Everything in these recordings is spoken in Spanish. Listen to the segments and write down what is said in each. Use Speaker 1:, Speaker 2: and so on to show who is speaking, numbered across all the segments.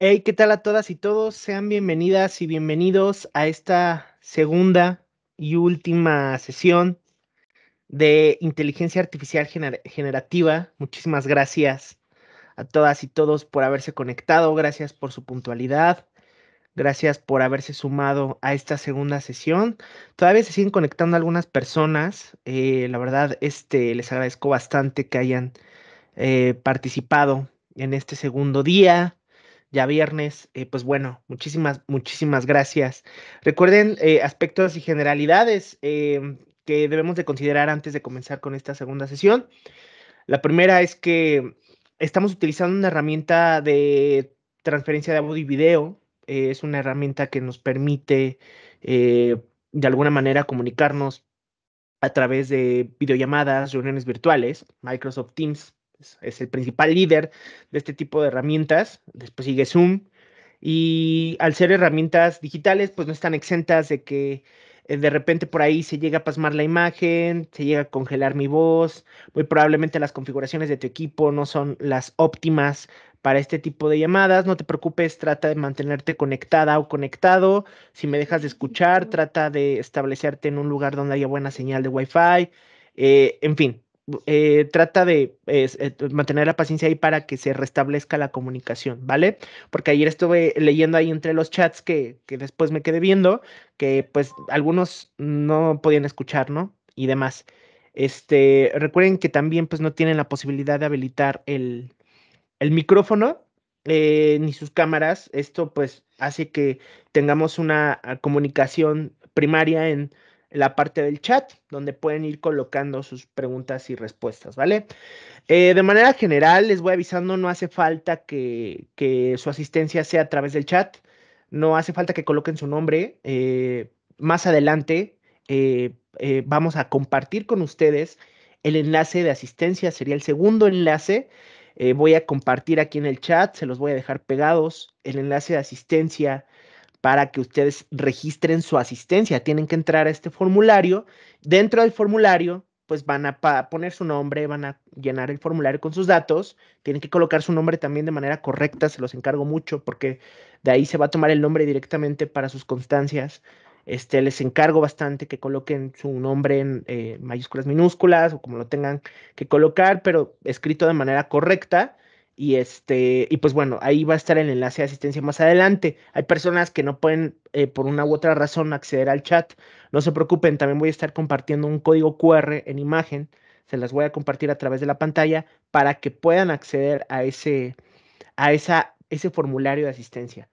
Speaker 1: Hey, ¿qué tal a todas
Speaker 2: y todos? Sean bienvenidas y bienvenidos a esta segunda y última sesión de inteligencia artificial generativa. Muchísimas gracias a todas y todos por haberse conectado, gracias por su puntualidad, gracias por haberse sumado a esta segunda sesión. Todavía se siguen conectando algunas personas, eh, la verdad, este, les agradezco bastante que hayan eh, participado en este segundo día ya viernes. Eh, pues bueno, muchísimas, muchísimas gracias. Recuerden eh, aspectos y generalidades em, que debemos de considerar antes de comenzar con esta segunda sesión. La primera es que estamos utilizando una herramienta de transferencia de audio y video. Eh, es una herramienta que nos permite de alguna manera comunicarnos a través de videollamadas, reuniones virtuales. Microsoft Teams es, el principal líder de este tipo de herramientas. Después sigue Zoom. Y al ser herramientas digitales, pues no están exentas de que eh, de repente por ahí se llega a pasmar la imagen, se llega a congelar mi voz, muy probablemente las configuraciones de tu equipo no son las óptimas para este tipo de llamadas, no te preocupes, trata de mantenerte conectada o conectado, si me dejas de escuchar, trata de establecerte en un lugar donde haya buena señal de Wi-Fi, eh, en fin, eh, trata de eh, mantener la paciencia ahí para que se restablezca la comunicación, ¿vale? Porque ayer estuve leyendo ahí entre los chats que, después me quedé viendo, que pues algunos no podían escuchar, ¿no? Y demás. Este, recuerden que también pues no tienen la posibilidad de habilitar el, micrófono eh, ni sus cámaras. Esto pues hace que tengamos una ah, comunicación primaria en la parte del chat, donde pueden ir colocando sus preguntas y respuestas, ¿vale? Eh, de manera general, les voy avisando, no hace falta que, su asistencia sea a través del chat, no hace falta que coloquen su nombre. Eh, más adelante eh, vamos a compartir con ustedes el enlace de asistencia, sería el segundo enlace. voy a compartir aquí en el chat, se los voy a dejar pegados, el enlace de asistencia para que ustedes registren su asistencia. Tienen que entrar a este formulario. Dentro del formulario, pues van a poner su nombre, van a llenar el formulario con sus datos. Tienen que colocar su nombre también de manera correcta, se los encargo mucho porque de ahí se va a tomar el nombre directamente para sus constancias. Este, les encargo bastante que coloquen su nombre en eh, mayúsculas minúsculas o como lo tengan que colocar, pero escrito de manera correcta y este, y pues bueno, ahí va a estar el enlace de asistencia más adelante. Hay personas que no pueden, eh, por una u otra razón, acceder al chat. No se preocupen, también voy a estar compartiendo un código QR en imagen. Se las voy a compartir a través de la pantalla para que puedan acceder a ese, a esa, ese formulario de asistencia.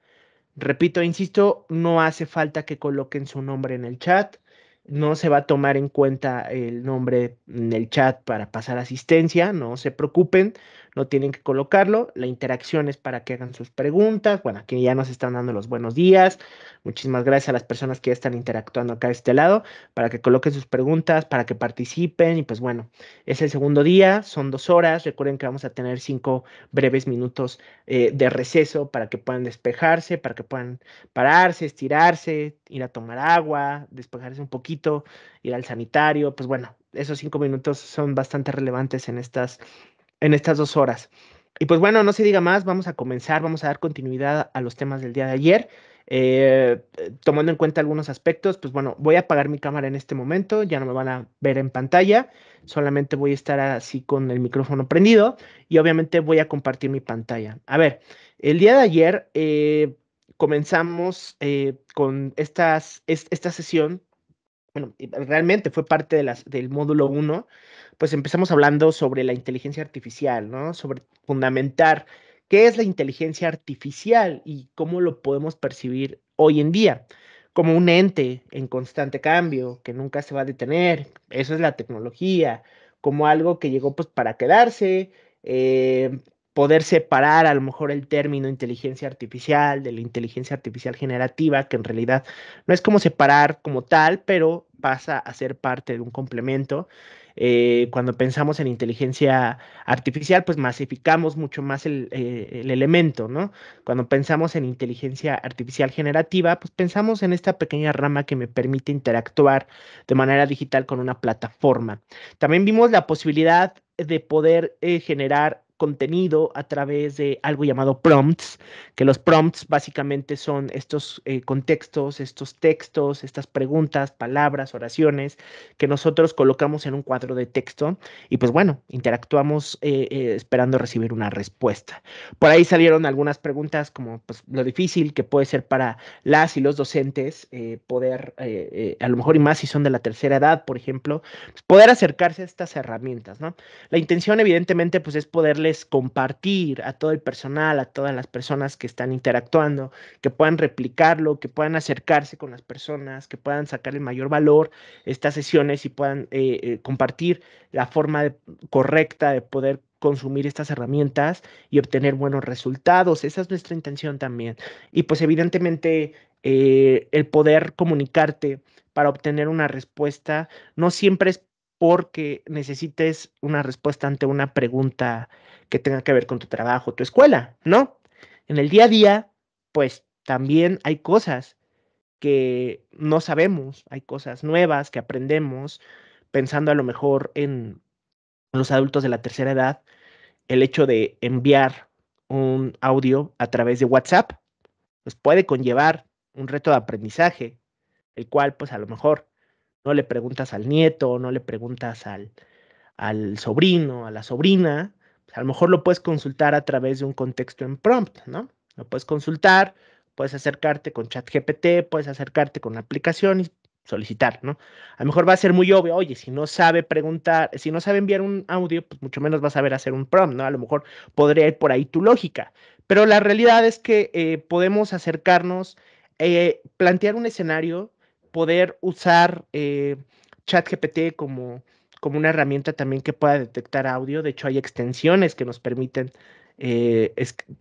Speaker 2: Repito, insisto, no hace falta que coloquen su nombre en el chat. No se va a tomar en cuenta el nombre en el chat para pasar asistencia, no se preocupen no tienen que colocarlo. La interacción es para que hagan sus preguntas. Bueno, aquí ya nos están dando los buenos días. Muchísimas gracias a las personas que ya están interactuando acá de este lado para que coloquen sus preguntas, para que participen. Y pues bueno, es el segundo día, son dos horas. Recuerden que vamos a tener cinco breves minutos eh, de receso para que puedan despejarse, para que puedan pararse, estirarse, ir a tomar agua, despejarse un poquito, ir al sanitario. Pues bueno, esos cinco minutos son bastante relevantes en estas en estas dos horas. Y pues bueno, no se diga más, vamos a comenzar, vamos a dar continuidad a los temas del día de ayer. Eh, eh, tomando en cuenta algunos aspectos, pues bueno, voy a apagar mi cámara en este momento, ya no me van a ver en pantalla, solamente voy a estar así con el micrófono prendido y obviamente voy a compartir mi pantalla. A ver, el día de ayer eh, comenzamos con estas, esta sesión, bueno, realmente fue parte de las, del módulo 1, pues empezamos hablando sobre la inteligencia artificial, ¿no? Sobre fundamentar qué es la inteligencia artificial y cómo lo podemos percibir hoy en día como un ente en constante cambio, que nunca se va a detener. Eso es la tecnología, como algo que llegó pues para quedarse, eh, poder separar a lo mejor el término inteligencia artificial de la inteligencia artificial generativa, que en realidad no es como separar como tal, pero pasa a ser parte de un complemento. Eh, cuando pensamos en inteligencia artificial, pues masificamos mucho más eh, el, elemento, ¿no? Cuando pensamos en inteligencia artificial generativa, pues pensamos en esta pequeña rama que me permite interactuar de manera digital con una plataforma. También vimos la posibilidad de poder eh, generar contenido a través de algo llamado prompts, que los prompts básicamente son estos eh, contextos, estos textos, estas preguntas, palabras, oraciones que nosotros colocamos en un cuadro de texto y pues bueno, interactuamos eh, eh, esperando recibir una respuesta. Por ahí salieron algunas preguntas como pues, lo difícil que puede ser para las y los docentes poder, a lo mejor y más si son de la tercera edad, por ejemplo, pues, poder acercarse a estas herramientas, ¿no? La intención evidentemente pues es poderle compartir a todo el personal, a todas las personas que están interactuando, que puedan replicarlo, que puedan acercarse con las personas, que puedan sacar el mayor valor estas sesiones y puedan eh, eh, compartir la forma correcta de poder consumir estas herramientas y obtener buenos resultados. Esa es nuestra intención también. Y pues evidentemente eh, el poder comunicarte para obtener una respuesta no siempre es porque necesites una respuesta ante una pregunta que tenga que ver con tu trabajo, tu escuela, ¿no? En el día a día, pues también hay cosas que no sabemos, hay cosas nuevas que aprendemos, pensando a lo mejor en los adultos de la tercera edad, el hecho de enviar un audio a través de WhatsApp, pues puede conllevar un reto de aprendizaje, el cual pues a lo mejor no le preguntas al nieto, no le preguntas al, al sobrino, a la sobrina, pues, a lo mejor lo puedes consultar a través de un contexto en prompt, ¿no? Lo puedes consultar, puedes acercarte con chat GPT puedes acercarte con la aplicación y solicitar, ¿no? A lo mejor va a ser muy obvio, oye, si no sabe preguntar, si no sabe enviar un audio, pues mucho menos va a saber hacer un prompt, ¿no? A lo mejor podría ir por ahí tu lógica, pero la realidad es que eh, podemos acercarnos, eh, plantear un escenario, poder usar eh, ChatGPT como, como una herramienta también que pueda detectar audio. De hecho, hay extensiones que nos permiten eh,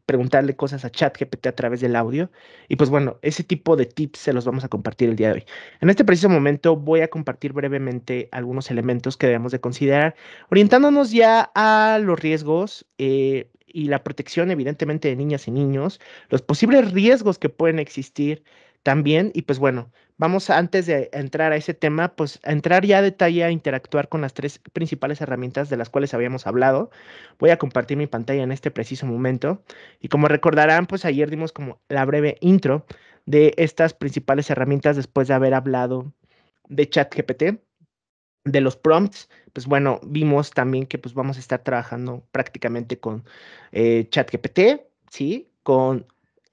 Speaker 2: preguntarle cosas a ChatGPT a través del audio. Y pues bueno, ese tipo de tips se los vamos a compartir el día de hoy. En este preciso momento voy a compartir brevemente algunos elementos que debemos de considerar, orientándonos ya a los riesgos. Eh, y la protección evidentemente de niñas y niños, los posibles riesgos que pueden existir también. Y pues bueno, vamos antes de entrar a ese tema, pues a entrar ya a detalle a interactuar con las tres principales herramientas de las cuales habíamos hablado. Voy a compartir mi pantalla en este preciso momento. Y como recordarán, pues ayer dimos como la breve intro de estas principales herramientas después de haber hablado de ChatGPT de los prompts, pues bueno, vimos también que pues vamos a estar trabajando prácticamente con eh, ChatGPT, ¿sí? Con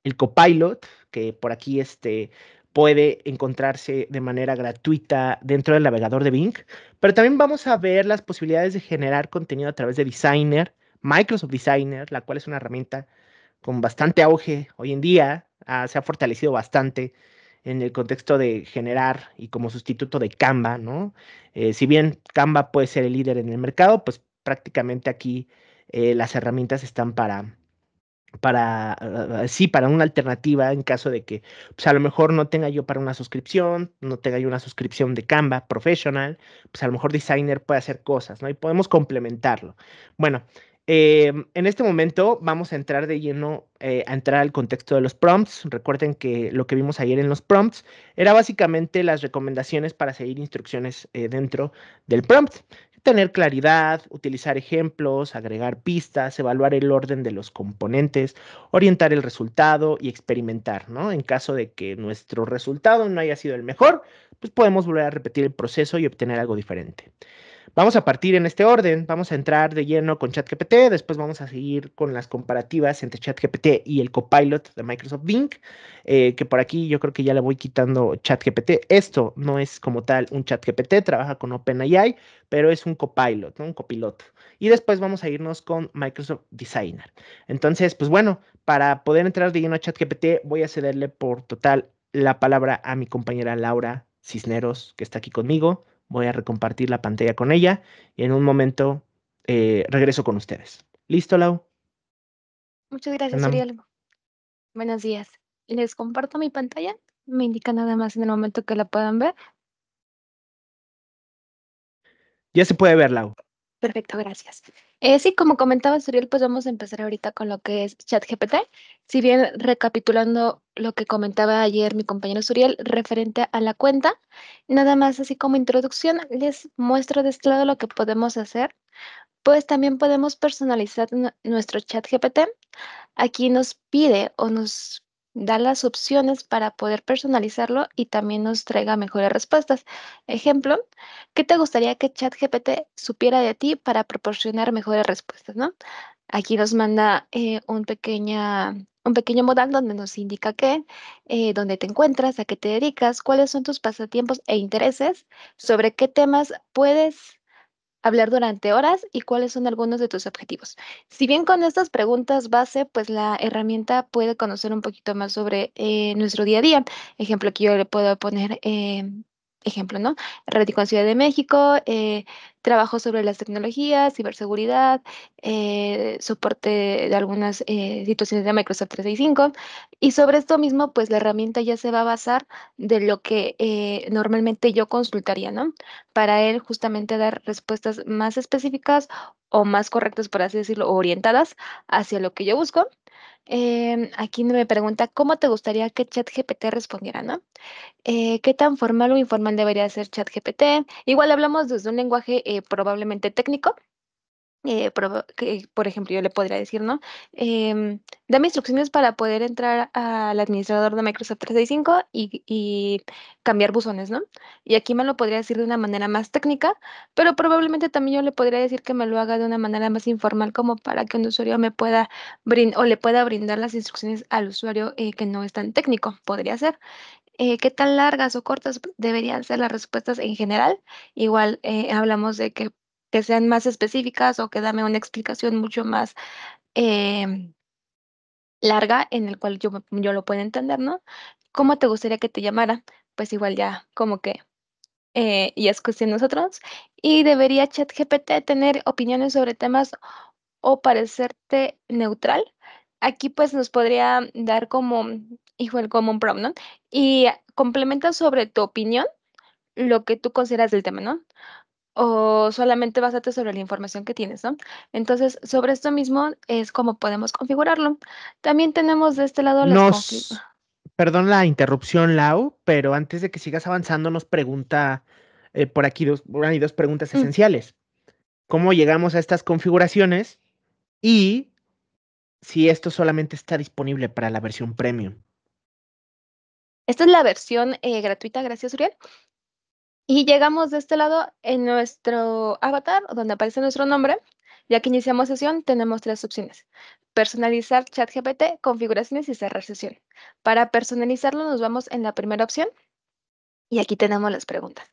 Speaker 2: el copilot, que por aquí este, puede encontrarse de manera gratuita dentro del navegador de Bing, pero también vamos a ver las posibilidades de generar contenido a través de Designer, Microsoft Designer, la cual es una herramienta con bastante auge hoy en día, ah, se ha fortalecido bastante en el contexto de generar y como sustituto de Canva, ¿no? Eh, si bien Canva puede ser el líder en el mercado, pues prácticamente aquí eh, las herramientas están para, para, ah, ah, sí, para una alternativa en caso de que, pues a lo mejor no tenga yo para una suscripción, no tenga yo una suscripción de Canva Professional, pues a lo mejor Designer puede hacer cosas, ¿no? Y podemos complementarlo. Bueno, em, en este momento vamos a entrar de lleno, eh, a entrar al contexto de los prompts. Recuerden que lo que vimos ayer en los prompts era básicamente las recomendaciones para seguir instrucciones eh, dentro del prompt tener claridad, utilizar ejemplos, agregar pistas, evaluar el orden de los componentes, orientar el resultado y experimentar, ¿no? En caso de que nuestro resultado no haya sido el mejor, pues podemos volver a repetir el proceso y obtener algo diferente. Vamos a partir en este orden, vamos a entrar de lleno con ChatGPT, después vamos a seguir con las comparativas entre ChatGPT y el copilot de Microsoft Bing, eh, que por aquí yo creo que ya le voy quitando ChatGPT. Esto no es como tal un ChatGPT, trabaja con OpenAI, pero es un copilot, un copiloto. Y después vamos a irnos con Microsoft Designer. Entonces, pues bueno, para poder entrar de lleno a ChatGPT, voy a cederle por total la palabra a mi compañera Laura Cisneros, que está aquí conmigo voy a recompartir la pantalla con ella y en un momento eh, regreso con ustedes. ¿Listo, Lau?
Speaker 3: Muchas gracias, Buenos días. Les comparto mi pantalla. Me indica nada más en el momento que la puedan ver.
Speaker 2: Ya se puede ver, Lau.
Speaker 3: Perfecto, gracias. Eh, sí, como comentaba Suriel, pues vamos a empezar ahorita con lo que es ChatGPT. Si bien recapitulando lo que comentaba ayer mi compañero Suriel referente a la cuenta, nada más así como introducción, les muestro de este lado lo que podemos hacer. Pues también podemos personalizar nuestro ChatGPT. Aquí nos pide o nos da las opciones para poder personalizarlo y también nos traiga mejores respuestas. Ejemplo, ¿qué te gustaría que ChatGPT supiera de ti para proporcionar mejores respuestas? ¿no? Aquí nos manda eh, un, un pequeño modal donde nos indica qué, eh, dónde te encuentras, a qué te dedicas, cuáles son tus pasatiempos e intereses, sobre qué temas puedes hablar durante horas y cuáles son algunos de tus objetivos. Si bien con estas preguntas base, pues la herramienta puede conocer un poquito más sobre eh, nuestro día a día. Ejemplo, aquí yo le puedo poner eh, ejemplo, ¿no? Radicó en Ciudad de México, eh, trabajo sobre las tecnologías, ciberseguridad, eh, soporte de algunas eh, situaciones de Microsoft 365. Y sobre esto mismo, pues la herramienta ya se va a basar de lo que normalmente yo consultaría, ¿no? Para él justamente dar respuestas más específicas o más correctas, por así decirlo, orientadas hacia lo que yo busco eh, aquí me pregunta, ¿cómo te gustaría que ChatGPT respondiera, no? Eh, ¿Qué tan formal o informal debería ser ChatGPT? Igual hablamos desde un lenguaje eh, probablemente técnico, eh, por, ejemplo, yo le podría decir, ¿no? Em, dame instrucciones para poder entrar al administrador de Microsoft 365 y, cambiar buzones, ¿no? Y aquí me lo podría decir de una manera más técnica, pero probablemente también yo le podría decir que me lo haga de una manera más informal, como para que un usuario me pueda brindar o le pueda brindar las instrucciones al usuario eh, que no es tan técnico, podría ser. Eh, qué tan largas o cortas deberían ser las respuestas en general. Igual hablamos de que que sean más específicas o que dame una explicación mucho más em, larga en el cual yo, yo lo pueda entender, ¿no? ¿Cómo te gustaría que te llamara? Pues igual ya como que eh, y es cuestión de nosotros. Y debería ChatGPT tener opiniones sobre temas o parecerte neutral. Aquí pues nos podría dar como, hijo el common prompt, ¿no? Y complementa sobre tu opinión lo que tú consideras del tema, ¿no? o solamente basate sobre la información que tienes, ¿no? Entonces, sobre esto mismo es cómo podemos configurarlo. También tenemos de este lado los.
Speaker 2: Perdón la interrupción, Lau, pero antes de que sigas avanzando, nos pregunta eh, por aquí dos, hay dos preguntas mm. esenciales. ¿Cómo llegamos a estas configuraciones? Y si esto solamente está disponible para la versión premium.
Speaker 3: Esta es la versión eh, gratuita, gracias Uriel. Y llegamos de este lado en nuestro avatar, donde aparece nuestro nombre. Ya que iniciamos sesión, tenemos tres opciones. Personalizar ChatGPT, configuraciones y cerrar sesión. Para personalizarlo
Speaker 1: nos vamos en la primera opción y aquí tenemos las preguntas.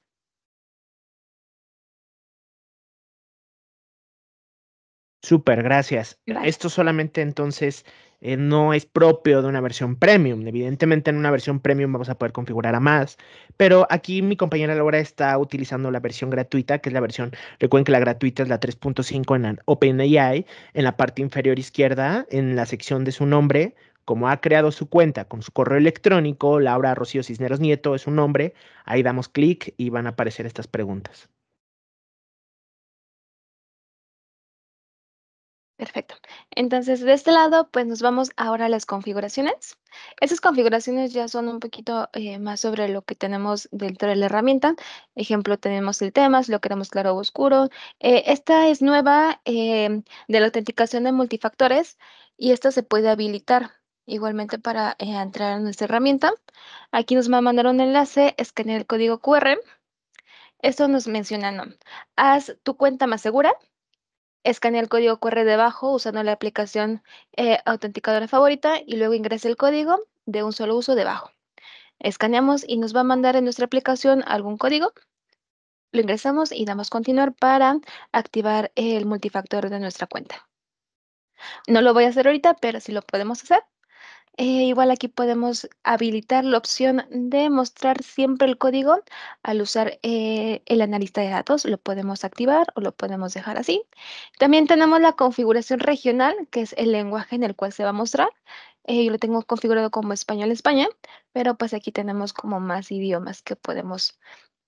Speaker 2: Super, gracias. Esto solamente entonces eh, no es propio de una versión premium. Evidentemente en una versión premium vamos a poder configurar a más, pero aquí mi compañera Laura está utilizando la versión gratuita, que es la versión, recuerden que la gratuita es la 3.5 en OpenAI, en la parte inferior izquierda, en la sección de su nombre, como ha creado su cuenta con su correo electrónico, Laura Rocío Cisneros Nieto es su nombre, ahí damos clic y van a aparecer estas preguntas.
Speaker 1: Perfecto. Entonces, de este lado, pues nos vamos ahora a las configuraciones. Esas configuraciones
Speaker 3: ya son un poquito eh, más sobre lo que tenemos dentro de la herramienta. Ejemplo, tenemos el tema, si lo queremos claro o oscuro. Eh, esta es nueva eh, de la autenticación de multifactores y esta se puede habilitar igualmente para entrar a nuestra herramienta. Aquí nos va a mandar un enlace, escanear el código QR. Esto nos menciona, ¿no? Haz tu cuenta más segura Escanea el código QR debajo usando la aplicación eh, autenticadora favorita y luego ingresa el código de un solo uso debajo. Escaneamos y nos va a mandar en nuestra aplicación algún código. Lo ingresamos y damos continuar para activar el multifactor de nuestra cuenta. No lo voy a hacer ahorita, pero si lo podemos hacer, eh, igual aquí podemos habilitar la opción de mostrar siempre el código al usar eh, el analista de datos. Lo podemos activar o lo podemos dejar así. También tenemos la configuración regional, que es el lenguaje en el cual se va a mostrar. Eh, yo lo tengo configurado como español-España, pero pues aquí tenemos como más idiomas que podemos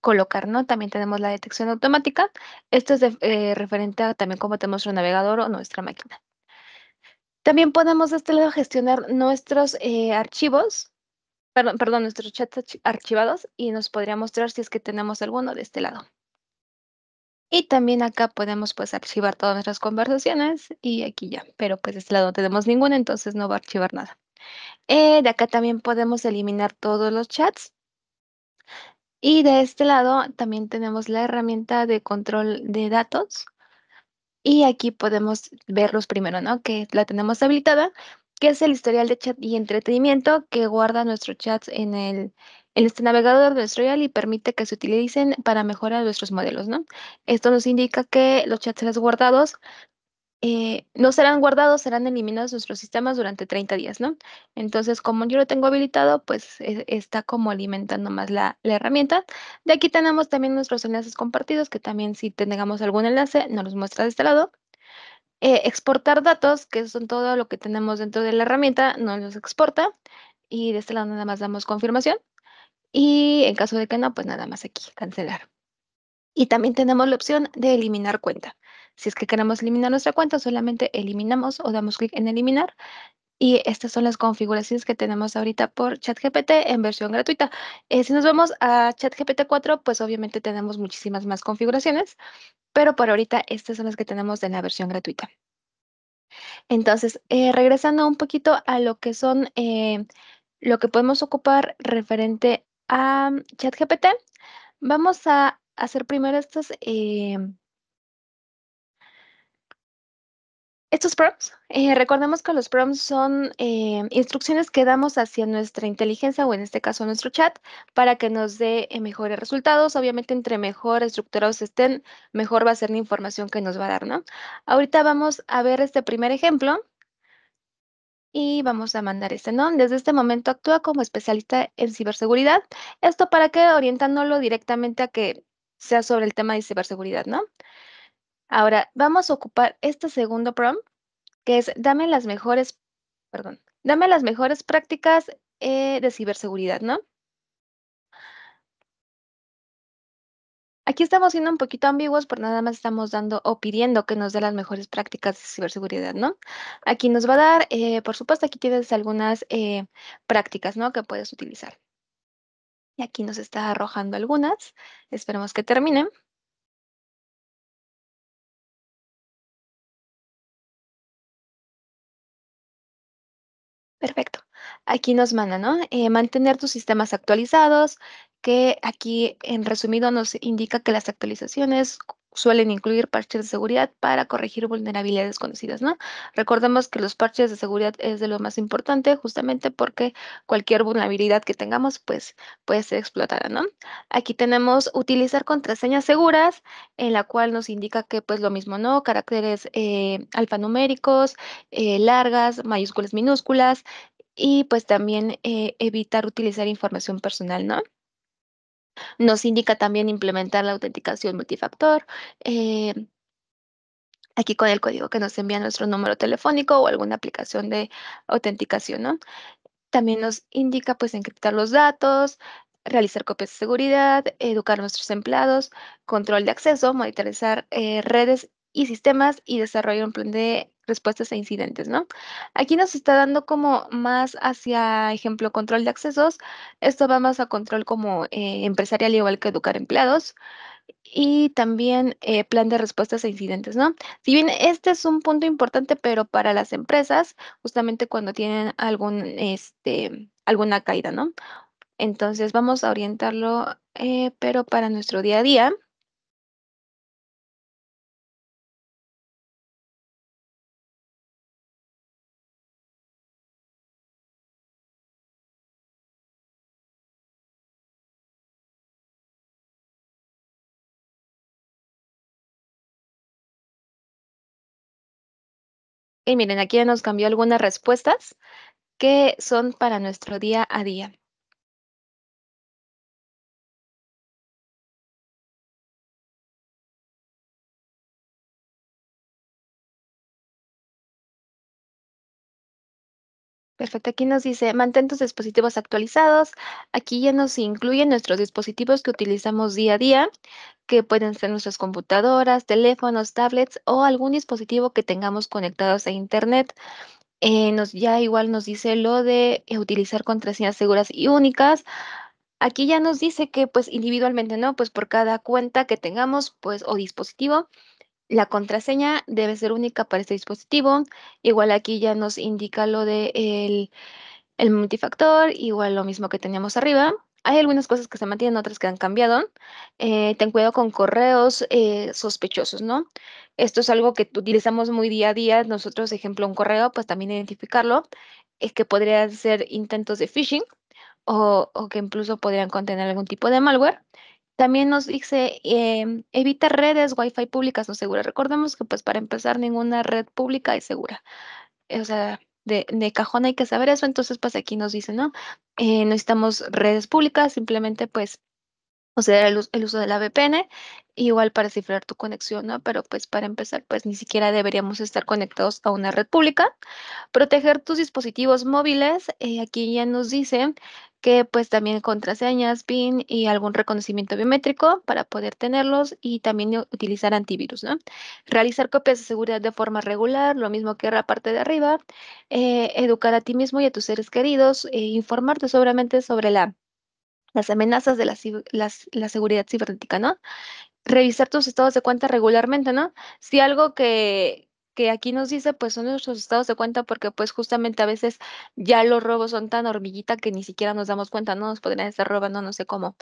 Speaker 3: colocar, ¿no? También tenemos la detección automática. Esto es referente a también cómo tenemos un navegador o nuestra máquina. También podemos de este lado gestionar nuestros eh, archivos, perdón, perdón, nuestros chats archivados y nos podría mostrar si es que tenemos alguno de este lado. Y también acá podemos pues archivar todas nuestras conversaciones y aquí ya, pero pues de este lado no tenemos ninguna, entonces no va a archivar nada. Eh, de acá también podemos eliminar todos los chats. Y de este lado también tenemos la herramienta de control de datos, y aquí podemos verlos primero, ¿no? Que la tenemos habilitada, que es el historial de chat y entretenimiento que guarda nuestros chats en el este navegador de nuestro y permite que se utilicen para mejorar nuestros modelos, ¿no? Esto nos indica que los chats guardados eh, no serán guardados, serán eliminados nuestros sistemas durante 30 días, ¿no? Entonces, como yo lo tengo habilitado, pues e, está como alimentando más la, herramienta. De aquí tenemos también nuestros enlaces compartidos, que también si tengamos algún enlace, nos los muestra de este lado. Eh, exportar datos, que son todo lo que tenemos dentro de la herramienta, nos los exporta. Y de este lado nada más damos confirmación. Y en caso de que no, pues nada más aquí, cancelar. Y también tenemos la opción de eliminar cuenta. Si es que queremos eliminar nuestra cuenta, solamente eliminamos o damos clic en eliminar. Y estas son las configuraciones que tenemos ahorita por ChatGPT en versión gratuita. Eh, si nos vamos a ChatGPT 4, pues obviamente tenemos muchísimas más configuraciones, pero por ahorita estas son las que tenemos en la versión gratuita. Entonces, eh, regresando un poquito a lo que son eh, lo que podemos ocupar referente a mm, ChatGPT, vamos a hacer primero estas Estos prompts, eh, recordemos que los prompts son eh, instrucciones que damos hacia nuestra inteligencia o en este caso nuestro chat para que nos dé eh, mejores resultados. Obviamente, entre mejor estructurados estén, mejor va a ser la información que nos va a dar, ¿no? Ahorita vamos a ver este primer ejemplo y vamos a mandar este, ¿no? Desde este momento actúa como especialista en ciberseguridad. Esto para que orientándolo directamente a que sea sobre el tema de ciberseguridad, ¿no? Ahora, vamos a ocupar este segundo prompt, que es dame las mejores, perdón, dame las mejores prácticas eh, de ciberseguridad, ¿no? Aquí estamos siendo un poquito ambiguos, pero nada más estamos dando o pidiendo que nos dé las mejores prácticas de ciberseguridad, ¿no? Aquí nos va a dar, eh, por supuesto, aquí tienes algunas eh, prácticas, ¿no? Que puedes
Speaker 1: utilizar. Y aquí nos está arrojando algunas. Esperemos que terminen. Perfecto. Aquí nos manda, ¿no? Eh, mantener
Speaker 3: tus sistemas actualizados, que aquí en resumido nos indica que las actualizaciones suelen incluir parches de seguridad para corregir vulnerabilidades conocidas, ¿no? Recordemos que los parches de seguridad es de lo más importante justamente porque cualquier vulnerabilidad que tengamos pues puede ser explotada, ¿no? Aquí tenemos utilizar contraseñas seguras en la cual nos indica que pues lo mismo, ¿no? Caracteres eh, alfanuméricos, eh, largas, mayúsculas, minúsculas y pues también eh, evitar utilizar información personal, ¿no? Nos indica también implementar la autenticación multifactor. Eh, aquí con el código que nos envía nuestro número telefónico o alguna aplicación de autenticación, También nos indica, pues, encriptar los datos, realizar copias de seguridad, educar a nuestros empleados, control de acceso, monitorizar eh, redes y sistemas y desarrollar un plan de respuestas a e incidentes, ¿no? Aquí nos está dando como más hacia, ejemplo, control de accesos. Esto va más a control como eh, empresarial, igual que educar empleados. Y también eh, plan de respuestas a e incidentes, ¿no? Si bien este es un punto importante, pero para las empresas, justamente cuando tienen algún, este, alguna caída, ¿no?
Speaker 1: Entonces vamos a orientarlo, eh, pero para nuestro día a día. Y miren, aquí ya nos cambió algunas respuestas que son para nuestro día a día. Perfecto, aquí nos dice, mantén tus dispositivos actualizados.
Speaker 3: Aquí ya nos incluyen nuestros dispositivos que utilizamos día a día, que pueden ser nuestras computadoras, teléfonos, tablets o algún dispositivo que tengamos conectados a Internet. Eh, nos, ya igual nos dice lo de eh, utilizar contraseñas seguras y únicas. Aquí ya nos dice que pues individualmente no, pues por cada cuenta que tengamos pues o dispositivo, la contraseña debe ser única para este dispositivo. Igual aquí ya nos indica lo de el multifactor, igual lo mismo que teníamos arriba hay algunas cosas que se mantienen, otras que han cambiado. Eh, ten cuidado con correos eh, sospechosos, ¿no? Esto es algo que utilizamos muy día a día. Nosotros, ejemplo, un correo, pues también identificarlo, es eh, que podrían ser intentos de phishing o, que incluso podrían contener algún tipo de malware. También nos dice, em, evita redes Wi-Fi públicas no seguras. Recordemos que pues para empezar ninguna red pública es segura. O sea, de, cajón hay que saber eso, entonces pues aquí nos dicen, ¿no? Eh, necesitamos redes públicas, simplemente pues o sea, el, uso de la VPN igual para cifrar tu conexión, ¿no? Pero pues para empezar, pues ni siquiera deberíamos estar conectados a una red pública. Proteger tus dispositivos móviles, eh, aquí ya nos dicen que pues también contraseñas, PIN y algún reconocimiento biométrico para poder tenerlos y también utilizar antivirus, ¿no? Realizar copias de seguridad de forma regular, lo mismo que la parte de arriba, eh, educar a ti mismo y a tus seres queridos, eh, informarte sobre la las amenazas de la, la, seguridad cibernética, ¿no? revisar tus estados de cuenta regularmente, ¿no? Si algo que, que aquí nos dice, pues son nuestros estados de cuenta porque pues justamente a veces ya los robos son tan hormiguita que ni siquiera nos damos cuenta, ¿no? Nos podrían estar robando, no sé cómo,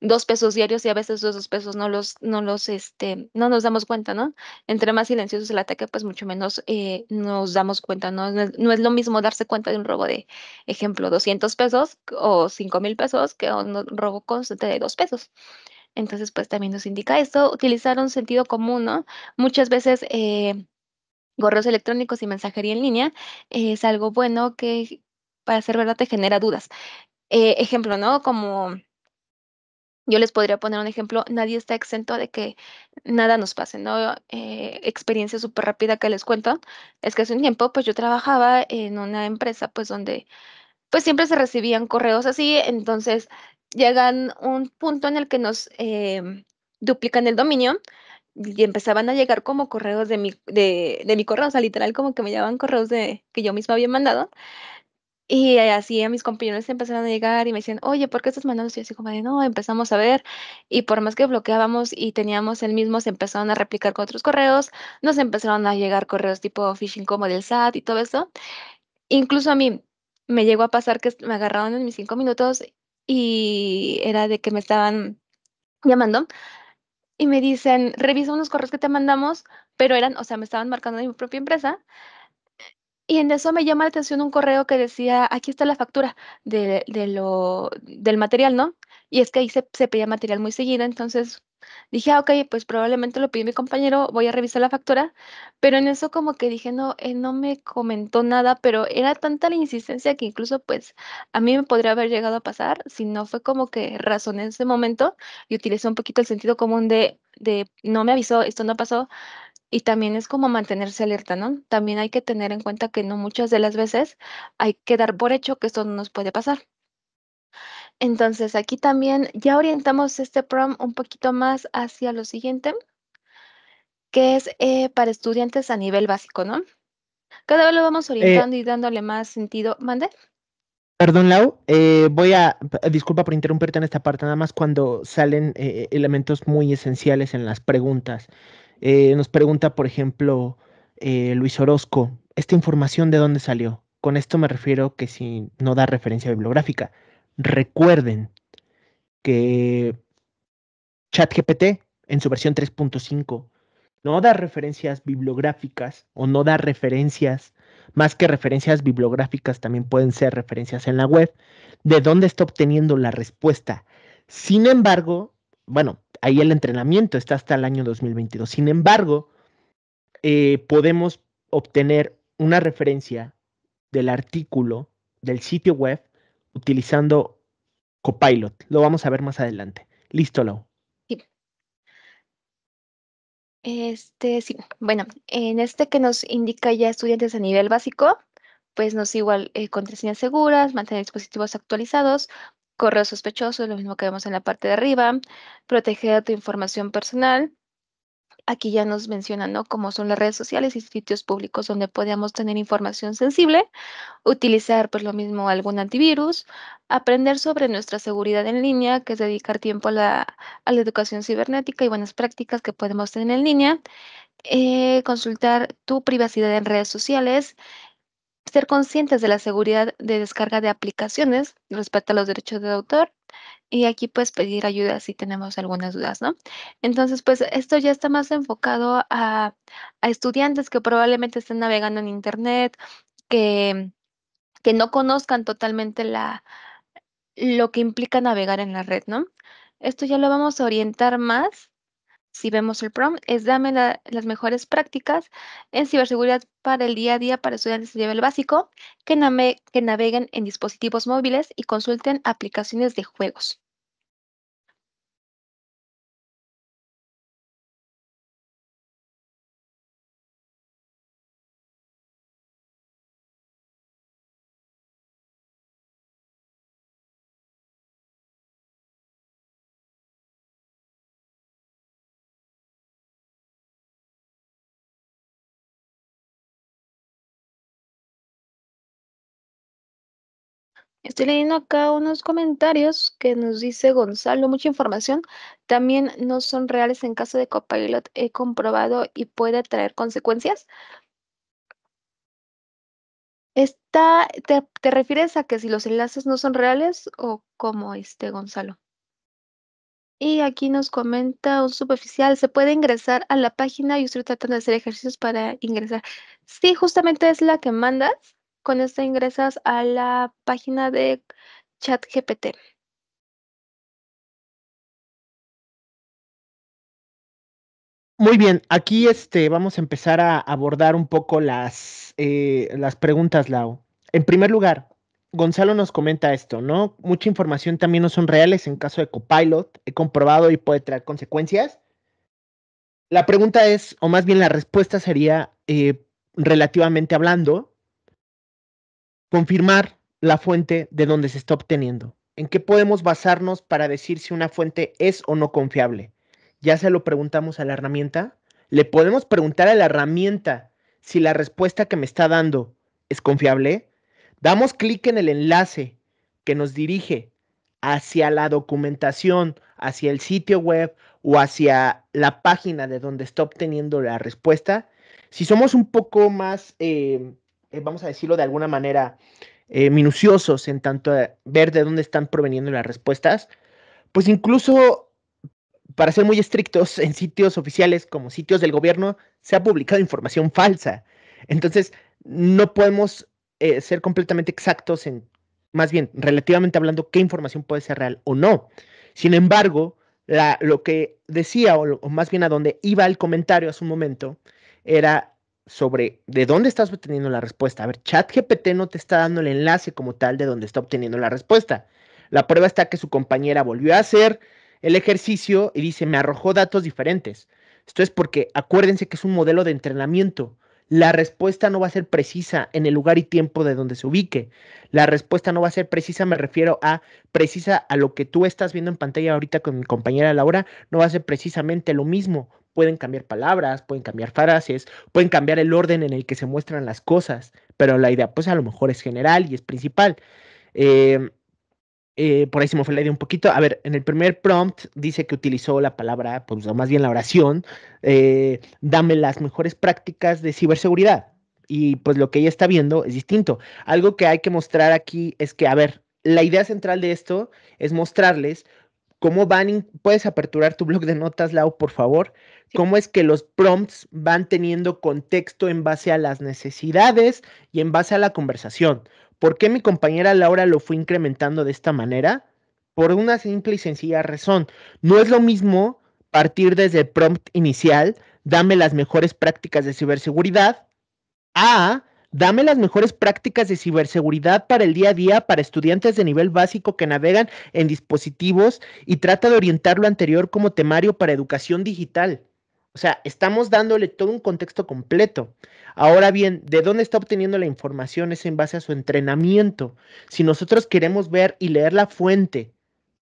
Speaker 3: dos pesos diarios y a veces esos dos pesos no los, no los, este, no nos damos cuenta, ¿no? Entre más silencioso es el ataque, pues mucho menos eh, nos damos cuenta, ¿no? No es, lo mismo darse cuenta de un robo de, ejemplo, 200 pesos o 5 mil pesos que un robo constante de dos pesos. Entonces, pues también nos indica esto, utilizar un sentido común, ¿no? Muchas veces eh, electrónicos y mensajería en línea es algo bueno que, para ser verdad, te genera dudas. Eh, ejemplo, ¿no? Como yo les podría poner un ejemplo, nadie está exento de que nada nos pase, ¿no? Eh, experiencia súper rápida que les cuento, es que hace un tiempo, pues yo trabajaba en una empresa, pues donde, pues siempre se recibían correos así, entonces llegan un punto en el que nos em, duplican el dominio y empezaban a llegar como correos de mi, de, de mi correo, o sea, literal como que me llevaban correos de, que yo misma había mandado. Y así a mis compañeros empezaron a llegar y me decían, oye, ¿por qué estás mandando? Y así como de, no, empezamos a ver. Y por más que bloqueábamos y teníamos el mismo, se empezaron a replicar con otros correos. Nos empezaron a llegar correos tipo phishing como del SAT y todo eso. Incluso a mí me llegó a pasar que me agarraron en mis cinco minutos y era de que me estaban llamando y me dicen, revisa unos correos que te mandamos, pero eran, o sea, me estaban marcando en mi propia empresa. Y en eso me llama la atención un correo que decía, aquí está la factura de, lo, del material, ¿no? Y es que ahí se, se pedía material muy seguido, entonces Dije, ah, ok, pues probablemente lo pidió mi compañero, voy a revisar la factura, pero en eso como que dije, no, no me comentó nada, pero era tanta la insistencia que incluso pues a mí me podría haber llegado a pasar si no fue como que razoné en ese momento y utilicé un poquito el sentido común de, de no me avisó, esto no pasó, y también es como mantenerse alerta, ¿no? También hay que tener en cuenta que no muchas de las veces hay que dar por hecho que esto no nos puede pasar. Entonces, aquí también ya orientamos este prom un poquito más hacia lo siguiente, que es eh, para estudiantes a nivel básico, ¿no? Cada vez lo vamos eh orientando y dándole más sentido. ¿Mande?
Speaker 2: Perdón, Lau, eh, voy a, disculpa por interrumpirte en esta parte, nada más cuando salen elementos muy esenciales en las preguntas. nos pregunta, por ejemplo, Luis Orozco, ¿esta información de dónde salió? Con esto me refiero que si no da referencia bibliográfica. Recuerden que ChatGPT en su versión 3.5 no da referencias bibliográficas o no da referencias, más que referencias bibliográficas también pueden ser referencias en la web, de dónde está obteniendo la respuesta. Sin embargo, bueno, ahí el entrenamiento está hasta el año 2022. Sin embargo, eh, podemos obtener una referencia del artículo, del sitio web, utilizando Copilot. Lo vamos a ver más adelante. Listo, Lau. Sí.
Speaker 3: Este, sí. Bueno, en este que nos indica ya estudiantes a nivel básico, pues nos igual eh, contraseñas seguras, mantener dispositivos actualizados, correos sospechosos, lo mismo que vemos en la parte de arriba, proteger tu información personal, aquí ya nos mencionan, ¿no? son las redes sociales y sitios públicos donde podíamos tener información sensible, utilizar pues lo mismo algún antivirus, aprender sobre nuestra seguridad en línea, que es dedicar tiempo a la, educación cibernética y buenas prácticas que podemos tener en línea, eh, consultar tu privacidad en redes sociales, ser conscientes de la seguridad de descarga de aplicaciones, respecto a los derechos de autor, y aquí puedes pedir ayuda si tenemos algunas dudas, ¿no? Entonces, pues esto ya está más enfocado a, estudiantes que probablemente estén navegando en Internet, que, que no conozcan totalmente la, lo que implica navegar en la red, ¿no? Esto ya lo vamos a orientar más si vemos el prompt, es dame las mejores prácticas en ciberseguridad para el día a día para estudiantes de nivel básico que naveguen en dispositivos móviles y consulten aplicaciones
Speaker 1: de juegos. Estoy leyendo acá unos
Speaker 3: comentarios que nos dice Gonzalo, mucha información. También no son reales en caso de copilot, he comprobado y puede traer consecuencias. ¿Está te, refieres a que si los enlaces no son reales o cómo, este Gonzalo? Y aquí nos comenta un superficial, ¿se puede ingresar a la página? y estoy tratando de hacer ejercicios para ingresar. Sí, justamente es la
Speaker 1: que mandas con esto ingresas a la página de ChatGPT.
Speaker 2: Muy bien, aquí este, vamos a empezar a abordar un poco las, eh, las preguntas, Lau. En primer lugar, Gonzalo nos comenta esto, ¿no? Mucha información también no son reales en caso de copilot. He comprobado y puede traer consecuencias. La pregunta es, o más bien la respuesta sería, eh, relativamente hablando, confirmar la fuente de donde se está obteniendo. ¿En qué podemos basarnos para decir si una fuente es o no confiable? Ya se lo preguntamos a la herramienta. Le podemos preguntar a la herramienta si la respuesta que me está dando es confiable. Damos clic en el enlace que nos dirige hacia la documentación, hacia el sitio web o hacia la página de donde está obteniendo la respuesta. Si somos un poco más eh, eh, vamos a decirlo de alguna manera, eh, minuciosos en tanto a ver de dónde están proveniendo las respuestas, pues incluso, para ser muy estrictos, en sitios oficiales como sitios del gobierno se ha publicado información falsa. Entonces, no podemos eh, ser completamente exactos en, más bien, relativamente hablando, qué información puede ser real o no. Sin embargo, lo que decía, o, más bien a dónde iba el comentario hace su momento, era sobre de dónde estás obteniendo la respuesta. A ver, ChatGPT no te está dando el enlace como tal de dónde está obteniendo la respuesta. La prueba está que su compañera volvió a hacer el ejercicio y dice, me arrojó datos diferentes. Esto es porque acuérdense que es un modelo de entrenamiento. La respuesta no va a ser precisa en el lugar y tiempo de donde se ubique. La respuesta no va a ser precisa, me refiero a precisa a lo que tú estás viendo en pantalla ahorita con mi compañera Laura, no va a ser precisamente lo mismo pueden cambiar palabras, pueden cambiar frases, pueden cambiar el orden en el que se muestran las cosas, pero la idea pues a lo mejor es general y es principal. Em, eh, por ahí se me fue la idea un poquito. A ver, en el primer prompt dice que utilizó la palabra, pues más bien la oración, eh, dame las mejores prácticas de ciberseguridad. Y pues lo que ella está viendo es distinto. Algo que hay que mostrar aquí es que, a ver, la idea central de esto es mostrarles ¿Cómo van, puedes aperturar tu blog de notas, Lau, por favor? ¿Cómo es que los prompts van teniendo contexto en base a las necesidades y en base a la conversación? ¿Por qué mi compañera Laura lo fue incrementando de esta manera? Por una simple y sencilla razón. No es lo mismo partir desde el prompt inicial, dame las mejores prácticas de ciberseguridad, a Dame las mejores prácticas de ciberseguridad para el día a día para estudiantes de nivel básico que navegan en dispositivos y trata de orientar lo anterior como temario para educación digital. O sea, estamos dándole todo un contexto completo. Ahora bien, ¿de dónde está obteniendo la información? Es en base a su entrenamiento. Si nosotros queremos ver y leer la fuente,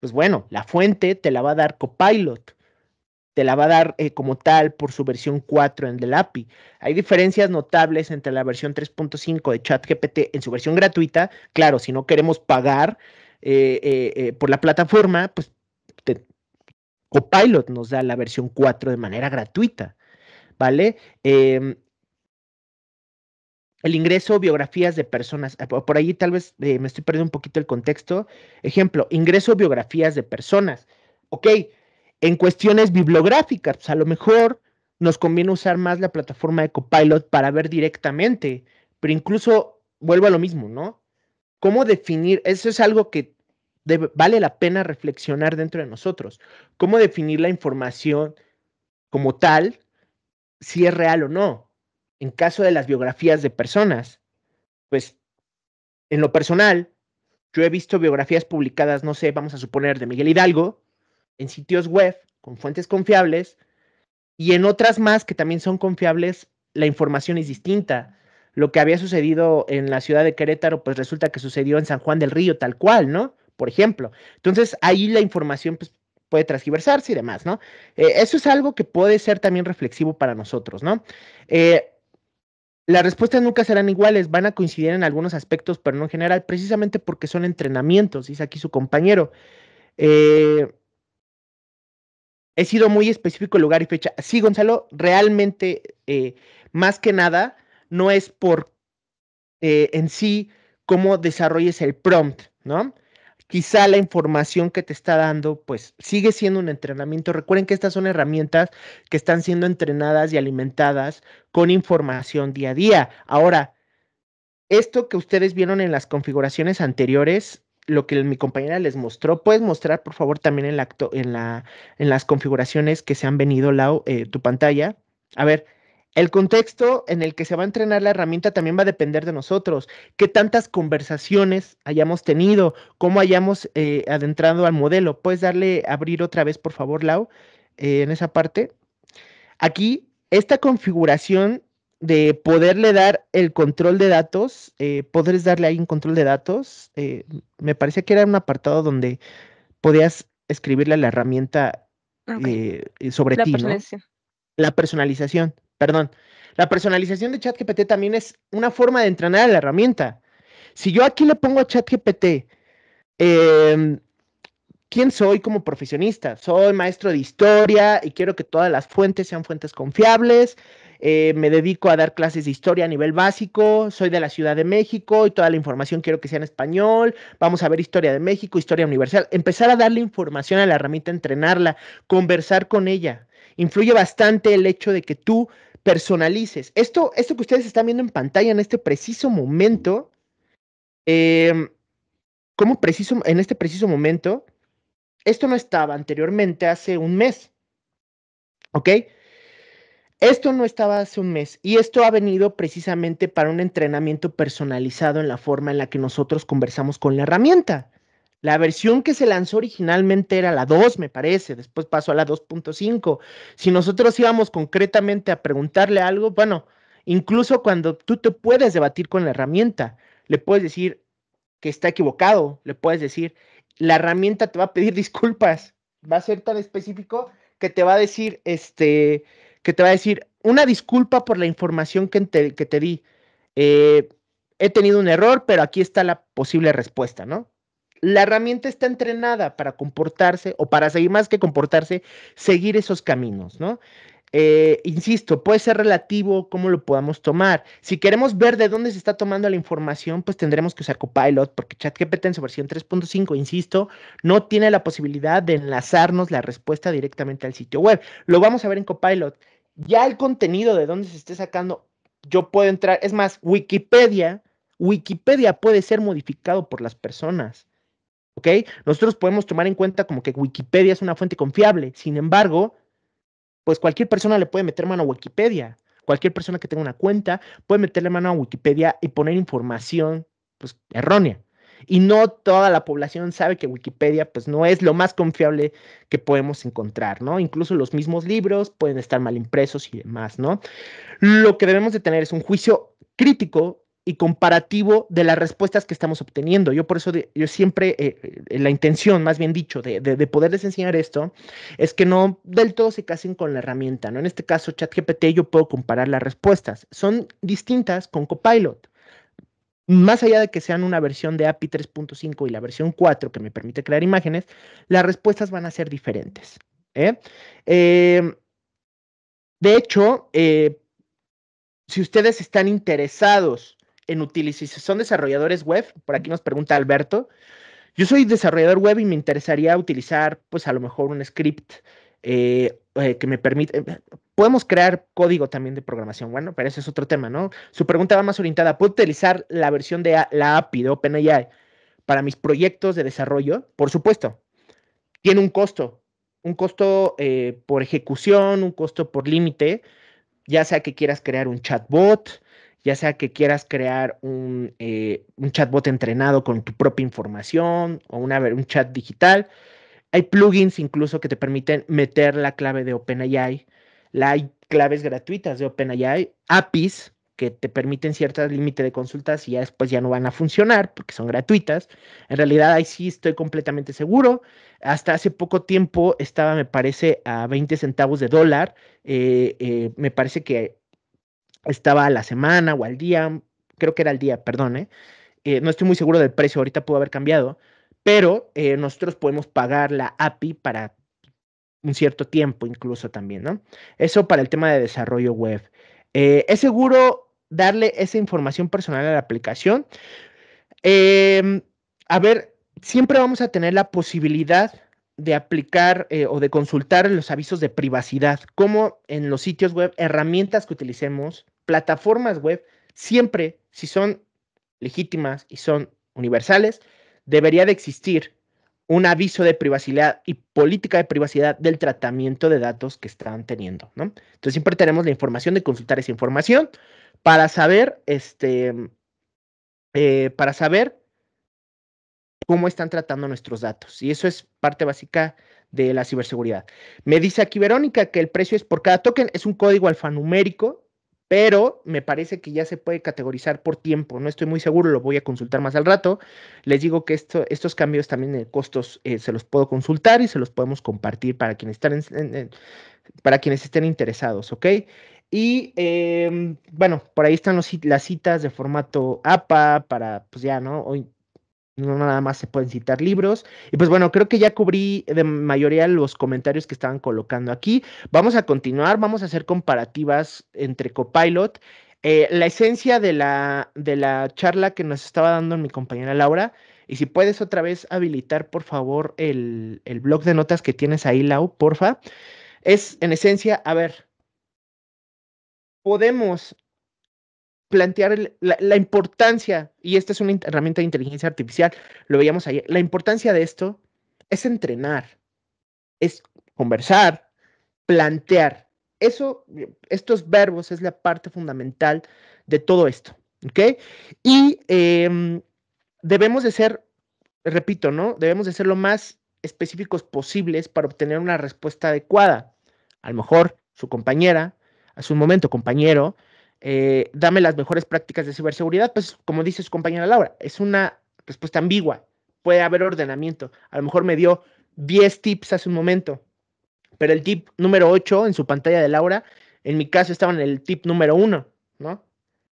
Speaker 2: pues bueno, la fuente te la va a dar Copilot te la va a dar eh, como tal por su versión 4 en el API. Hay diferencias notables entre la versión 3.5 de ChatGPT en su versión gratuita. Claro, si no queremos pagar eh, eh, por la plataforma, pues Copilot nos da la versión 4 de manera gratuita, ¿vale? Em, el ingreso, biografías de personas. Por ahí tal vez me estoy perdiendo un poquito el contexto. Ejemplo, ingreso, biografías de personas. Ok, en cuestiones bibliográficas, pues a lo mejor nos conviene usar más la plataforma de Copilot para ver directamente, pero incluso vuelvo a lo mismo, ¿no? ¿Cómo definir? Eso es algo que vale la pena reflexionar dentro de nosotros. ¿Cómo definir la información como tal, si es real o no? En caso de las biografías de personas, pues en lo personal, yo he visto biografías publicadas, no sé, vamos a suponer, de Miguel Hidalgo, en sitios web con fuentes confiables y en otras más que también son confiables, la información es distinta. Lo que había sucedido en la ciudad de Querétaro, pues resulta que sucedió en San Juan del Río, tal cual, ¿no? Por ejemplo. Entonces ahí la información pues, puede transgiversarse y demás, ¿no? Eh, eso es algo que puede ser también reflexivo para nosotros, ¿no? Eh, las respuestas nunca serán iguales, van a coincidir en algunos aspectos, pero no en general, precisamente porque son entrenamientos, dice aquí su compañero. Eh, he sido muy específico lugar y fecha. Sí, Gonzalo, realmente, eh, más que nada, no es por eh, en sí cómo desarrolles el prompt, ¿no? Quizá la información que te está dando, pues sigue siendo un entrenamiento. Recuerden que estas son herramientas que están siendo entrenadas y alimentadas con información día a día. Ahora, esto que ustedes vieron en las configuraciones anteriores lo que mi compañera les mostró. Puedes mostrar, por favor, también en la, en las configuraciones que se han venido, Lau, eh, tu pantalla. A ver, el contexto en el que se va a entrenar la herramienta también va a depender de nosotros, qué tantas conversaciones hayamos tenido, cómo hayamos eh, adentrado al modelo. ¿Puedes darle abrir otra vez, por favor, Lau, eh, en esa parte? Aquí, esta configuración de poderle dar el control de datos, eh, darle ahí un control de datos. Eh, me parecía que era un apartado donde podías escribirle a la herramienta eh, sobre ti. La personalización, perdón. La personalización de ChatGPT también es una forma de entrenar a la herramienta. Si yo aquí le pongo a ChatGPT, em, ¿quién soy como profesionista? Soy maestro de historia y quiero que todas las fuentes sean fuentes confiables eh, me dedico a dar clases de historia a nivel básico, soy de la Ciudad de México y toda la información quiero que sea en español, vamos a ver historia de México, historia universal, empezar a darle información a la herramienta, entrenarla, conversar con ella. Influye bastante el hecho de que tú personalices. Esto, esto que ustedes están viendo en pantalla en este preciso momento, eh, em, como preciso, en este preciso momento, esto no estaba anteriormente hace un mes. ¿Ok? Esto no estaba hace un mes y esto ha venido precisamente para un entrenamiento personalizado en la forma en la que nosotros conversamos con la herramienta. La versión que se lanzó originalmente era la 2, me parece, después pasó a la 2.5. Si nosotros íbamos concretamente a preguntarle algo, bueno, incluso cuando tú te puedes debatir con la herramienta, le puedes decir que está equivocado, le puedes decir, la herramienta te va a pedir disculpas, va a ser tan específico que te va a decir, este, que te va a decir una disculpa por la información que te, que te di. Eh, he tenido un error, pero aquí está la posible respuesta, ¿no? La herramienta está entrenada para comportarse o para seguir más que comportarse, seguir esos caminos, ¿no? Eh, insisto, puede ser relativo cómo lo podamos tomar. Si queremos ver de dónde se está tomando la información, pues tendremos que usar Copilot, porque ChatGPT en su versión 3.5, insisto, no tiene la posibilidad de enlazarnos la respuesta directamente al sitio web. Lo vamos a ver en Copilot ya el contenido de donde se esté sacando, yo puedo entrar, es más, Wikipedia, Wikipedia puede ser modificado por las personas. ¿Ok? Nosotros podemos tomar en cuenta como que Wikipedia es una fuente confiable. Sin embargo, pues cualquier persona le puede meter mano a Wikipedia. Cualquier persona que tenga una cuenta puede meterle mano a Wikipedia y poner información pues, errónea y no toda la población sabe que Wikipedia pues no es lo más confiable que podemos encontrar, ¿no? Incluso los mismos libros pueden estar mal impresos y demás, ¿no? Lo que debemos de tener es un juicio crítico y comparativo de las respuestas que estamos obteniendo. Yo por eso, yo siempre, eh, eh, la intención, más bien dicho, de, de, poderles enseñar esto, es que no del todo se casen con la herramienta, ¿no? En este caso, ChatGPT, yo puedo comparar las respuestas. Son distintas con Copilot más allá de que sean una versión de API 3.5 y la versión 4 que me permite crear imágenes, las respuestas van a ser diferentes. ¿eh? Em, de hecho, eh, si ustedes están interesados en utilizar, si son desarrolladores web, por aquí nos pregunta Alberto, yo soy desarrollador web y me interesaría utilizar, pues a lo mejor un script eh, que me permite, podemos crear código también de programación, bueno, pero eso es otro tema, ¿no? Su pregunta va más orientada, ¿puedo utilizar la versión de la API de OpenAI para mis proyectos de desarrollo? Por supuesto, tiene un costo, un costo eh, por ejecución, un costo por límite, ya sea que quieras crear un chatbot, ya sea que quieras crear un, eh, chatbot entrenado con tu propia información o una, un chat digital. Hay plugins incluso que te permiten meter la clave de OpenAI hay claves gratuitas de OpenAI, APIs, que te permiten cierto límite de consultas y ya después ya no van a funcionar porque son gratuitas. En realidad ahí sí estoy completamente seguro. Hasta hace poco tiempo estaba, me parece, a 20 centavos de dólar. Eh, eh, me parece que estaba a la semana o al día, creo que era al día, perdón. ¿eh? no estoy muy seguro del precio, ahorita pudo haber cambiado, pero nosotros podemos pagar la API para un cierto tiempo incluso también, ¿no? Eso para el tema de desarrollo web. Eh, es seguro darle esa información personal a la aplicación. Em, a ver, siempre vamos a tener la posibilidad de aplicar eh, o de consultar los avisos de privacidad, como en los sitios web, herramientas que utilicemos, plataformas web, siempre, si son legítimas y son universales, debería de existir un aviso de privacidad y política de privacidad del tratamiento de datos que están teniendo, ¿no? Entonces siempre tenemos la información de consultar esa información para saber, este, eh, para saber cómo están tratando nuestros datos. Y eso es parte básica de la ciberseguridad. Me dice aquí Verónica que el precio es por cada token, es un código alfanumérico pero me parece que ya se puede categorizar por tiempo, no estoy muy seguro, lo voy a consultar más al rato. Les digo que estos cambios también de costos eh, se los puedo consultar y se los podemos compartir para quienes, están para quienes estén interesados, ¿ok? Y em, bueno, por ahí están las citas de formato APA para, pues ya, ¿no? Hoy no nada más se pueden citar libros. Y pues bueno, creo que ya cubrí de mayoría los comentarios que estaban colocando aquí. Vamos a continuar, vamos a hacer comparativas entre Copilot. Eh, la esencia de la, de la charla que nos estaba dando mi compañera Laura, y si puedes otra vez habilitar, por favor, el, el blog de notas que tienes ahí, Lau, porfa, es en esencia, a ver, podemos plantear la, importancia, y esta es una herramienta de inteligencia artificial, lo veíamos ayer, la importancia de esto es entrenar, es conversar, plantear. Eso, estos verbos es la parte fundamental de todo esto, ¿ok? Y em, debemos de ser, repito, ¿no? Debemos de ser lo más específicos posibles para obtener una respuesta adecuada. A lo mejor su compañera, a su momento compañero, eh, dame las mejores prácticas de ciberseguridad, pues como dice su compañera Laura, es una respuesta ambigua, puede haber ordenamiento. A lo mejor me dio 10 tips hace un momento, pero el tip número 8 en su pantalla de Laura, en mi caso estaba en el tip número 1, ¿no?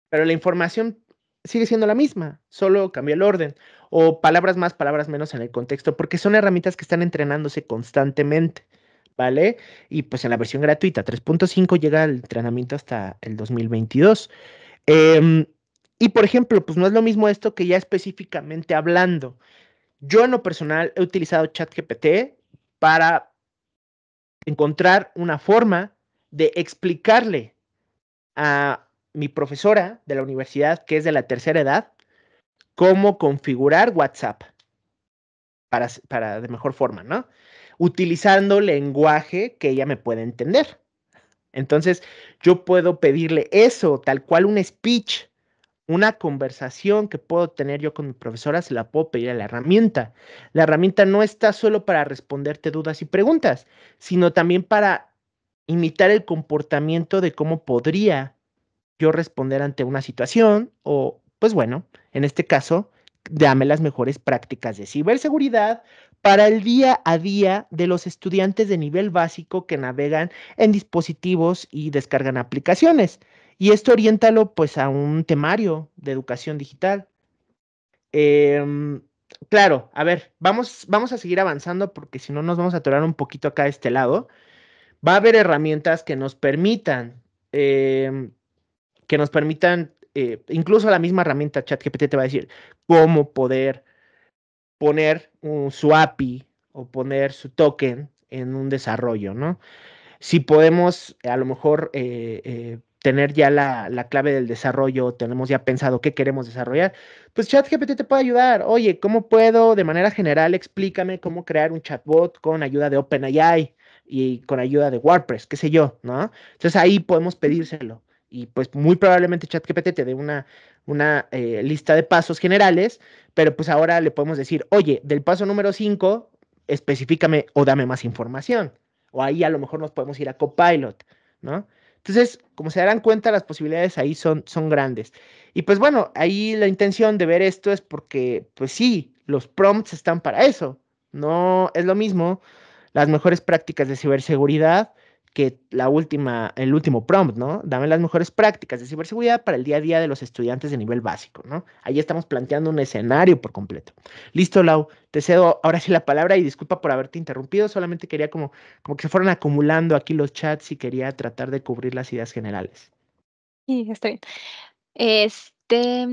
Speaker 2: Pero la información sigue siendo la misma, solo cambió el orden o palabras más, palabras menos en el contexto, porque son herramientas que están entrenándose constantemente. ¿vale? Y pues en la versión gratuita 3.5 llega el entrenamiento hasta el 2022. Em, y por ejemplo, pues no es lo mismo esto que ya específicamente hablando. Yo en lo personal he utilizado ChatGPT para encontrar una forma de explicarle a mi profesora de la universidad, que es de la tercera edad, cómo configurar WhatsApp para, para de mejor forma, ¿no? utilizando lenguaje que ella me puede entender. Entonces, yo puedo pedirle eso, tal cual un speech, una conversación que puedo tener yo con mi profesora, se la puedo pedir a la herramienta. La herramienta no está solo para responderte dudas y preguntas, sino también para imitar el comportamiento de cómo podría yo responder ante una situación o, pues bueno, en este caso, dame las mejores prácticas de ciberseguridad para el día a día de los estudiantes de nivel básico que navegan en dispositivos y descargan aplicaciones. Y esto orientalo pues a un temario de educación digital. Em, claro, a ver, vamos, vamos a seguir avanzando porque si no nos vamos a atorar un poquito acá de este lado. Va a haber herramientas que nos permitan, em, que nos permitan, eh, incluso la misma herramienta ChatGPT te va a decir cómo poder poner un, su API o poner su token en un desarrollo, ¿no? Si podemos a lo mejor eh, eh, tener ya la, la, clave del desarrollo, tenemos ya pensado qué queremos desarrollar, pues ChatGPT te puede ayudar. Oye, ¿cómo puedo de manera general explícame cómo crear un chatbot con ayuda de OpenAI y con ayuda de WordPress, qué sé yo, ¿no? Entonces ahí podemos pedírselo y pues muy probablemente ChatGPT te dé una, una eh, lista de pasos generales, pero pues ahora le podemos decir, oye, del paso número 5, específicame o dame más información. O ahí a lo mejor nos podemos ir a Copilot, ¿no? Entonces, como se darán cuenta, las posibilidades ahí son, son grandes. Y pues bueno, ahí la intención de ver esto es porque, pues sí, los prompts están para eso. No es lo mismo las mejores prácticas de ciberseguridad la última, el último prompt, ¿no? Dame las mejores prácticas de ciberseguridad para el día a día de los estudiantes de nivel básico, ¿no? Ahí estamos planteando un escenario por completo. Listo, Lau, te cedo ahora sí la palabra y disculpa por haberte interrumpido, solamente quería como, como que se fueran acumulando aquí los chats y quería tratar de cubrir las ideas generales.
Speaker 4: Sí, está bien. Este,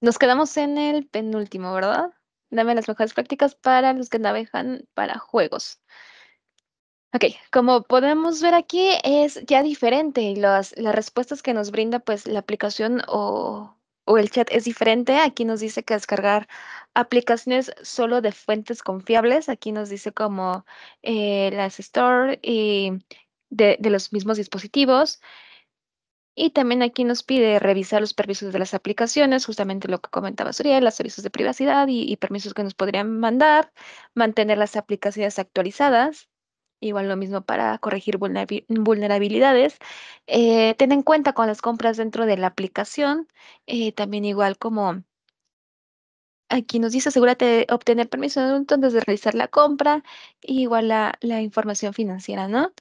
Speaker 3: nos quedamos en el penúltimo, ¿verdad? Dame las mejores prácticas para los que navegan para juegos. Ok, como podemos ver aquí es ya diferente las, las respuestas que nos brinda pues la aplicación o, el chat es diferente. Aquí nos dice que descargar aplicaciones solo de fuentes confiables. Aquí nos dice como eh, las store y de, los mismos dispositivos. Y también aquí nos pide revisar los permisos de las aplicaciones, justamente lo que comentaba Suriel, los servicios de privacidad y permisos que nos podrían mandar, mantener las aplicaciones actualizadas, Igual lo mismo para corregir vulnerabilidades. Eh, Tener en cuenta con las compras dentro de la aplicación. Eh, también igual como aquí nos dice, asegúrate de obtener permiso de un antes de realizar la compra. igual la información financiera, ¿no?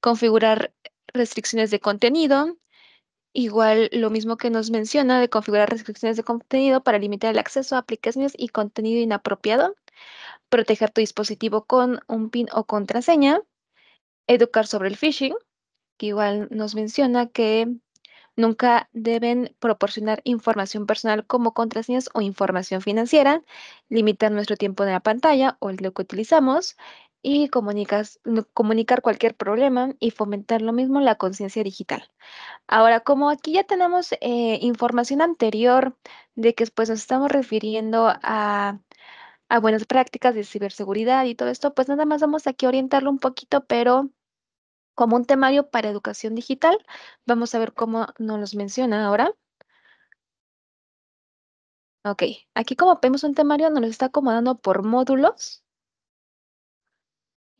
Speaker 3: Configurar restricciones de contenido, Igual lo mismo que nos menciona de configurar restricciones de contenido para limitar el acceso a aplicaciones y contenido inapropiado, proteger tu dispositivo con un pin o contraseña, educar sobre el phishing, que igual nos menciona que nunca deben proporcionar información personal como contraseñas o información financiera, limitar nuestro tiempo en la pantalla o lo que utilizamos, y comunicar cualquier problema y fomentar lo mismo la conciencia digital. Ahora, como aquí ya tenemos eh, información anterior de que pues, nos estamos refiriendo a, a buenas prácticas de ciberseguridad y todo esto, pues nada más vamos aquí a orientarlo un poquito, pero como un temario para educación digital. Vamos a ver cómo nos los menciona ahora. Ok, aquí como vemos un temario nos está acomodando por módulos.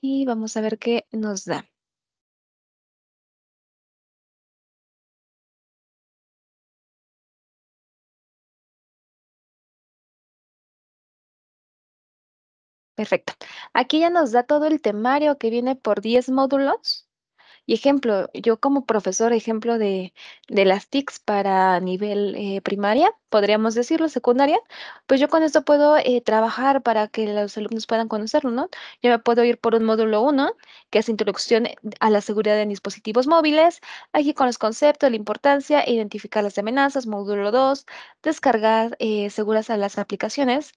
Speaker 1: Y vamos a ver qué nos da. Perfecto. Aquí ya nos da todo el temario que viene por 10 módulos. Y
Speaker 3: ejemplo, yo como profesor, ejemplo de, de las TICs para nivel eh, primaria, podríamos decirlo, secundaria, pues yo con esto puedo eh, trabajar para que los alumnos puedan conocerlo, ¿no? Yo me puedo ir por un módulo 1, que es introducción a la seguridad en dispositivos móviles, aquí con los conceptos, la importancia, identificar las amenazas, módulo 2, descargar eh, seguras a las aplicaciones,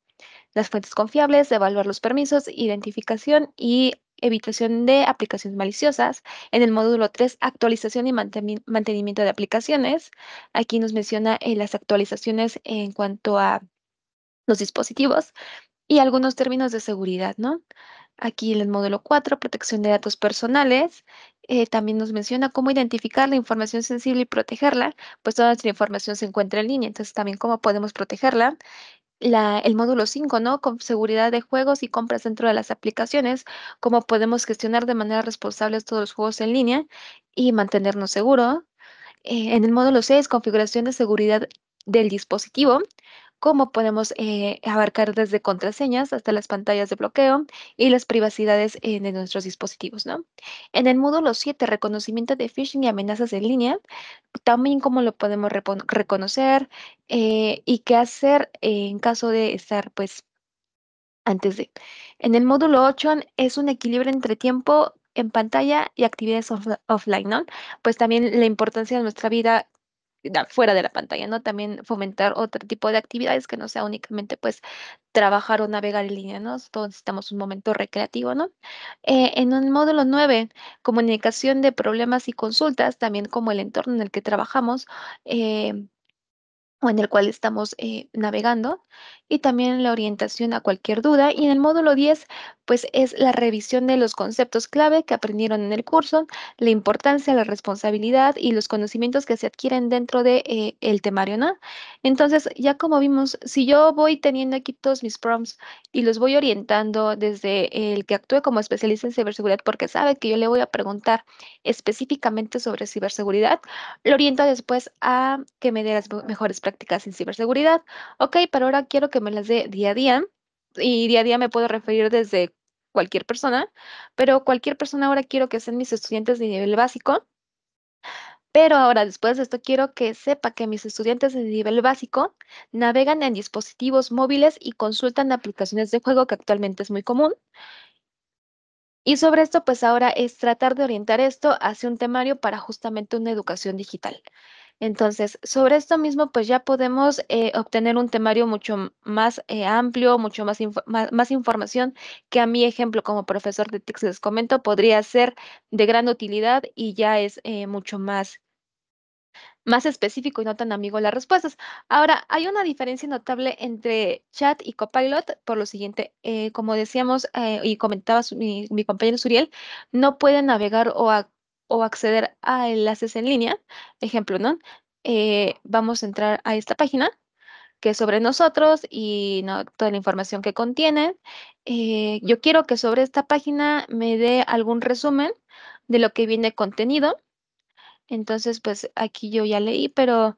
Speaker 3: las fuentes confiables, evaluar los permisos, identificación y evitación de aplicaciones maliciosas. En el módulo 3, actualización y mantenimiento de aplicaciones. Aquí nos menciona eh, las actualizaciones en cuanto a los dispositivos y algunos términos de seguridad, ¿no? Aquí en el módulo 4, protección de datos personales, eh, también nos menciona cómo identificar la información sensible y protegerla, pues toda nuestra información se encuentra en línea, entonces también cómo podemos protegerla el módulo 5, ¿no? Con seguridad de juegos y compras dentro de las aplicaciones, cómo podemos gestionar de manera responsable todos los juegos en línea y mantenernos seguros. Eh, en el módulo 6, configuración de seguridad del dispositivo, cómo podemos eh, abarcar desde contraseñas hasta las pantallas de bloqueo y las privacidades eh, de nuestros dispositivos. ¿no? En el módulo 7, reconocimiento de phishing y amenazas en línea, también cómo lo podemos reconocer eh, y qué hacer en caso de estar pues antes de. En el módulo 8 es un equilibrio entre tiempo en pantalla y actividades offline, ¿no? Pues también la importancia de nuestra vida fuera de la pantalla, ¿no? También fomentar otro tipo de actividades que no sea únicamente pues trabajar o navegar en línea, ¿no? necesitamos un momento recreativo, ¿no? Eh, en el módulo 9, comunicación de problemas y consultas, también como el entorno en el que trabajamos eh, o en el cual estamos eh, navegando, y también la orientación a cualquier duda. Y en el módulo 10, pues es la revisión de los conceptos clave que aprendieron en el curso, la importancia, la responsabilidad y los conocimientos que se adquieren dentro del de, eh, el temario, ¿no? Entonces, ya como vimos, si yo voy teniendo aquí todos mis prompts y los voy orientando desde el que actúe como especialista en ciberseguridad porque sabe que yo le voy a preguntar específicamente sobre ciberseguridad, lo oriento después a que me dé las mejores prácticas en ciberseguridad. Ok, pero ahora quiero que me las dé día a día. Y día a día me puedo referir desde cualquier persona, pero cualquier persona ahora quiero que sean mis estudiantes de nivel básico. Pero ahora, después de esto, quiero que sepa que mis estudiantes de nivel básico navegan en dispositivos móviles y consultan aplicaciones de juego que actualmente es muy común. Y sobre esto, pues ahora es tratar de orientar esto hacia un temario para justamente una educación digital. Entonces, sobre esto mismo, pues ya podemos eh, obtener un temario mucho más eh, amplio, mucho más, información que a mi ejemplo como profesor de TICS les comento podría ser de gran utilidad y ya es eh, mucho más más específico y no tan amigo las respuestas. Ahora, hay una diferencia notable entre chat y copilot por lo siguiente. como decíamos y comentaba mi, compañero Suriel, no puede navegar o, o acceder a enlaces en línea, ejemplo, ¿no? Eh, vamos a entrar a esta página que es sobre nosotros y ¿no? toda la información que contiene. Eh, yo quiero que sobre esta página me dé algún resumen de lo que viene contenido. Entonces, pues aquí yo ya leí, pero,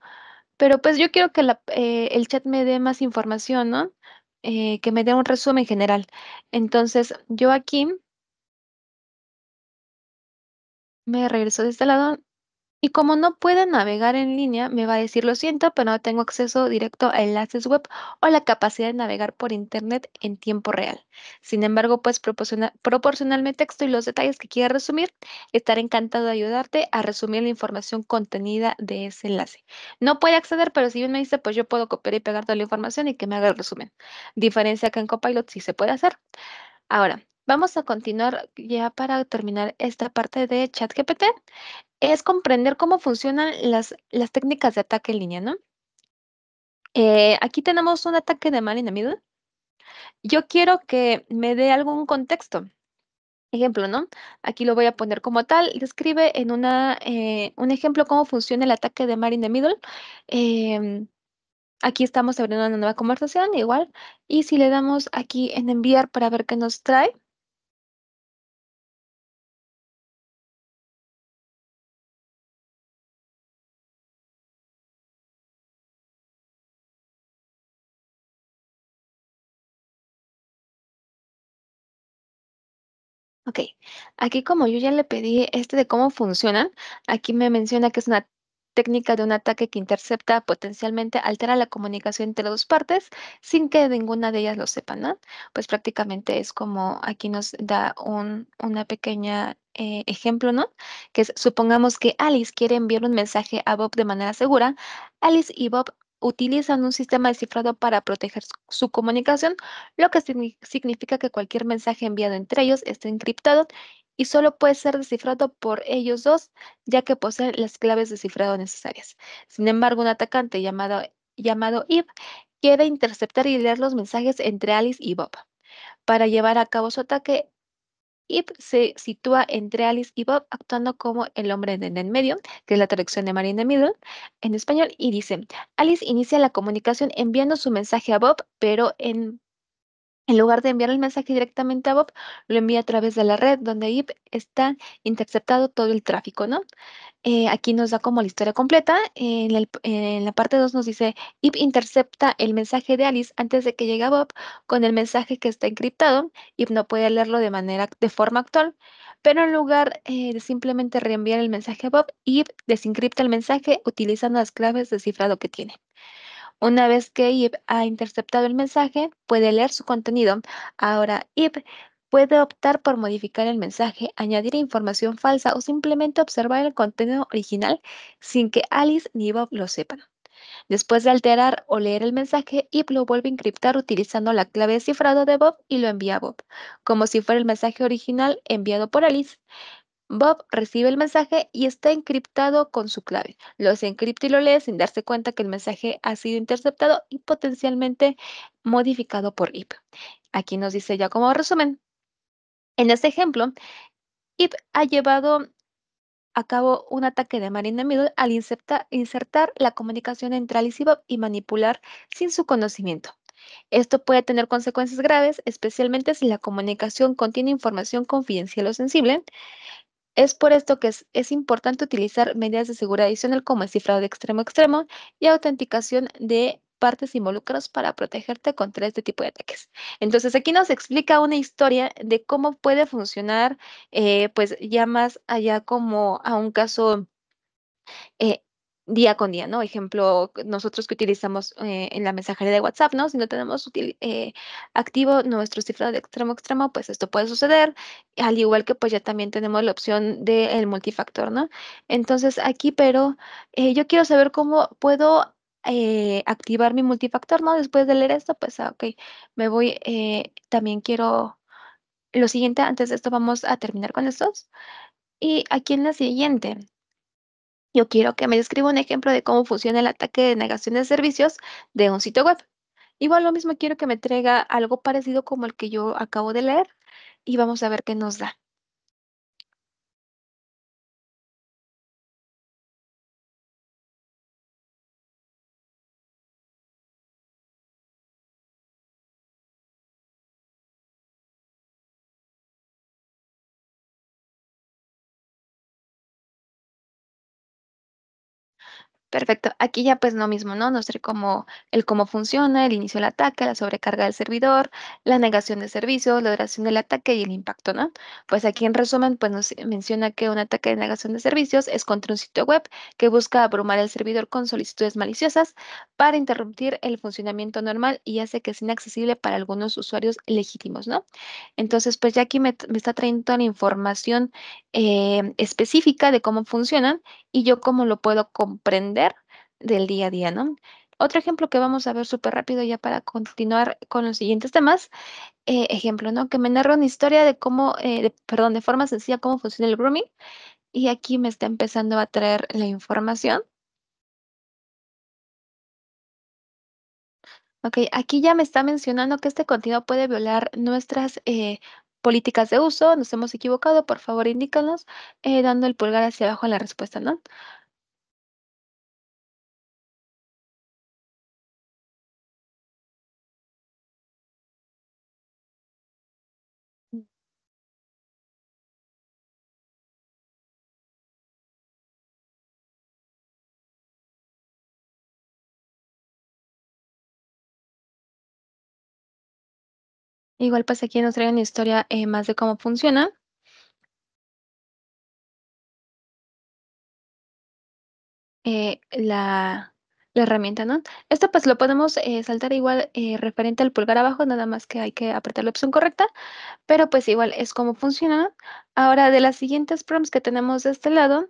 Speaker 3: pero pues yo quiero que eh, el chat me dé más información, ¿no? que me dé un resumen general. Entonces, yo aquí me regreso de este lado y como no puede navegar en línea, me va a decir, lo siento, pero no tengo acceso directo a enlaces web o la capacidad de navegar por Internet en tiempo real. Sin embargo, puedes proporciona, proporcionarme texto y los detalles que quiera resumir. Estaré encantado de ayudarte a resumir la información contenida de ese enlace. No puede acceder, pero si bien me dice, pues yo puedo copiar y pegar toda la información y que me haga el resumen. Diferencia que en Copilot sí se puede hacer. Ahora, Vamos a continuar ya para terminar esta parte de ChatGPT. Es comprender cómo funcionan las, las técnicas de ataque en línea, ¿no? Eh, aquí tenemos un ataque de man-in-the-middle. Yo quiero que me dé algún contexto. Ejemplo, ¿no? Aquí lo voy a poner como tal. Describe en una, eh, un ejemplo cómo funciona el ataque de Marine the Middle. Em,
Speaker 1: aquí estamos abriendo una nueva conversación, igual. Y si le damos aquí en enviar para ver qué nos trae, Ok, aquí como yo ya le pedí este de cómo funcionan,
Speaker 3: aquí me menciona que es una técnica de un ataque que intercepta, potencialmente altera la comunicación entre dos partes sin que ninguna de ellas lo sepa, ¿no? Pues prácticamente es como aquí nos da un, una pequeña eh, ejemplo, ¿no? Que supongamos que Alice quiere enviar un mensaje a Bob de manera segura. Alice y Bob utilizan un sistema de cifrado para proteger su comunicación, lo que significa que cualquier mensaje enviado entre ellos está encriptado y solo puede ser descifrado por ellos dos, ya que poseen las claves de cifrado necesarias. Sin embargo, un atacante llamado, llamado Eve quiere interceptar y leer los mensajes entre Alice y Bob. Para llevar a cabo su ataque, Ip pues, se sitúa entre Alice y Bob actuando como el hombre en el medio, que es la traducción de Marina Middle en español, y dice, Alice inicia la comunicación enviando su mensaje a Bob, pero en en lugar de enviar el mensaje directamente a Bob, lo envía a través de la red, donde Ip está interceptado todo el tráfico, ¿no? Eh, aquí nos da como la historia completa. En, la parte 2 nos dice, IP intercepta el mensaje de Alice antes de que llegue a Bob con el mensaje que está encriptado. IP no puede leerlo de, manera, de forma actual, pero en lugar eh, de simplemente reenviar el mensaje a Bob, IP desencripta el mensaje utilizando las claves de cifrado que tiene. Una vez que IP ha interceptado el mensaje, puede leer su contenido. Ahora, IP puede optar por modificar el mensaje, añadir información falsa o simplemente observar el contenido original sin que Alice ni Bob lo sepan. Después de alterar o leer el mensaje, IP lo vuelve a encriptar utilizando la clave de cifrado de Bob y lo envía a Bob, como si fuera el mensaje original enviado por Alice. Bob recibe el mensaje y está encriptado con su clave. Los desencripta y lo lee sin darse cuenta que el mensaje ha sido interceptado y potencialmente modificado por IP. Aquí nos dice ya como resumen. En este ejemplo, IP ha llevado a cabo un ataque de Marina Middle al insertar la comunicación entre Alice y Bob y manipular sin su conocimiento. Esto puede tener consecuencias graves, especialmente si la comunicación contiene información confidencial o sensible, es por esto que es, importante utilizar medidas de seguridad adicional como el cifrado de extremo a extremo y autenticación de partes involucradas para protegerte contra este tipo de ataques. Entonces aquí nos explica una historia de cómo puede funcionar, eh, pues ya más allá como a un caso eh, día con día, ¿no? Ejemplo, nosotros que utilizamos eh, en la mensajería de WhatsApp, ¿no? Si no tenemos eh, activo nuestro cifrado de extremo a extremo, pues esto puede suceder, al igual que pues ya también tenemos la opción del multifactor, ¿no? Entonces aquí, pero eh, yo quiero saber cómo puedo activar mi multifactor, ¿no? Después de leer esto, pues, ah, ok, me voy, también quiero, lo siguiente, antes de esto vamos a terminar con estos. Y aquí en la siguiente, yo quiero que me describa un ejemplo de cómo funciona el ataque de negación de servicios de un sitio web. Igual lo mismo quiero que me traiga algo parecido como el que yo acabo de leer
Speaker 1: y vamos a ver qué nos da. Perfecto. Aquí ya pues lo mismo, ¿no? Nos trae cómo
Speaker 3: el cómo funciona, el inicio del ataque, la sobrecarga del servidor, la negación de servicio, la duración del ataque y el impacto, ¿no? Pues aquí en resumen, pues nos menciona que un ataque de negación de servicios es contra un sitio web que busca abrumar el servidor con solicitudes maliciosas para interrumpir el funcionamiento normal y hace que sea inaccesible para algunos usuarios legítimos, ¿no? Entonces, pues ya aquí me, está trayendo la información eh, específica de cómo funcionan y yo cómo lo puedo comprender del día a día, ¿no? Otro ejemplo que vamos a ver súper rápido ya para continuar con los siguientes temas, eh, ejemplo, ¿no? Que me narra una historia de cómo, eh, perdón, de forma sencilla cómo funciona el grooming y aquí me está empezando a traer la información. Ok, aquí ya me está mencionando que este contenido puede violar nuestras eh,
Speaker 1: políticas de uso, nos hemos equivocado, por favor indícanos, dando el pulgar hacia abajo en la respuesta, ¿no? Igual pues aquí nos una historia eh, más de cómo funciona. Eh, la, herramienta, ¿no? Esto pues lo
Speaker 3: podemos eh, saltar igual referente al pulgar abajo, nada más que hay que apretar la opción correcta, pero pues igual es cómo funciona. Ahora de las siguientes prompts que tenemos de este lado,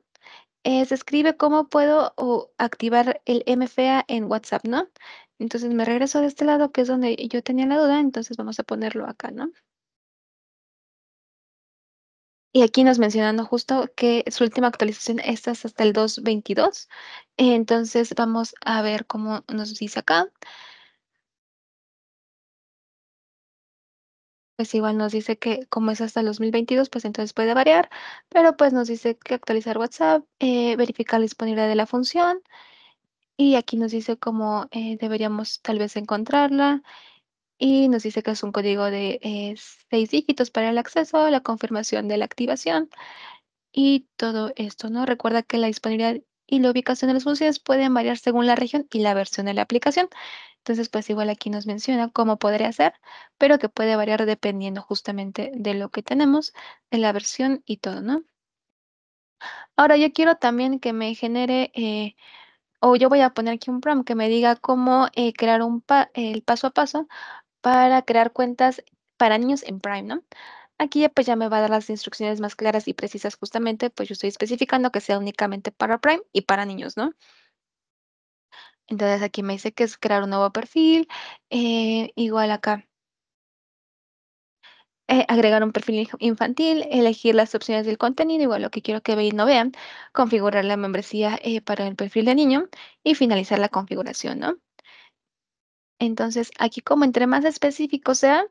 Speaker 3: se escribe cómo puedo activar el MFA en WhatsApp, ¿no? Entonces me regreso de este lado, que es donde yo tenía la duda, entonces vamos a ponerlo acá, ¿no? Y aquí nos mencionando justo que su última actualización es hasta el 2.22. Entonces vamos a ver cómo nos dice acá. Pues igual nos dice que como es hasta el 2022, pues entonces puede variar, pero pues nos dice que actualizar WhatsApp, eh, verificar la disponibilidad de la función, y aquí nos dice cómo eh, deberíamos tal vez encontrarla. Y nos dice que es un código de eh, seis dígitos para el acceso, la confirmación de la activación y todo esto, ¿no? Recuerda que la disponibilidad y la ubicación de las funciones pueden variar según la región y la versión de la aplicación. Entonces, pues igual aquí nos menciona cómo podría ser, pero que puede variar dependiendo justamente de lo que tenemos, de la versión y todo, ¿no? Ahora yo quiero también que me genere eh, o yo voy a poner aquí un prompt que me diga cómo eh, crear un el paso a paso para crear cuentas para niños en Prime, ¿no? Aquí pues ya me va a dar las instrucciones más claras y precisas justamente, pues yo estoy especificando que sea únicamente para Prime y para niños, ¿no? Entonces aquí me dice que es crear un nuevo perfil, eh, igual acá eh, agregar un perfil infantil, elegir las opciones del contenido, igual lo que quiero que y no vean, configurar la membresía eh, para el perfil de niño y finalizar la configuración, ¿no? Entonces, aquí como entre más específico sea,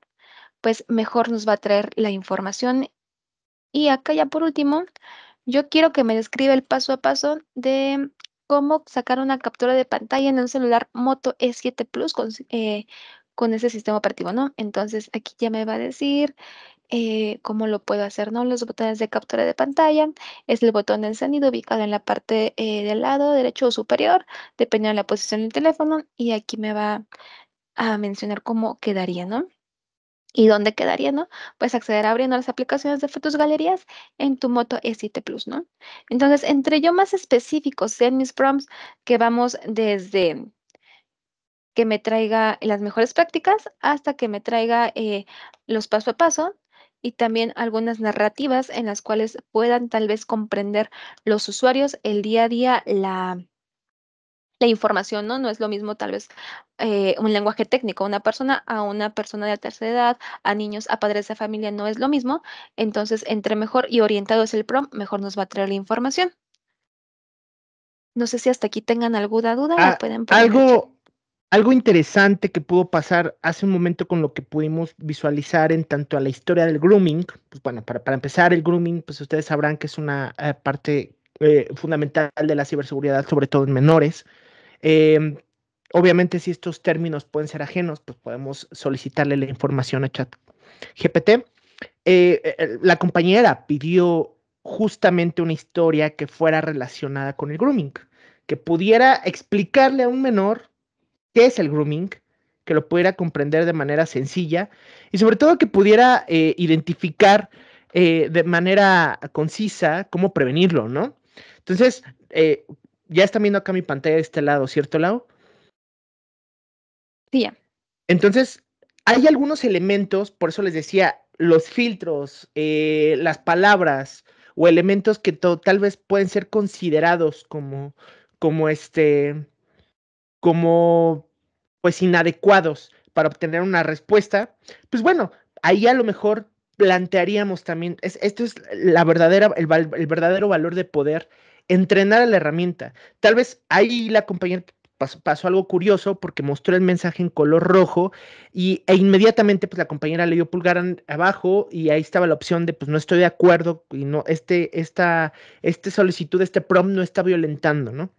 Speaker 3: pues mejor nos va a traer la información. Y acá ya por último, yo quiero que me describa el paso a paso de cómo sacar una captura de pantalla en un celular Moto E7 Plus con, eh, con ese sistema operativo, ¿no? Entonces aquí ya me va a decir eh, cómo lo puedo hacer, ¿no? Los botones de captura de pantalla es el botón de encendido ubicado en la parte eh, del lado derecho o superior, dependiendo de la posición del teléfono, y aquí me va a mencionar cómo quedaría, ¿no? ¿Y dónde quedaría, no? Pues acceder abriendo las aplicaciones de fotos galerías en tu Moto E7 Plus, ¿no? Entonces, entre yo más específicos sean mis prompts que vamos desde me traiga las mejores prácticas hasta que me traiga eh, los paso a paso y también algunas narrativas en las cuales puedan tal vez comprender los usuarios el día a día la, la información, ¿no? No es lo mismo tal vez eh, un lenguaje técnico, una persona a una persona de tercera edad, a niños, a padres de familia, no es lo mismo. Entonces, entre mejor y orientado es el PROM, mejor nos va a traer la información. No sé si hasta aquí tengan alguna duda. o ah, pueden
Speaker 2: algo, algo interesante que pudo pasar hace un momento con lo que pudimos visualizar en tanto a la historia del grooming, pues bueno, para, empezar el grooming, pues ustedes sabrán que es una eh, parte eh, fundamental de la ciberseguridad, sobre todo en menores. Em, obviamente, si estos términos pueden ser ajenos, pues podemos solicitarle la información a chat GPT. Eh, la compañera pidió justamente una historia que fuera relacionada con el grooming, que pudiera explicarle a un menor qué es el grooming, que lo pudiera comprender de manera sencilla y sobre todo que pudiera eh, identificar eh, de manera concisa cómo prevenirlo, ¿no? Entonces, eh, ya están viendo acá mi pantalla de este lado, ¿cierto, Lau? Sí. Entonces, hay algunos elementos, por eso les decía, los filtros, las palabras o elementos que tal vez pueden ser considerados como, como este, como pues inadecuados para obtener una respuesta, pues bueno, ahí a lo mejor plantearíamos también, es, esto es la verdadera, el, verdadero valor de poder entrenar a la herramienta. Tal vez ahí la compañera pasó, algo curioso porque mostró el mensaje en color rojo y, e inmediatamente pues la compañera le dio pulgar abajo y ahí estaba la opción de pues no estoy de acuerdo y no, este, esta, este solicitud, este prompt no está violentando, ¿no?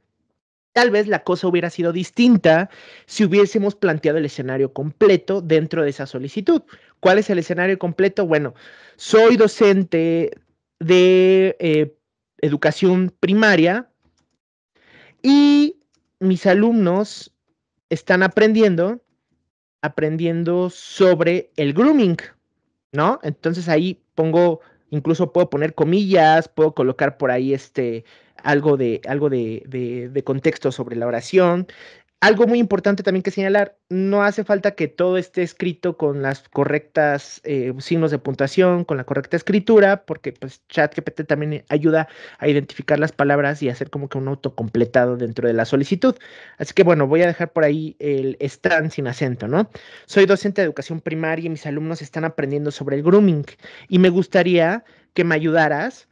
Speaker 2: Tal vez la cosa hubiera sido distinta si hubiésemos planteado el escenario completo dentro de esa solicitud. ¿Cuál es el escenario completo? Bueno, soy docente de eh, educación primaria y mis alumnos están aprendiendo, aprendiendo sobre el grooming, ¿no? Entonces ahí pongo, incluso puedo poner comillas, puedo colocar por ahí este algo de, algo de, contexto sobre la oración, algo muy importante también que señalar, no hace falta que todo esté escrito con las correctas eh, signos de puntuación, con la correcta escritura, porque pues ChatGPT también ayuda a identificar las palabras y hacer como que un auto completado dentro de la solicitud. Así que bueno, voy a dejar por ahí el stand sin acento, ¿no? Soy docente de educación primaria y mis alumnos están aprendiendo sobre el grooming y me gustaría que me ayudaras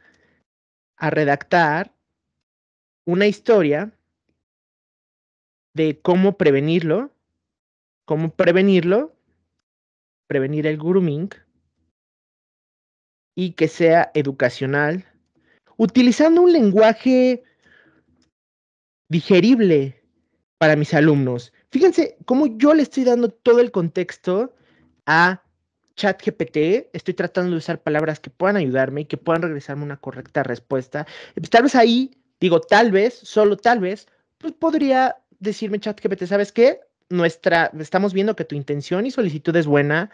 Speaker 2: a redactar una historia de cómo prevenirlo, cómo prevenirlo, prevenir el grooming y que sea educacional, utilizando un lenguaje digerible para mis alumnos. Fíjense cómo yo le estoy dando todo el contexto a ChatGPT, estoy tratando de usar palabras que puedan ayudarme y que puedan regresarme una correcta respuesta. Tal vez ahí Digo, tal vez, solo tal vez, pues podría decirme chat ChatGPT, ¿sabes qué? Nuestra, estamos viendo que tu intención y solicitud es buena,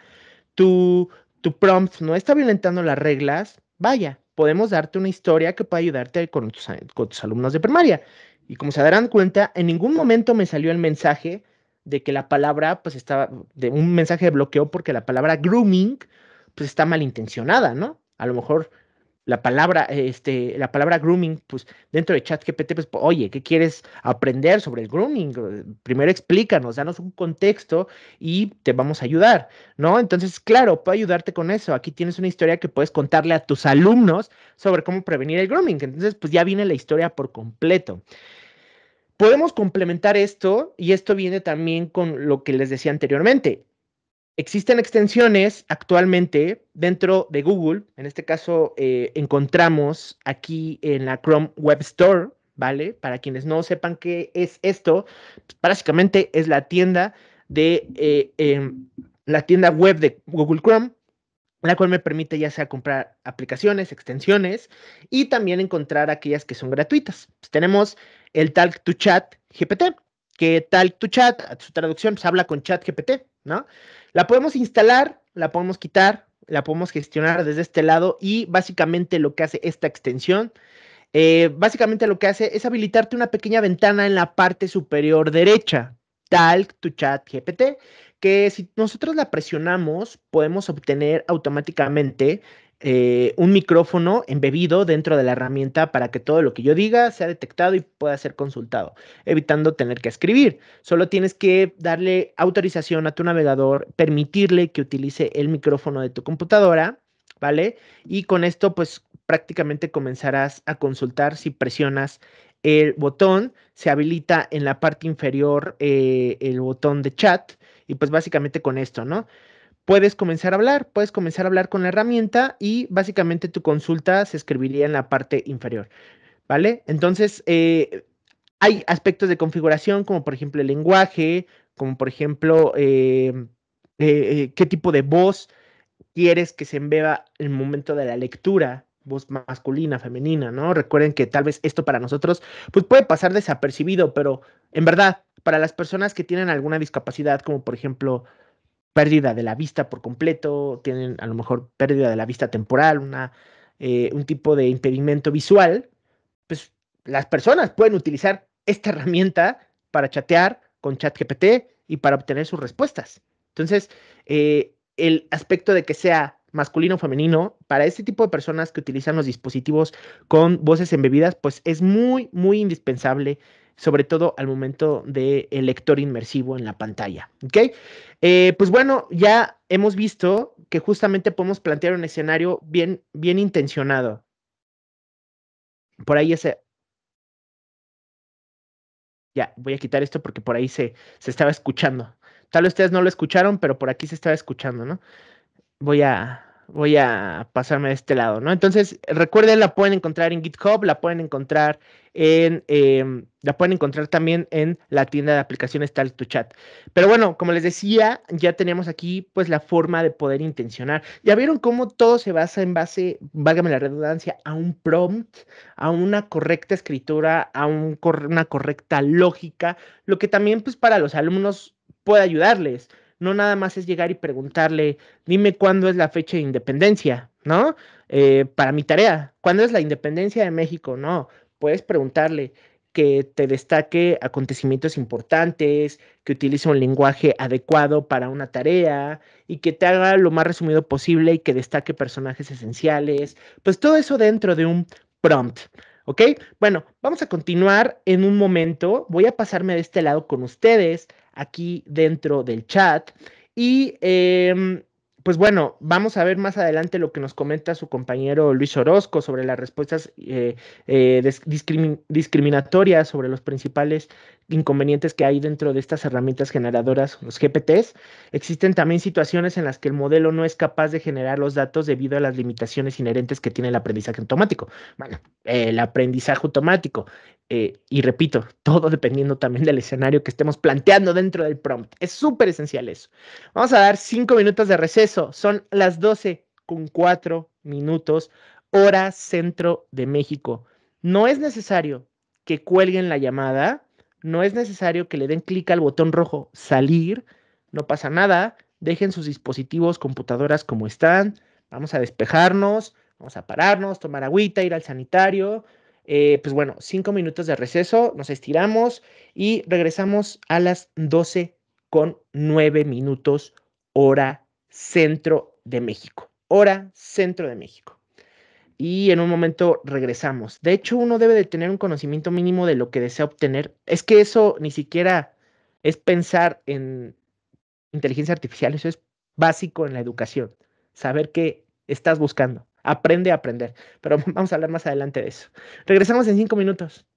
Speaker 2: tu, tu prompt no está violentando las reglas, vaya, podemos darte una historia que pueda ayudarte con tus, con tus alumnos de primaria. Y como se darán cuenta, en ningún momento me salió el mensaje de que la palabra, pues estaba, de un mensaje de bloqueo porque la palabra grooming, pues está malintencionada, ¿no? A lo mejor la palabra, este, la palabra grooming, pues dentro de ChatGPT, pues, oye, ¿qué quieres aprender sobre el grooming? Primero explícanos, danos un contexto y te vamos a ayudar, ¿no? Entonces, claro, puedo ayudarte con eso. Aquí tienes una historia que puedes contarle a tus alumnos sobre cómo prevenir el grooming. Entonces, pues ya viene la historia por completo. Podemos complementar esto y esto viene también con lo que les decía anteriormente. Existen extensiones actualmente dentro de Google. En este caso, eh, encontramos aquí en la Chrome Web Store, ¿vale? Para quienes no sepan qué es esto, pues, básicamente es la tienda de eh, em, la tienda web de Google Chrome, la cual me permite ya sea comprar aplicaciones, extensiones y también encontrar aquellas que son gratuitas. Pues, tenemos el Talk to Chat GPT, que Talk to Chat, su traducción, se pues, habla con Chat GPT, la podemos instalar, la podemos quitar, la podemos gestionar desde este lado y básicamente lo que hace esta extensión, eh, básicamente lo que hace es habilitarte una pequeña ventana en la parte superior derecha, Talk to Chat GPT, que si nosotros la presionamos podemos obtener automáticamente eh, un micrófono embebido dentro de la herramienta para que todo lo que yo diga sea detectado y pueda ser consultado, evitando tener que escribir. Solo tienes que darle autorización a tu navegador, permitirle que utilice el micrófono de tu computadora, ¿vale? Y con esto, pues prácticamente comenzarás a consultar si presionas el botón, se habilita en la parte inferior eh, el botón de chat y pues básicamente con esto, ¿no? puedes comenzar a hablar, puedes comenzar a hablar con la herramienta y básicamente tu consulta se escribiría en la parte inferior, ¿vale? Entonces, eh, hay aspectos de configuración como por ejemplo el lenguaje, como por ejemplo eh, eh, qué tipo de voz quieres que se embeba en el momento de la lectura, voz masculina, femenina, ¿no? Recuerden que tal vez esto para nosotros pues puede pasar desapercibido, pero en verdad, para las personas que tienen alguna discapacidad, como por ejemplo pérdida de la vista por completo, tienen a lo mejor pérdida de la vista temporal, una, eh, un tipo de impedimento visual, pues las personas pueden utilizar esta herramienta para chatear con ChatGPT y para obtener sus respuestas. Entonces, eh, el aspecto de que sea masculino o femenino, para este tipo de personas que utilizan los dispositivos con voces embebidas, pues es muy, muy indispensable sobre todo al momento del de lector inmersivo en la pantalla. ¿Ok? Eh, pues bueno, ya hemos visto que justamente podemos plantear un escenario bien, bien intencionado. Por ahí ese, ya, voy a quitar esto porque por ahí se, se estaba escuchando. Tal vez ustedes no lo escucharon, pero por aquí se estaba escuchando, ¿no? Voy a, voy a pasarme de este lado, ¿no? Entonces, recuerden, la pueden encontrar en GitHub, la pueden encontrar en, em, la pueden encontrar también en la tienda de aplicaciones Tal Chat. Pero bueno, como les decía, ya tenemos aquí pues la forma de poder intencionar. Ya vieron cómo todo se basa en base, válgame la redundancia, a un prompt, a una correcta escritura, a una correcta lógica, lo que también pues para los alumnos puede ayudarles no nada más es llegar y preguntarle, dime cuándo es la fecha de independencia, ¿no? Eh, para mi tarea, ¿cuándo es la independencia de México? No, puedes preguntarle que te destaque acontecimientos importantes, que utilice un lenguaje adecuado para una tarea y que te haga lo más resumido posible y que destaque personajes esenciales, pues todo eso dentro de un prompt. ¿Ok? Bueno, vamos a continuar en un momento. Voy a pasarme de este lado con ustedes aquí dentro del chat. Y em, pues bueno, vamos a ver más adelante lo que nos comenta su compañero Luis Orozco sobre las respuestas eh, eh, discriminatorias, sobre los principales inconvenientes que hay dentro de estas herramientas generadoras, los GPTs. Existen también situaciones en las que el modelo no es capaz de generar los datos debido a las limitaciones inherentes que tiene el aprendizaje automático. Bueno, el aprendizaje automático. Eh, y repito, todo dependiendo también del escenario que estemos planteando dentro del prompt. Es súper esencial eso. Vamos a dar cinco minutos de receso son las 12 con 4 minutos, hora centro de México. No es necesario que cuelguen la llamada, no es necesario que le den clic al botón rojo salir, no pasa nada, dejen sus dispositivos, computadoras como están, vamos a despejarnos, vamos a pararnos, tomar agüita, ir al sanitario. Eh, pues bueno, cinco minutos de receso, nos estiramos y regresamos a las 12 con 9 minutos hora centro de México. Hora centro de México. Y en un momento regresamos. De hecho, uno debe de tener un conocimiento mínimo de lo que desea obtener. Es que eso ni siquiera es pensar en inteligencia artificial, eso es básico en la educación. Saber qué estás buscando. Aprende a aprender. Pero vamos a hablar más adelante de eso. Regresamos en cinco minutos.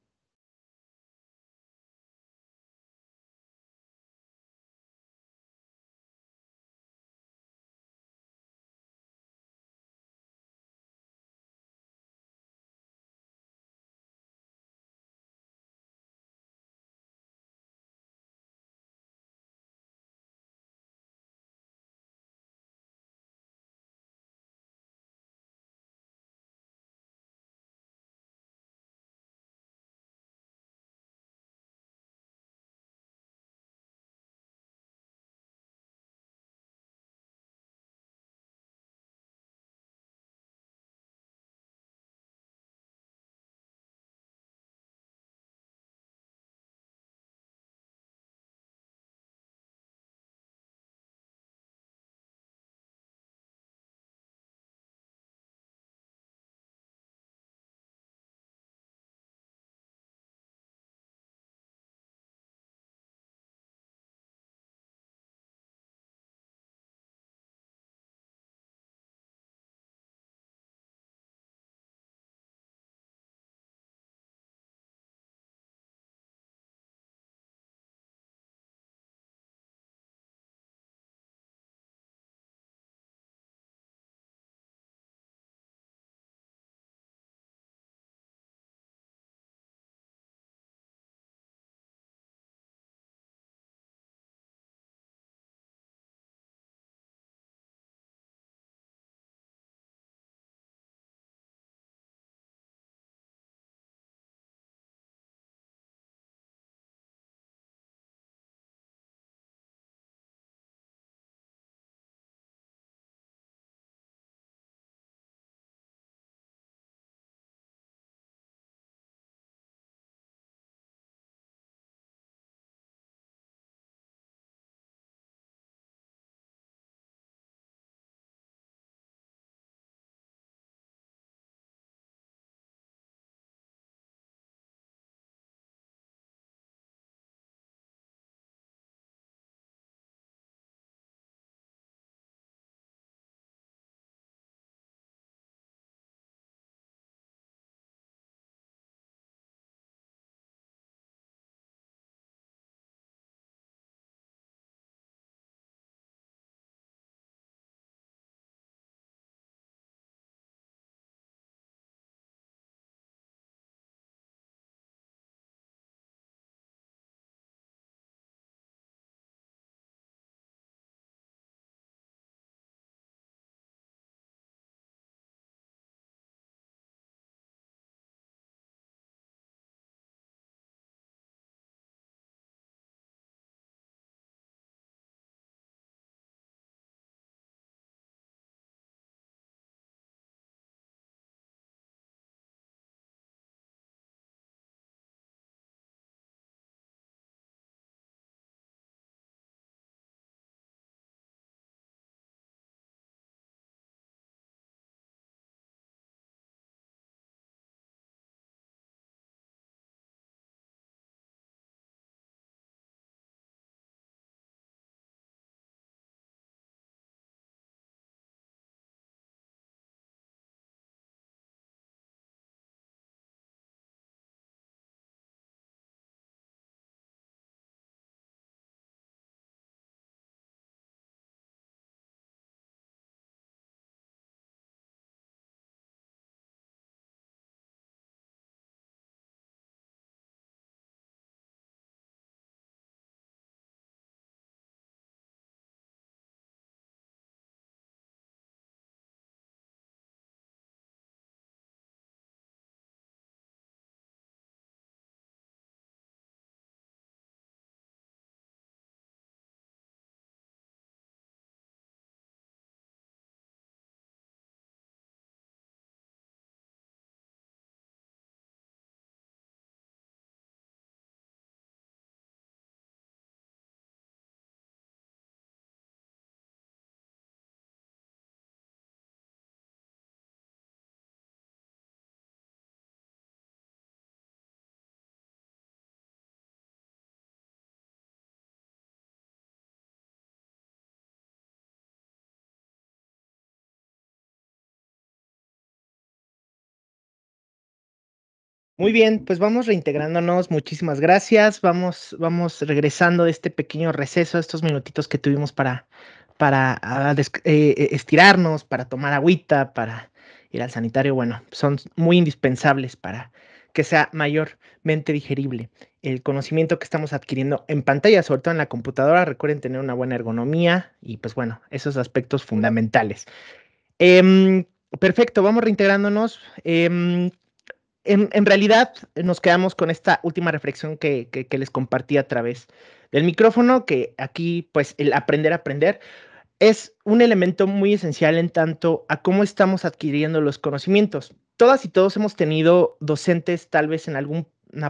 Speaker 2: Muy bien, pues vamos reintegrándonos. Muchísimas gracias. Vamos, vamos regresando de este pequeño receso, estos minutitos que tuvimos para, para ah, eh, eh, estirarnos, para tomar agüita, para ir al sanitario. Bueno, son muy indispensables para que sea mayormente digerible el conocimiento que estamos adquiriendo en pantalla, sobre todo en la computadora. Recuerden tener una buena ergonomía y pues bueno, esos aspectos fundamentales. Em, perfecto, vamos reintegrándonos. Em, en, realidad nos quedamos con esta última reflexión que, les compartí a través del micrófono, que aquí pues el aprender a aprender es un elemento muy esencial en tanto a cómo estamos adquiriendo los conocimientos. Todas y todos hemos tenido docentes tal vez en alguna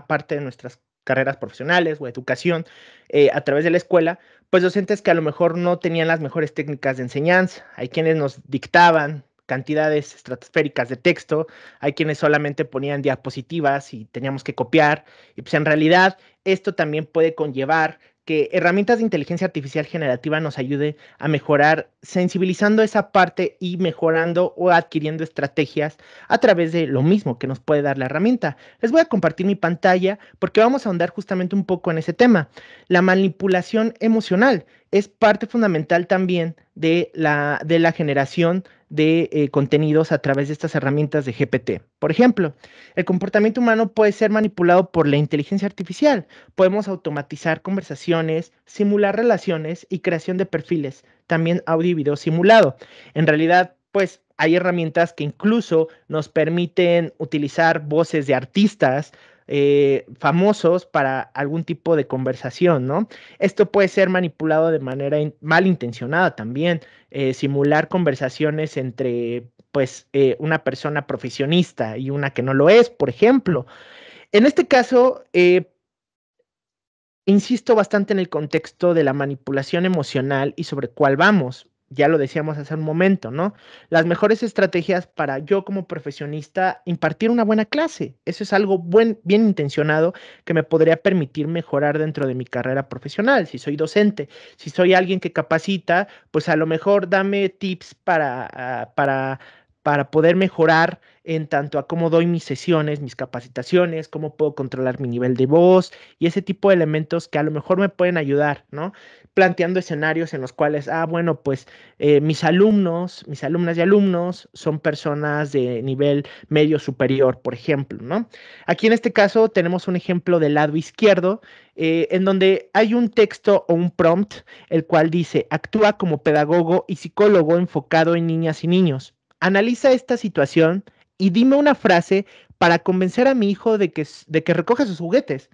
Speaker 2: parte de nuestras carreras profesionales o educación eh, a través de la escuela, pues docentes que a lo mejor no tenían las mejores técnicas de enseñanza, hay quienes nos dictaban cantidades estratosféricas de texto, hay quienes solamente ponían diapositivas y teníamos que copiar, y pues en realidad esto también puede conllevar que herramientas de inteligencia artificial generativa nos ayude a mejorar, sensibilizando esa parte y mejorando o adquiriendo estrategias a través de lo mismo que nos puede dar la herramienta. Les voy a compartir mi pantalla porque vamos a ahondar justamente un poco en ese tema. La manipulación emocional es parte fundamental también de la, de la generación de eh, contenidos a través de estas herramientas de GPT. Por ejemplo, el comportamiento humano puede ser manipulado por la inteligencia artificial. Podemos automatizar conversaciones, simular relaciones y creación de perfiles, también audio y video simulado. En realidad, pues hay herramientas que incluso nos permiten utilizar voces de artistas eh, famosos para algún tipo de conversación, ¿no? Esto puede ser manipulado de manera malintencionada también, eh, simular conversaciones entre, pues, eh, una persona profesionista y una que no lo es, por ejemplo. En este caso, insisto bastante en el contexto de la manipulación emocional y sobre cuál vamos ya lo decíamos hace un momento, ¿no? Las mejores estrategias para yo como profesionista impartir una buena clase. Eso es algo buen, bien intencionado que me podría permitir mejorar dentro de mi carrera profesional. Si soy docente, si soy alguien que capacita, pues a lo mejor dame tips para, ah, para para poder mejorar en tanto a cómo doy mis sesiones, mis capacitaciones, cómo puedo controlar mi nivel de voz y ese tipo de elementos que a lo mejor me pueden ayudar, ¿no? Planteando escenarios en los cuales, ah, bueno, pues eh, mis alumnos, mis alumnas y alumnos son personas de nivel medio superior, por ejemplo, ¿no? Aquí en este caso tenemos un ejemplo del lado izquierdo, eh, en donde hay un texto o un prompt, el cual dice, actúa como pedagogo y psicólogo enfocado en niñas y niños. Analiza esta situación y dime una frase para convencer a mi hijo de que, de que recoja sus juguetes.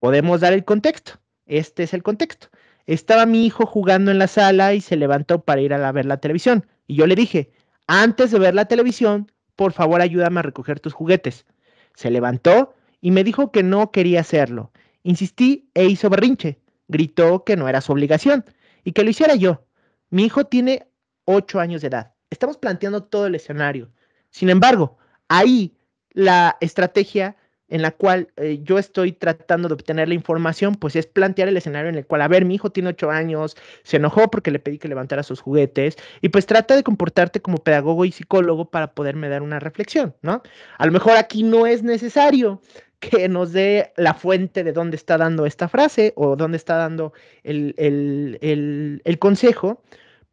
Speaker 2: Podemos dar el contexto. Este es el contexto. Estaba mi hijo jugando en la sala y se levantó para ir a ver la televisión. Y yo le dije, antes de ver la televisión, por favor ayúdame a recoger tus juguetes. Se levantó y me dijo que no quería hacerlo. Insistí e hizo berrinche. Gritó que no era su obligación y que lo hiciera yo. Mi hijo tiene ocho años de edad. Estamos planteando todo el escenario. Sin embargo, ahí la estrategia en la cual eh, yo estoy tratando de obtener la información, pues es plantear el escenario en el cual, a ver, mi hijo tiene ocho años, se enojó porque le pedí que levantara sus juguetes, y pues trata de comportarte como pedagogo y psicólogo para poderme dar una reflexión, ¿no? A lo mejor aquí no es necesario que nos dé la fuente de dónde está dando esta frase o dónde está dando el consejo,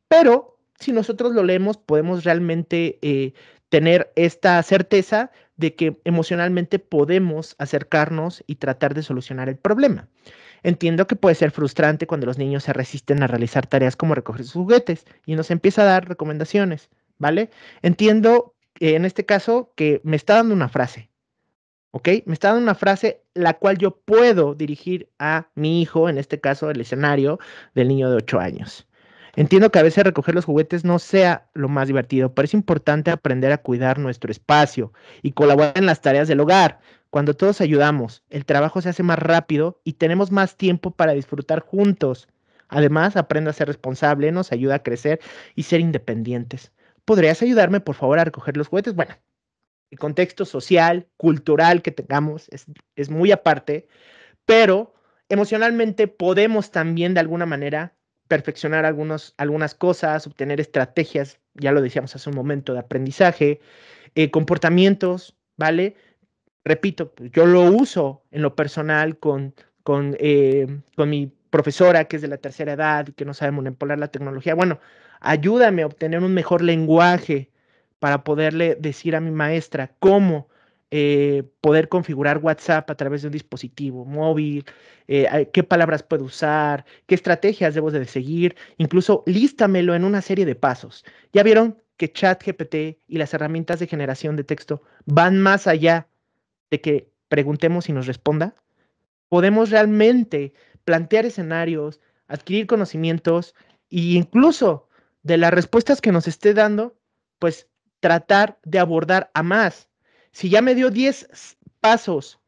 Speaker 2: pero si nosotros lo leemos, podemos realmente eh, tener esta certeza de que emocionalmente podemos acercarnos y tratar de solucionar el problema. Entiendo que puede ser frustrante cuando los niños se resisten a realizar tareas como recoger sus juguetes y nos empieza a dar recomendaciones, ¿vale? Entiendo eh, en este caso que me está dando una frase, ¿ok? Me está dando una frase la cual yo puedo dirigir a mi hijo, en este caso el escenario del niño de 8 años. Entiendo que a veces recoger los juguetes no sea lo más divertido, pero es importante aprender a cuidar nuestro espacio y colaborar en las tareas del hogar. Cuando todos ayudamos, el trabajo se hace más rápido y tenemos más tiempo para disfrutar juntos. Además, aprende a ser responsable, nos ayuda a crecer y ser independientes. ¿Podrías ayudarme, por favor, a recoger los juguetes? Bueno, el contexto social, cultural que tengamos es, es muy aparte, pero emocionalmente podemos también de alguna manera perfeccionar algunas cosas, obtener estrategias, ya lo decíamos hace un momento, de aprendizaje, eh, comportamientos, ¿vale? Repito, pues, yo lo uso en lo personal con, con, eh, con mi profesora que es de la tercera edad y que no sabe manipular la tecnología. Bueno, ayúdame a obtener un mejor lenguaje para poderle decir a mi maestra cómo eh, poder configurar WhatsApp a través de un dispositivo móvil, eh, qué palabras puedo usar, qué estrategias debo de seguir, incluso lístamelo en una serie de pasos. Ya vieron que ChatGPT y las herramientas de generación de texto van más allá de que preguntemos y nos responda. Podemos realmente plantear escenarios, adquirir conocimientos e incluso de las respuestas que nos esté dando, pues tratar de abordar a más si ya me dio 10 pasos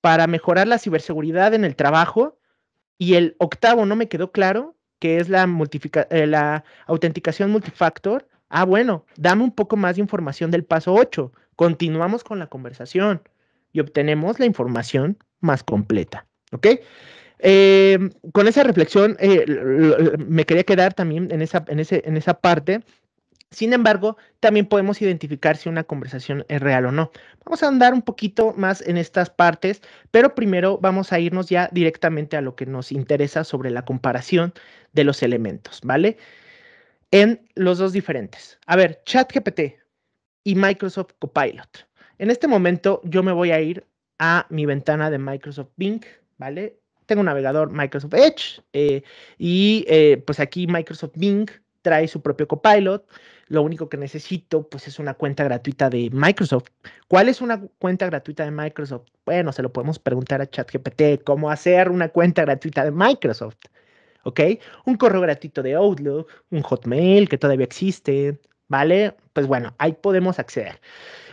Speaker 2: para mejorar la ciberseguridad en el trabajo y el octavo no me quedó claro, que es la, eh, la autenticación multifactor, ah, bueno, dame un poco más de información del paso 8. Continuamos con la conversación y obtenemos la información más completa. ¿Ok? Eh, con esa reflexión eh, me quería quedar también en esa, en esa parte sin embargo, también podemos identificar si una conversación es real o no. Vamos a andar un poquito más en estas partes, pero primero vamos a irnos ya directamente a lo que nos interesa sobre la comparación de los elementos, ¿vale? En los dos diferentes. A ver, ChatGPT y Microsoft Copilot. En este momento yo me voy a ir a mi ventana de Microsoft Bing, ¿vale? Tengo un navegador Microsoft Edge eh, y eh, pues aquí Microsoft Bing trae su propio copilot. Lo único que necesito, pues, es una cuenta gratuita de Microsoft. ¿Cuál es una cuenta gratuita de Microsoft? Bueno, se lo podemos preguntar a ChatGPT, cómo hacer una cuenta gratuita de Microsoft. ¿Ok? Un correo gratuito de Outlook, un Hotmail que todavía existe, ¿vale? Pues bueno, ahí podemos acceder.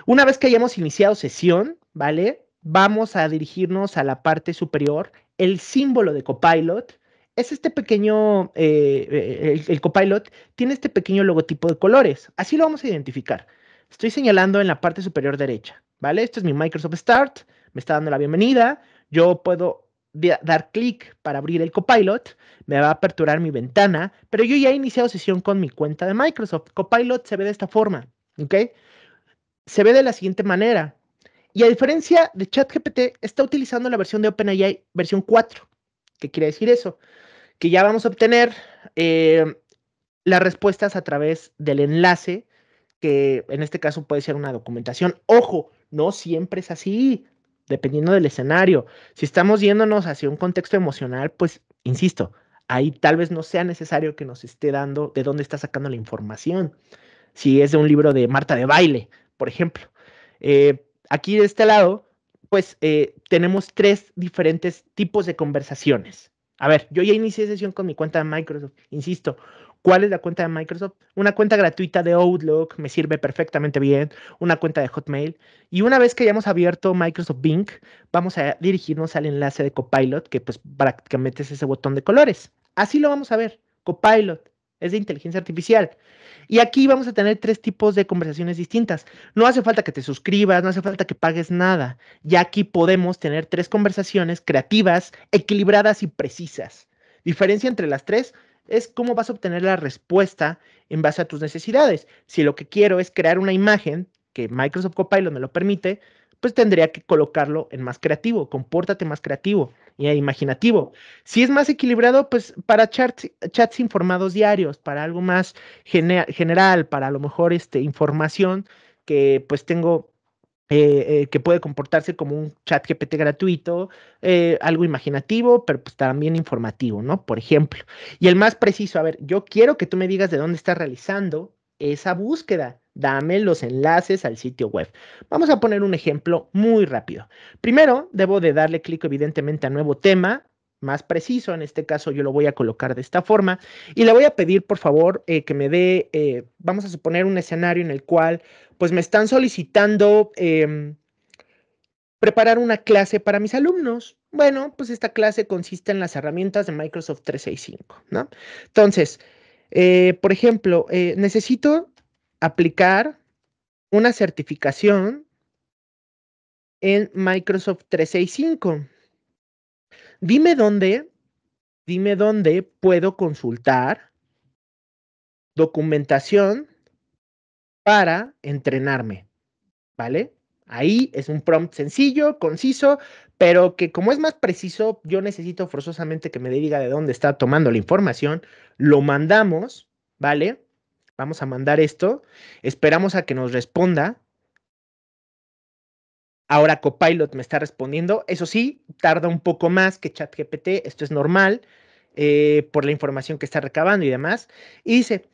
Speaker 2: Una vez que hayamos iniciado sesión, ¿vale? Vamos a dirigirnos a la parte superior, el símbolo de Copilot, es este pequeño, eh, eh, el, copilot tiene este pequeño logotipo de colores. Así lo vamos a identificar. Estoy señalando en la parte superior derecha, ¿vale? Esto es mi Microsoft Start, me está dando la bienvenida. Yo puedo dar clic para abrir el copilot, me va a aperturar mi ventana, pero yo ya he iniciado sesión con mi cuenta de Microsoft. Copilot se ve de esta forma, ¿ok? Se ve de la siguiente manera. Y a diferencia de ChatGPT, está utilizando la versión de OpenAI versión 4. ¿Qué quiere decir eso? que ya vamos a obtener eh, las respuestas a través del enlace, que en este caso puede ser una documentación. Ojo, no siempre es así, dependiendo del escenario. Si estamos yéndonos hacia un contexto emocional, pues, insisto, ahí tal vez no sea necesario que nos esté dando de dónde está sacando la información. Si es de un libro de Marta de Baile, por ejemplo. Eh, aquí de este lado, pues eh, tenemos tres diferentes tipos de conversaciones. A ver, yo ya inicié sesión con mi cuenta de Microsoft, insisto. ¿Cuál es la cuenta de Microsoft? Una cuenta gratuita de Outlook me sirve perfectamente bien, una cuenta de Hotmail. Y una vez que hayamos abierto Microsoft Bing, vamos a dirigirnos al enlace de Copilot, que pues prácticamente es ese botón de colores. Así lo vamos a ver. Copilot es de inteligencia artificial. Y aquí vamos a tener tres tipos de conversaciones distintas. No hace falta que te suscribas, no hace falta que pagues nada. Ya aquí podemos tener tres conversaciones creativas, equilibradas y precisas. Diferencia entre las tres es cómo vas a obtener la respuesta en base a tus necesidades. Si lo que quiero es crear una imagen, que Microsoft Copilot me lo permite, pues tendría que colocarlo en más creativo, compórtate más creativo y e imaginativo. Si es más equilibrado, pues para chats, informados diarios, para algo más general, para a lo mejor este, información que pues tengo eh, eh, que puede comportarse como un chat GPT gratuito, eh, algo imaginativo, pero pues también informativo, ¿no? Por ejemplo. Y el más preciso, a ver, yo quiero que tú me digas de dónde estás realizando esa búsqueda. Dame los enlaces al sitio web. Vamos a poner un ejemplo muy rápido. Primero, debo de darle clic evidentemente a nuevo tema, más preciso, en este caso yo lo voy a colocar de esta forma y le voy a pedir por favor eh, que me dé, eh, vamos a suponer un escenario en el cual pues me están solicitando em, preparar una clase para mis alumnos. Bueno, pues esta clase consiste en las herramientas de Microsoft 365, ¿no? Entonces, eh, por ejemplo, necesito aplicar una certificación en Microsoft 365. Dime dónde, dime dónde puedo consultar documentación para entrenarme, ¿vale? Ahí es un prompt sencillo, conciso, pero que como es más preciso, yo necesito forzosamente que me diga de dónde está tomando la información, lo mandamos, ¿vale? vamos a mandar esto, esperamos a que nos responda. Ahora Copilot me está respondiendo, eso sí, tarda un poco más que ChatGPT, esto es normal eh, por la información que está recabando y demás. Y dice,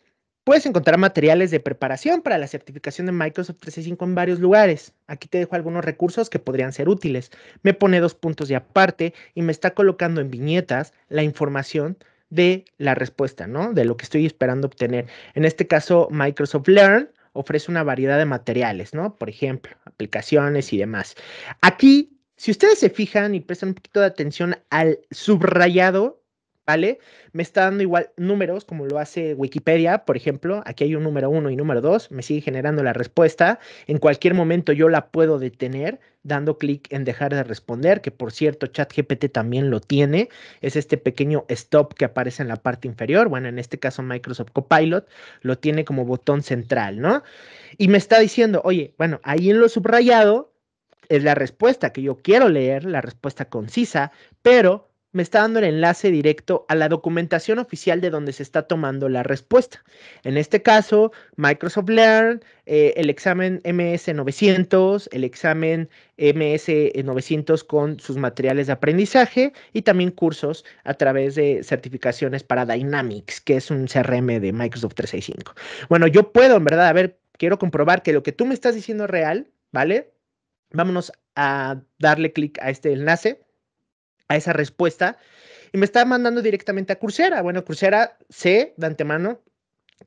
Speaker 2: puedes encontrar materiales de preparación para la certificación de Microsoft 365 en varios lugares. Aquí te dejo algunos recursos que podrían ser útiles. Me pone dos puntos de aparte y me está colocando en viñetas la información de la respuesta, ¿no? De lo que estoy esperando obtener. En este caso, Microsoft Learn ofrece una variedad de materiales, ¿no? Por ejemplo, aplicaciones y demás. Aquí, si ustedes se fijan y prestan un poquito de atención al subrayado, ¿vale? Me está dando igual números como lo hace Wikipedia, por ejemplo, aquí hay un número uno y número dos, me sigue generando la respuesta, en cualquier momento yo la puedo detener dando clic en dejar de responder, que por cierto ChatGPT también lo tiene, es este pequeño stop que aparece en la parte inferior, bueno, en este caso Microsoft Copilot lo tiene como botón central, ¿no? Y me está diciendo, oye, bueno, ahí en lo subrayado es la respuesta que yo quiero leer, la respuesta concisa, pero me está dando el enlace directo a la documentación oficial de donde se está tomando la respuesta. En este caso, Microsoft Learn, eh, el examen MS900, el examen MS900 con sus materiales de aprendizaje y también cursos a través de certificaciones para Dynamics, que es un CRM de Microsoft 365. Bueno, yo puedo, en verdad, a ver, quiero comprobar que lo que tú me estás diciendo es real, ¿vale? Vámonos a darle clic a este enlace a esa respuesta y me está mandando directamente a Coursera. Bueno, Crucera sé de antemano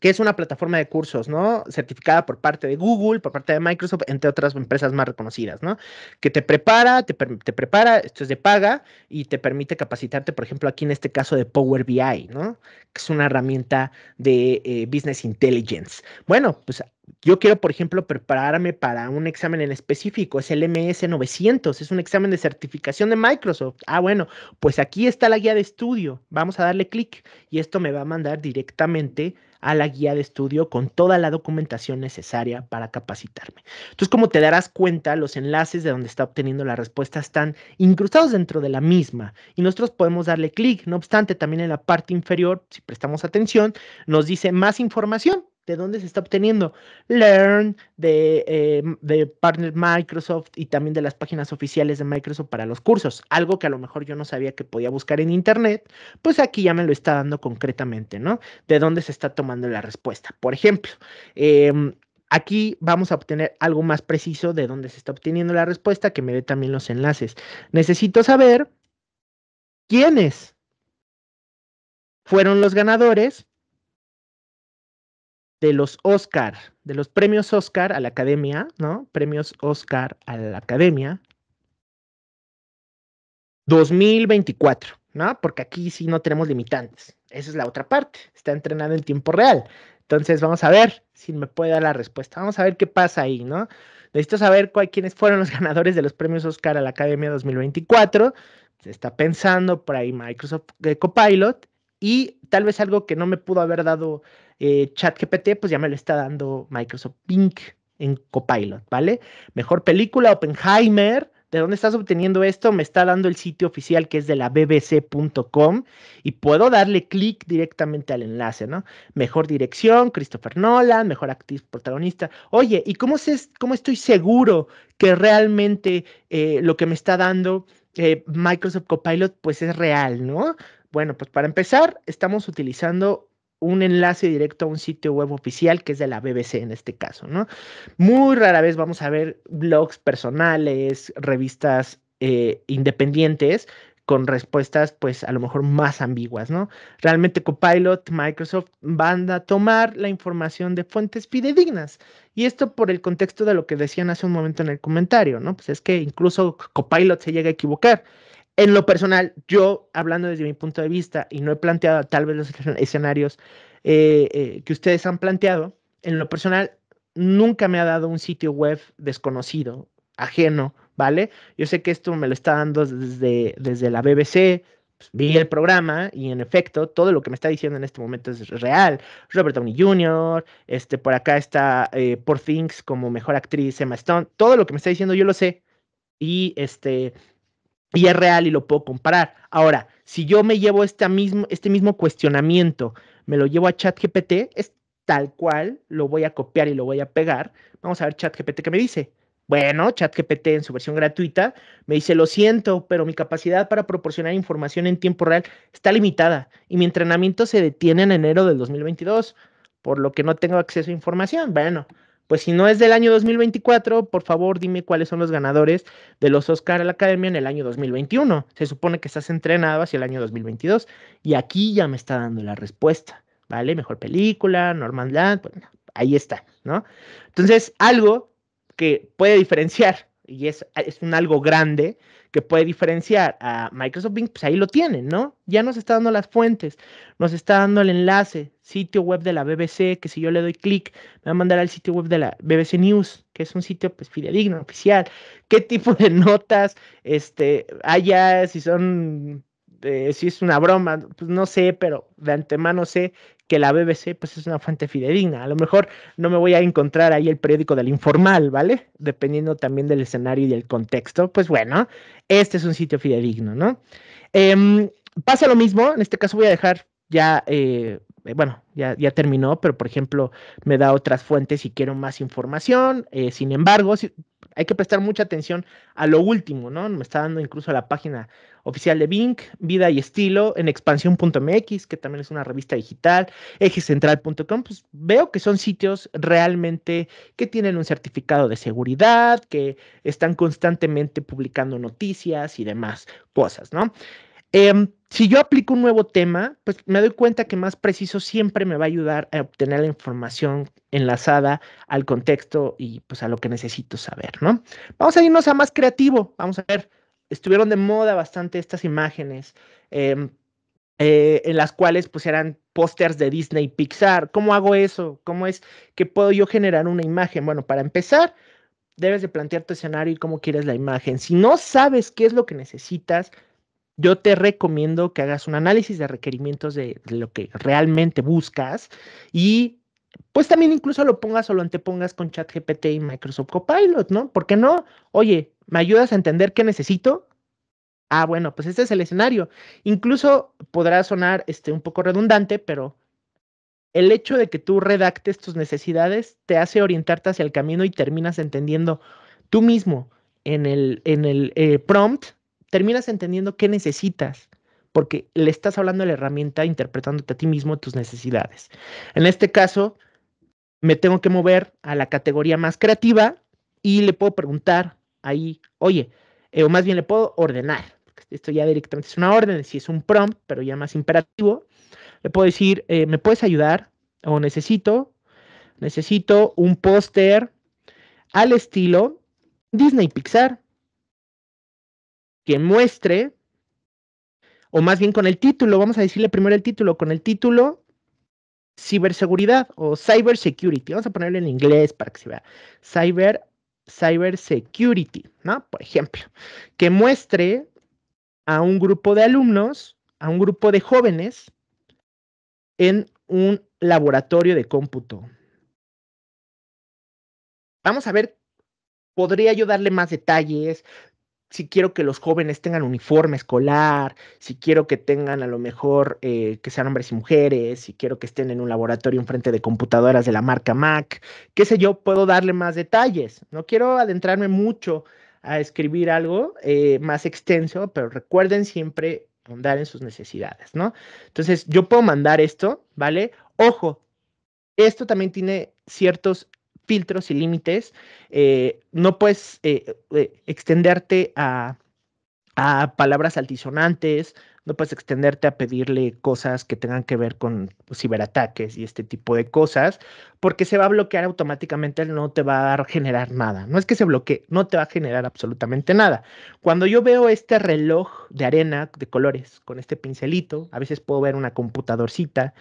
Speaker 2: que es una plataforma de cursos, ¿no? Certificada por parte de Google, por parte de Microsoft, entre otras empresas más reconocidas, ¿no? Que te prepara, te, prepara, esto es de paga y te permite capacitarte, por ejemplo, aquí en este caso de Power BI, ¿no? Que es una herramienta de eh, Business Intelligence. Bueno, pues yo quiero, por ejemplo, prepararme para un examen en específico, es el MS900, es un examen de certificación de Microsoft. Ah, bueno, pues aquí está la guía de estudio, vamos a darle clic y esto me va a mandar directamente a la guía de estudio con toda la documentación necesaria para capacitarme. Entonces, como te darás cuenta, los enlaces de donde está obteniendo la respuesta están incrustados dentro de la misma y nosotros podemos darle clic. No obstante, también en la parte inferior, si prestamos atención, nos dice más información. ¿De dónde se está obteniendo? Learn, de, eh, de, Partner Microsoft y también de las páginas oficiales de Microsoft para los cursos. Algo que a lo mejor yo no sabía que podía buscar en Internet, pues aquí ya me lo está dando concretamente, ¿no? De dónde se está tomando la respuesta. Por ejemplo, em, Aquí vamos a obtener algo más preciso de dónde se está obteniendo la respuesta, que me dé también los enlaces. Necesito saber quiénes fueron los ganadores de los Oscar, de los premios Oscar a la academia, ¿no? Premios Oscar a la academia 2024, ¿no? Porque aquí sí no tenemos limitantes. Esa es la otra parte. Está entrenado en tiempo real. Entonces vamos a ver si me puede dar la respuesta. Vamos a ver qué pasa ahí, ¿no? Necesito saber quiénes fueron los ganadores de los premios Oscar a la Academia 2024. Se está pensando por ahí Microsoft Copilot y tal vez algo que no me pudo haber dado Chat eh, ChatGPT, pues ya me lo está dando Microsoft Pink en Copilot, ¿vale? Mejor película, Oppenheimer. ¿De dónde estás obteniendo esto? Me está dando el sitio oficial que es de la bbc.com y puedo darle clic directamente al enlace, ¿no? Mejor dirección, Christopher Nolan, mejor actriz protagonista. Oye, ¿y cómo, estoy seguro que realmente eh, lo que me está dando eh, Microsoft Copilot pues es real, ¿no? Bueno, pues para empezar, estamos utilizando un enlace directo a un sitio web oficial que es de la BBC en este caso, ¿no? Muy rara vez vamos a ver blogs personales, revistas eh, independientes con respuestas pues a lo mejor más ambiguas, ¿no? Realmente Copilot, Microsoft van a tomar la información de fuentes fidedignas. Y esto por el contexto de lo que decían hace un momento en el comentario, ¿no? Pues es que incluso Copilot se llega a equivocar. En lo personal, yo hablando desde mi punto de vista, y no he planteado tal vez los escenarios eh, eh, que ustedes han planteado, en lo personal, nunca me ha dado un sitio web desconocido, ajeno, ¿vale? Yo sé que esto me lo está dando desde, desde la BBC, pues, vi el programa y en efecto todo lo que me está diciendo en este momento es real. Robert Downey Jr., este, por acá está eh, Por Things como mejor actriz Emma Stone, todo lo que me está diciendo yo lo sé y este y es real y lo puedo comparar. Ahora, si yo me llevo este mismo, este mismo cuestionamiento, me lo llevo a ChatGPT, es tal cual, lo voy a copiar y lo voy a pegar. Vamos a ver ChatGPT qué me dice. Bueno, ChatGPT en su versión gratuita me dice, lo siento, pero mi capacidad para proporcionar información en tiempo real está limitada y mi entrenamiento se detiene en enero del 2022, por lo que no tengo acceso a información. Bueno, pues si no es del año 2024, por favor dime cuáles son los ganadores de los Oscar a la Academia en el año 2021. Se supone que estás entrenado hacia el año 2022 y aquí ya me está dando la respuesta, ¿vale? Mejor película, Norman bueno, pues, ahí está, ¿no? Entonces, algo que puede diferenciar y es, es un algo grande que puede diferenciar a Microsoft Bing, pues ahí lo tienen, ¿no? Ya nos está dando las fuentes, nos está dando el enlace, sitio web de la BBC, que si yo le doy clic, me va a mandar al sitio web de la BBC News, que es un sitio pues fidedigno, oficial, qué tipo de notas este, haya, si son eh, si es una broma, pues no sé, pero de antemano sé que la BBC pues es una fuente fidedigna. A lo mejor no me voy a encontrar ahí el periódico del informal, ¿vale? Dependiendo también del escenario y del contexto. Pues bueno, este es un sitio fidedigno, ¿no? Em, pasa lo mismo, en este caso voy a dejar ya, eh, eh, bueno, ya, ya, terminó, pero por ejemplo me da otras fuentes si quiero más información. sin embargo, si, hay que prestar mucha atención a lo último, ¿no? Me está dando incluso la página oficial de Bing, Vida y Estilo, en expansión.mx, que también es una revista digital, ejecentral.com, pues veo que son sitios realmente que tienen un certificado de seguridad, que están constantemente publicando noticias y demás cosas, ¿no? Eh, si yo aplico un nuevo tema, pues me doy cuenta que más preciso siempre me va a ayudar a obtener la información enlazada al contexto y pues a lo que necesito saber, ¿no? Vamos a irnos a más creativo, vamos a ver, estuvieron de moda bastante estas imágenes. Em, eh, en las cuales pues eran pósters de Disney Pixar. ¿Cómo hago eso? ¿Cómo es que puedo yo generar una imagen? Bueno, para empezar, debes de plantear tu escenario y cómo quieres la imagen. Si no sabes qué es lo que necesitas, yo te recomiendo que hagas un análisis de requerimientos de, lo que realmente buscas y pues también incluso lo pongas o lo antepongas con ChatGPT y Microsoft Copilot, ¿no? ¿Por qué no? Oye, ¿me ayudas a entender qué necesito? Ah, bueno, pues este es el escenario. Incluso podrá sonar este, un poco redundante, pero el hecho de que tú redactes tus necesidades te hace orientarte hacia el camino y terminas entendiendo tú mismo en el, en el eh, prompt terminas entendiendo qué necesitas, porque le estás hablando a la herramienta interpretándote a ti mismo tus necesidades. En este caso, me tengo que mover a la categoría más creativa y le puedo preguntar ahí, oye, eh, o más bien le puedo ordenar. Esto ya directamente es una orden, si es un prompt, pero ya más imperativo. Le puedo decir, eh, ¿me puedes ayudar? O necesito, necesito un póster al estilo Disney Pixar que muestre, o más bien con el título, vamos a decirle primero el título, con el título ciberseguridad o cybersecurity. Vamos a ponerlo en inglés para que se vea. Cyber, cybersecurity, ¿no? Por ejemplo, que muestre a un grupo de alumnos, a un grupo de jóvenes en un laboratorio de cómputo. Vamos a ver, podría yo darle más detalles, si quiero que los jóvenes tengan uniforme escolar, si quiero que tengan a lo mejor eh, que sean hombres y mujeres, si quiero que estén en un laboratorio enfrente de computadoras de la marca Mac, qué sé yo, puedo darle más detalles. No quiero adentrarme mucho a escribir algo eh, más extenso, pero recuerden siempre andar en sus necesidades, ¿no? Entonces, yo puedo mandar esto, ¿vale? Ojo, esto también tiene ciertos filtros y límites, eh, no puedes eh, eh, extenderte a, palabras altisonantes, no puedes extenderte a pedirle cosas que tengan que ver con ciberataques y este tipo de cosas, porque se va a bloquear automáticamente, no te va a generar nada. No es que se bloquee, no te va a generar absolutamente nada. Cuando yo veo este reloj de arena de colores con este pincelito, a veces puedo ver una computadorcita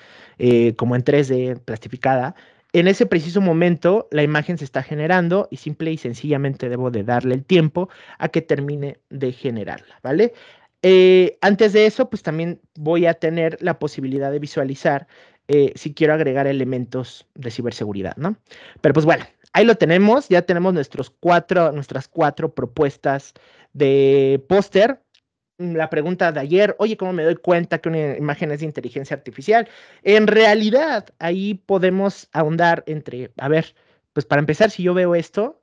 Speaker 2: como en 3D plastificada, en ese preciso momento la imagen se está generando y simple y sencillamente debo de darle el tiempo a que termine de generarla, ¿vale? Eh, antes de eso, pues también voy a tener la posibilidad de visualizar eh, si quiero agregar elementos de ciberseguridad, ¿no? Pero pues bueno, ahí lo tenemos, ya tenemos nuestros cuatro, nuestras cuatro propuestas de póster. Mm, la pregunta de ayer, oye, ¿cómo me doy cuenta que una imagen es de inteligencia artificial? En realidad, ahí podemos ahondar entre, a ver, pues para empezar, si yo veo esto,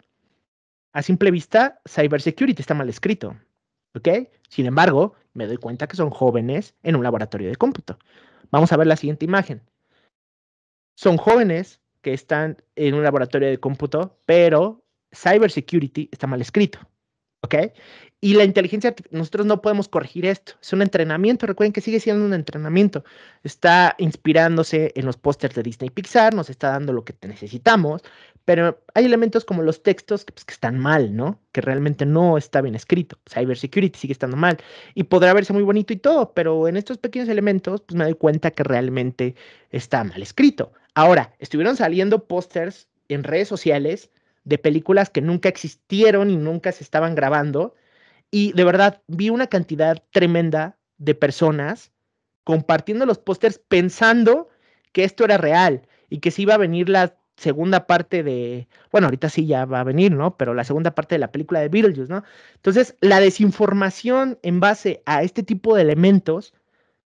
Speaker 2: a simple vista, cybersecurity está mal escrito, ¿ok? Sin embargo, me doy cuenta que son jóvenes en un laboratorio de cómputo. Vamos a ver la siguiente imagen. Son jóvenes que están en un laboratorio de cómputo, pero cybersecurity está mal escrito. ¿Ok? Y la inteligencia, nosotros no podemos corregir esto. Es un entrenamiento. Recuerden que sigue siendo un entrenamiento. Está inspirándose en los pósters de Disney Pixar, nos está dando lo que necesitamos, pero hay elementos como los textos pues, que, están mal, ¿no? Que realmente no está bien escrito. Cybersecurity sigue estando mal y podrá verse muy bonito y todo, pero en estos pequeños elementos, pues me doy cuenta que realmente está mal escrito. Ahora, estuvieron saliendo pósters en redes sociales de películas que nunca existieron y nunca se estaban grabando y de verdad, vi una cantidad tremenda de personas compartiendo los pósters pensando que esto era real y que sí iba a venir la segunda parte de, bueno, ahorita sí ya va a venir, ¿no? Pero la segunda parte de la película de Beetlejuice, ¿no? Entonces, la desinformación en base a este tipo de elementos,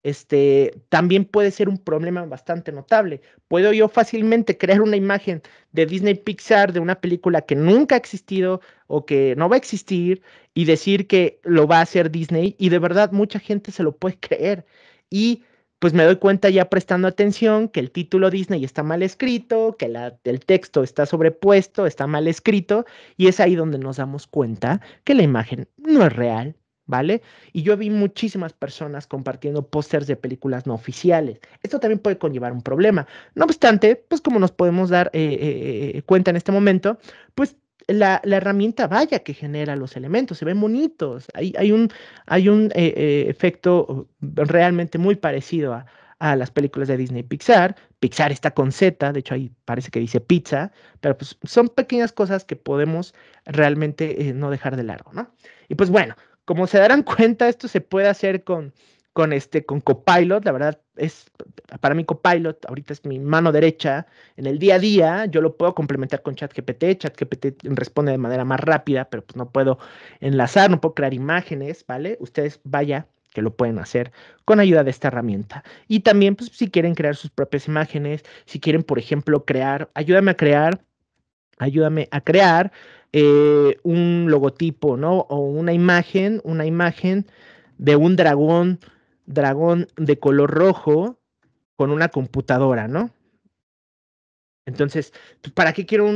Speaker 2: este, también puede ser un problema bastante notable. Puedo yo fácilmente crear una imagen de Disney Pixar, de una película que nunca ha existido, o que no va a existir y decir que lo va a hacer Disney y de verdad mucha gente se lo puede creer. Y pues me doy cuenta ya prestando atención que el título Disney está mal escrito, que la, el texto está sobrepuesto, está mal escrito, y es ahí donde nos damos cuenta que la imagen no es real, ¿vale? Y yo vi muchísimas personas compartiendo pósters de películas no oficiales. Esto también puede conllevar un problema. No obstante, pues como nos podemos dar eh, eh, eh, cuenta en este momento, pues la, herramienta vaya que genera los elementos, se ven bonitos. Hay, hay un, hay un eh, eh, efecto realmente muy parecido a, a las películas de Disney Pixar. Pixar está con Z, de hecho ahí parece que dice pizza, pero pues son pequeñas cosas que podemos realmente eh, no dejar de largo, ¿no? Y pues bueno, como se darán cuenta, esto se puede hacer con con este con Copilot, la verdad es para mí Copilot ahorita es mi mano derecha en el día a día, yo lo puedo complementar con ChatGPT, ChatGPT responde de manera más rápida, pero pues no puedo enlazar, no puedo crear imágenes, ¿vale? Ustedes vaya que lo pueden hacer con ayuda de esta herramienta. Y también pues si quieren crear sus propias imágenes, si quieren, por ejemplo, crear, ayúdame a crear ayúdame a crear eh, un logotipo, ¿no? O una imagen, una imagen de un dragón dragón de color rojo con una computadora, ¿no? Entonces, pues, ¿para qué quiero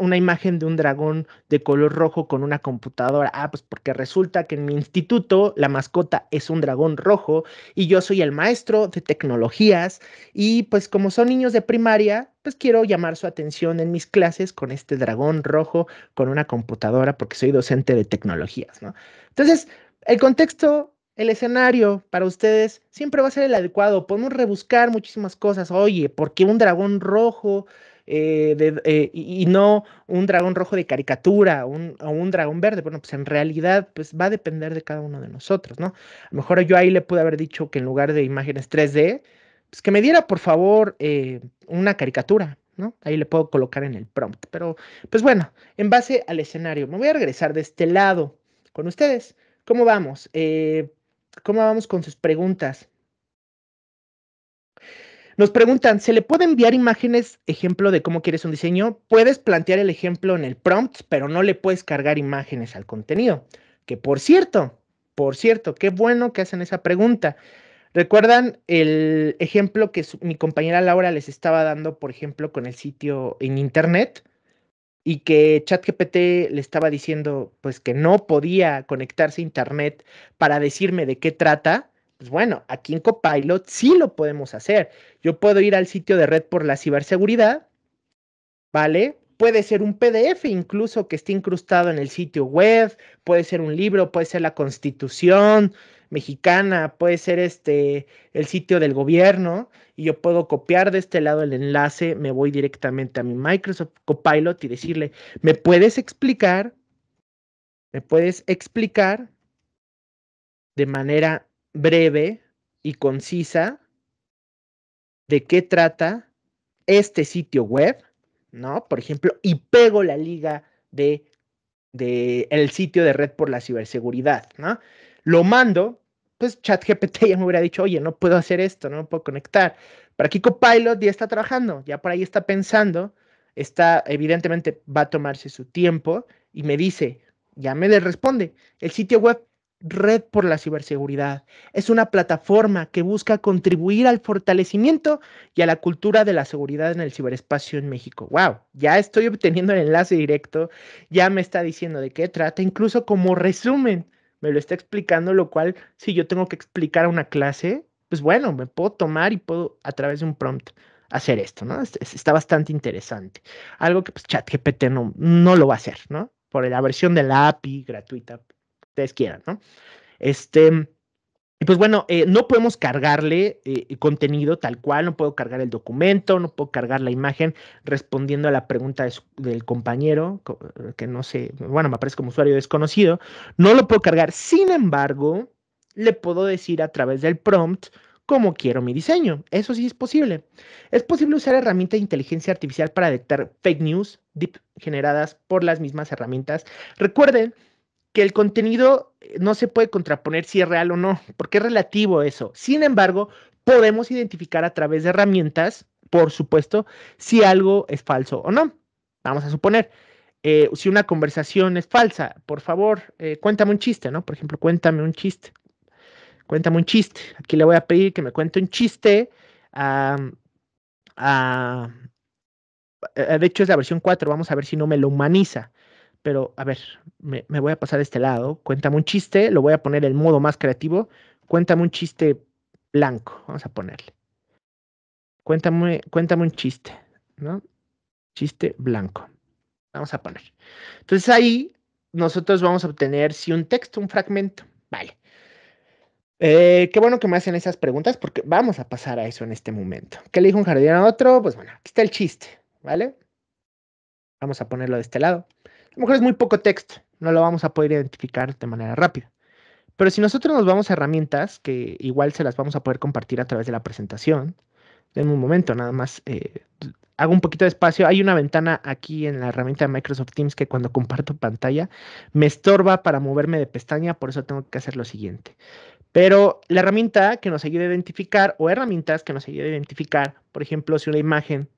Speaker 2: una imagen de un dragón de color rojo con una computadora? Ah, pues porque resulta que en mi instituto la mascota es un dragón rojo y yo soy el maestro de tecnologías y pues como son niños de primaria, pues quiero llamar su atención en mis clases con este dragón rojo con una computadora porque soy docente de tecnologías, ¿no? Entonces, el contexto el escenario para ustedes siempre va a ser el adecuado. Podemos rebuscar muchísimas cosas. Oye, ¿por qué un dragón rojo eh, eh, y, no un dragón rojo de caricatura o un dragón verde? Bueno, pues en realidad pues va a depender de cada uno de nosotros, ¿no? A lo mejor yo ahí le pude haber dicho que en lugar de imágenes 3D, pues que me diera por favor eh, una caricatura, ¿no? Ahí le puedo colocar en el prompt. Pero pues bueno, en base al escenario, me voy a regresar de este lado con ustedes. ¿Cómo vamos? Eh, ¿Cómo vamos con sus preguntas? Nos preguntan, ¿se le puede enviar imágenes, ejemplo de cómo quieres un diseño? Puedes plantear el ejemplo en el prompt, pero no le puedes cargar imágenes al contenido. Que por cierto, por cierto, qué bueno que hacen esa pregunta. ¿Recuerdan el ejemplo que mi compañera Laura les estaba dando, por ejemplo, con el sitio en internet? y que ChatGPT le estaba diciendo pues que no podía conectarse a internet para decirme de qué trata, pues bueno, aquí en Copilot sí lo podemos hacer. Yo puedo ir al sitio de red por la ciberseguridad, ¿vale? Puede ser un PDF incluso que esté incrustado en el sitio web, puede ser un libro, puede ser la constitución, mexicana, puede ser este el sitio del gobierno y yo puedo copiar de este lado el enlace, me voy directamente a mi Microsoft Copilot y decirle, "¿Me puedes explicar? ¿Me puedes explicar de manera breve y concisa de qué trata este sitio web?" ¿No? Por ejemplo, y pego la liga de de sitio de red por la ciberseguridad, ¿no? Lo mando, pues ChatGPT ya me hubiera dicho, oye, no puedo hacer esto, no puedo conectar. Para aquí Copilot ya está trabajando, ya por ahí está pensando, está, evidentemente va a tomarse su tiempo y me dice, ya me le responde, el sitio web Red por la Ciberseguridad es una plataforma que busca contribuir al fortalecimiento y a la cultura de la seguridad en el ciberespacio en México. ¡Wow! Ya estoy obteniendo el enlace directo, ya me está diciendo de qué trata, incluso como resumen me lo está explicando, lo cual si yo tengo que explicar a una clase, pues bueno, me puedo tomar y puedo a través de un prompt hacer esto, ¿no? Está bastante interesante. Algo que pues ChatGPT no, no lo va a hacer, ¿no? Por la versión de la API gratuita, ustedes quieran, ¿no? Este, pues bueno, eh, no podemos cargarle eh, contenido tal cual, no puedo cargar el documento, no puedo cargar la imagen respondiendo a la pregunta del compañero, eh, que no sé, bueno, me aparece como usuario desconocido, no lo puedo cargar, sin embargo, le puedo decir a través del prompt cómo quiero mi diseño. Eso sí es posible. Es posible usar herramientas de inteligencia artificial para detectar fake news generadas por las mismas herramientas. Recuerden que el contenido eh, no se puede contraponer si es real o no, porque es relativo eso. Sin embargo, podemos identificar a través de herramientas, por supuesto, si algo es falso o no. Vamos a suponer, eh, si una conversación es falsa, por favor, eh, cuéntame un chiste, ¿no? Por ejemplo, cuéntame un chiste. Cuéntame un chiste. Aquí le voy a pedir que me cuente un chiste de hecho, es la versión 4. Vamos a ver si no me lo humaniza pero a ver, me, voy a pasar a este lado, cuéntame un chiste, lo voy a poner en modo más creativo, cuéntame un chiste blanco, vamos a ponerle. Cuéntame, cuéntame un chiste, ¿no? Chiste blanco. Vamos a poner. Entonces ahí nosotros vamos a obtener si un texto, un fragmento. Vale. Eh, qué bueno que me hacen esas preguntas porque vamos a pasar a eso en este momento. ¿Qué le dijo un jardín a otro? Pues bueno, aquí está el chiste, ¿vale? Vamos a ponerlo de este lado. A lo mejor es muy poco texto, no lo vamos a poder identificar de manera rápida. Pero si nosotros nos vamos a herramientas, que igual se las vamos a poder compartir a través de la presentación, en un momento, nada más eh, hago un poquito de espacio. Hay una ventana aquí en la herramienta de Microsoft Teams que cuando comparto pantalla me estorba para moverme de pestaña, por eso tengo que hacer lo siguiente. Pero la herramienta que nos ayuda a identificar o herramientas que nos ayuda a identificar, por ejemplo, si una imagen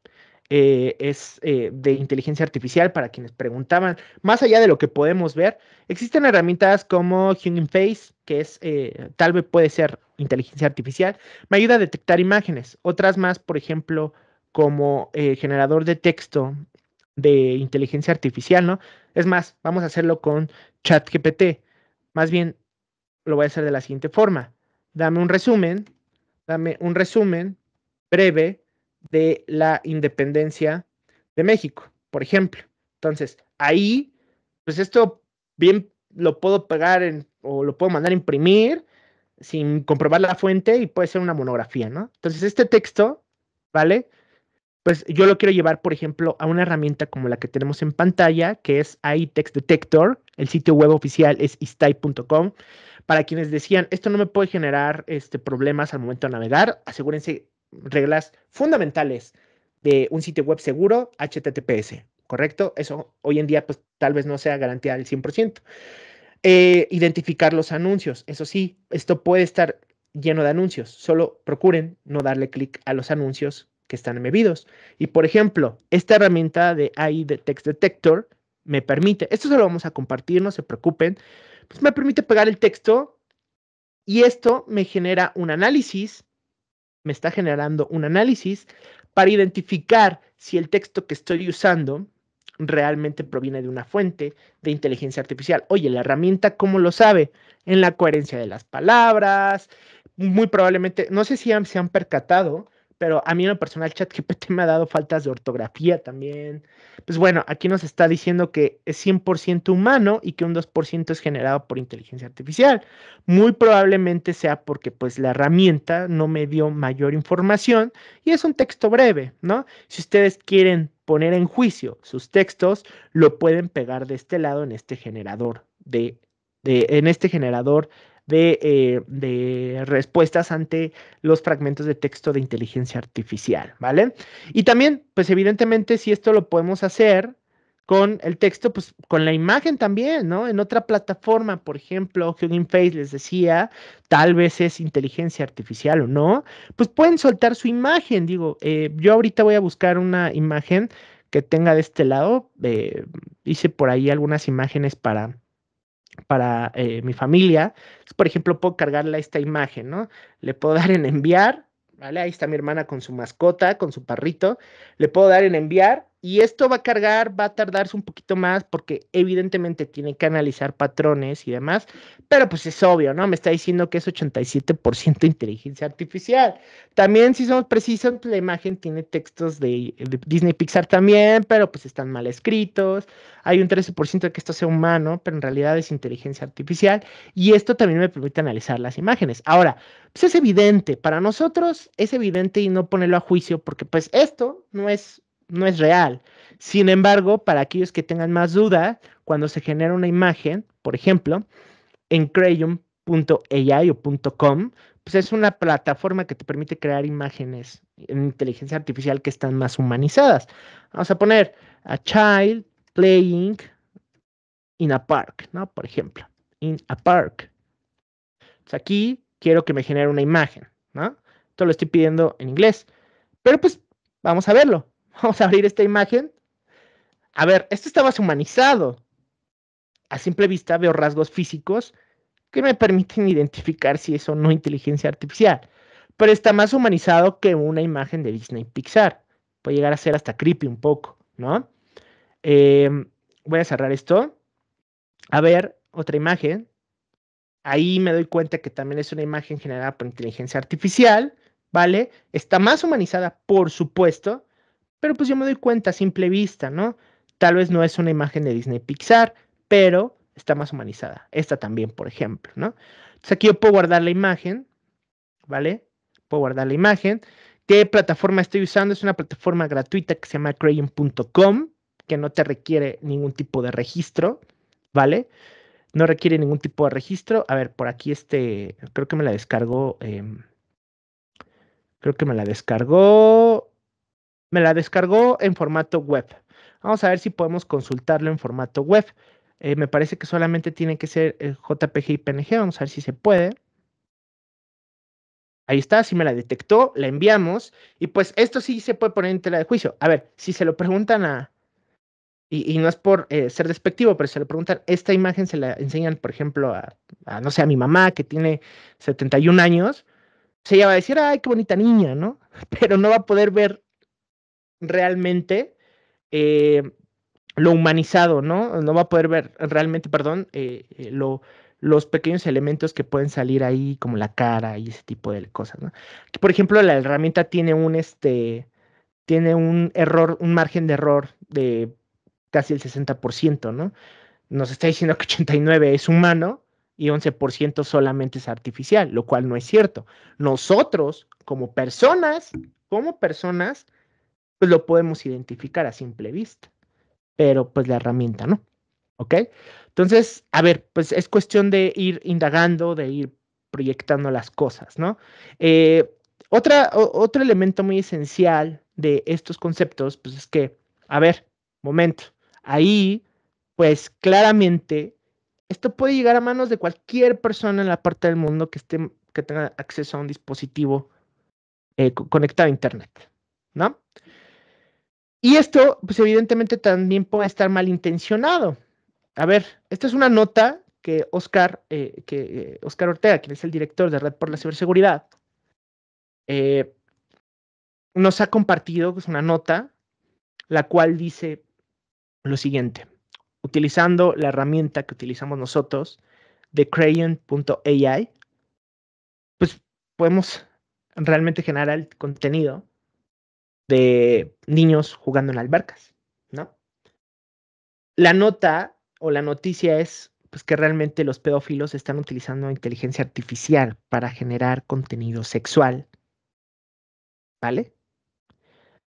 Speaker 2: eh, es eh, de inteligencia artificial, para quienes preguntaban, más allá de lo que podemos ver, existen herramientas como Human Face, que es, eh, tal vez puede ser inteligencia artificial, me ayuda a detectar imágenes. Otras más, por ejemplo, como generador de texto de inteligencia artificial, ¿no? Es más, vamos a hacerlo con ChatGPT. Más bien, lo voy a hacer de la siguiente forma. Dame un resumen, dame un resumen breve de la independencia de México, por ejemplo. Entonces, ahí, pues esto bien lo puedo pegar o lo puedo mandar a imprimir sin comprobar la fuente y puede ser una monografía, ¿no? Entonces, este texto, ¿vale? Pues yo lo quiero llevar, por ejemplo, a una herramienta como la que tenemos en pantalla, que es iText e Detector. El sitio web oficial es istai.com. Para quienes decían, esto no me puede generar este, problemas al momento de navegar, asegúrense reglas fundamentales de un sitio web seguro, HTTPS, ¿correcto? Eso hoy en día pues tal vez no sea garantía del 100%. Eh, identificar los anuncios, eso sí, esto puede estar lleno de anuncios, solo procuren no darle clic a los anuncios que están embebidos. Y por ejemplo, esta herramienta de AI de Text Detector me permite, esto se lo vamos a compartir, no se preocupen, pues me permite pegar el texto y esto me genera un análisis me está generando un análisis para identificar si el texto que estoy usando realmente proviene de una fuente de inteligencia artificial. Oye, la herramienta, ¿cómo lo sabe? En la coherencia de las palabras, muy probablemente, no sé si se han percatado, pero a mí en lo personal ChatGPT me ha dado faltas de ortografía también. Pues bueno, aquí nos está diciendo que es 100% humano y que un 2% es generado por inteligencia artificial. Muy probablemente sea porque pues la herramienta no me dio mayor información y es un texto breve, ¿no? Si ustedes quieren poner en juicio sus textos, lo pueden pegar de este lado en este generador de, de en este generador eh, de, respuestas ante los fragmentos de texto de inteligencia artificial, ¿vale? Y también, pues evidentemente, si esto lo podemos hacer con el texto, pues con la imagen también, ¿no? En otra plataforma, por ejemplo, Hugging Face les decía, tal vez es inteligencia artificial o no, pues pueden soltar su imagen, digo, eh, yo ahorita voy a buscar una imagen que tenga de este lado, eh, hice por ahí algunas imágenes para para eh, mi familia, por ejemplo, puedo cargarle esta imagen, ¿no? Le puedo dar en enviar, ¿vale? Ahí está mi hermana con su mascota, con su parrito. Le puedo dar en enviar y esto va a cargar, va a tardarse un poquito más porque evidentemente tiene que analizar patrones y demás, pero pues es obvio, ¿no? Me está diciendo que es 87% inteligencia artificial. También si somos precisos, pues, la imagen tiene textos de, de, Disney Pixar también, pero pues están mal escritos. Hay un 13% de que esto sea humano, pero en realidad es inteligencia artificial. Y esto también me permite analizar las imágenes. Ahora, pues es evidente, para nosotros es evidente y no ponerlo a juicio porque pues esto no es no es real. Sin embargo, para aquellos que tengan más duda cuando se genera una imagen, por ejemplo, en Crayon.ai o pues es una plataforma que te permite crear imágenes en inteligencia artificial que están más humanizadas. Vamos a poner a child playing in a park, ¿no? Por ejemplo, in a park. Pues aquí quiero que me genere una imagen, ¿no? Esto lo estoy pidiendo en inglés, pero pues vamos a verlo. Vamos a abrir esta imagen. A ver, esto está más humanizado. A simple vista veo rasgos físicos que me permiten identificar si es o no inteligencia artificial. Pero está más humanizado que una imagen de Disney Pixar. Puede llegar a ser hasta creepy un poco, ¿no? Em, voy a cerrar esto. A ver, otra imagen. Ahí me doy cuenta que también es una imagen generada por inteligencia artificial, ¿vale? Está más humanizada, por supuesto, pero pues yo me doy cuenta a simple vista, ¿no? Tal vez no es una imagen de Disney Pixar, pero está más humanizada. Esta también, por ejemplo, ¿no? Entonces aquí yo puedo guardar la imagen, ¿vale? Puedo guardar la imagen. ¿Qué plataforma estoy usando? Es una plataforma gratuita que se llama crayon.com, que no te requiere ningún tipo de registro, ¿vale? No requiere ningún tipo de registro. A ver, por aquí este, creo que me la descargo em, creo que me la descargó me la descargó en formato web. Vamos a ver si podemos consultarlo en formato web. Eh, me parece que solamente tiene que ser eh, JPG y PNG. Vamos a ver si se puede. Ahí está, si me la detectó, la enviamos. Y pues esto sí se puede poner en tela de juicio. A ver, si se lo preguntan a... Y, no es por eh, ser despectivo, pero se lo preguntan, esta imagen se la enseñan, por ejemplo, a, no sé, a mi mamá que tiene 71 años. Se ella va a decir, ay, qué bonita niña, ¿no? Pero no va a poder ver realmente eh, lo humanizado, ¿no? No va a poder ver realmente, perdón, eh, eh, los pequeños elementos que pueden salir ahí, como la cara y ese tipo de cosas, ¿no? por ejemplo, la herramienta tiene un, este, tiene un error, un margen de error de casi el 60%, ¿no? Nos está diciendo que 89 es humano y 11% solamente es artificial, lo cual no es cierto. Nosotros, como personas, como personas, pues lo podemos identificar a simple vista, pero pues la herramienta no. ¿Ok? Entonces, a ver, pues es cuestión de ir indagando, de ir proyectando las cosas, ¿no? Eh, otra, otro elemento muy esencial de estos conceptos, pues es que, a ver, momento, ahí, pues claramente, esto puede llegar a manos de cualquier persona en la parte del mundo que, esté, que tenga acceso a un dispositivo eh, conectado a Internet, ¿no? Y esto, pues evidentemente también puede estar malintencionado. A ver, esta es una nota que Oscar, eh, que, eh, Ortega, quien es el director de Red por la Ciberseguridad, eh, nos ha compartido pues, una nota, la cual dice lo siguiente, utilizando la herramienta que utilizamos nosotros de crayon.ai, pues podemos realmente generar el contenido de niños jugando en albercas, ¿no? La nota o la noticia es pues, que realmente los pedófilos están utilizando inteligencia artificial para generar contenido sexual, ¿vale?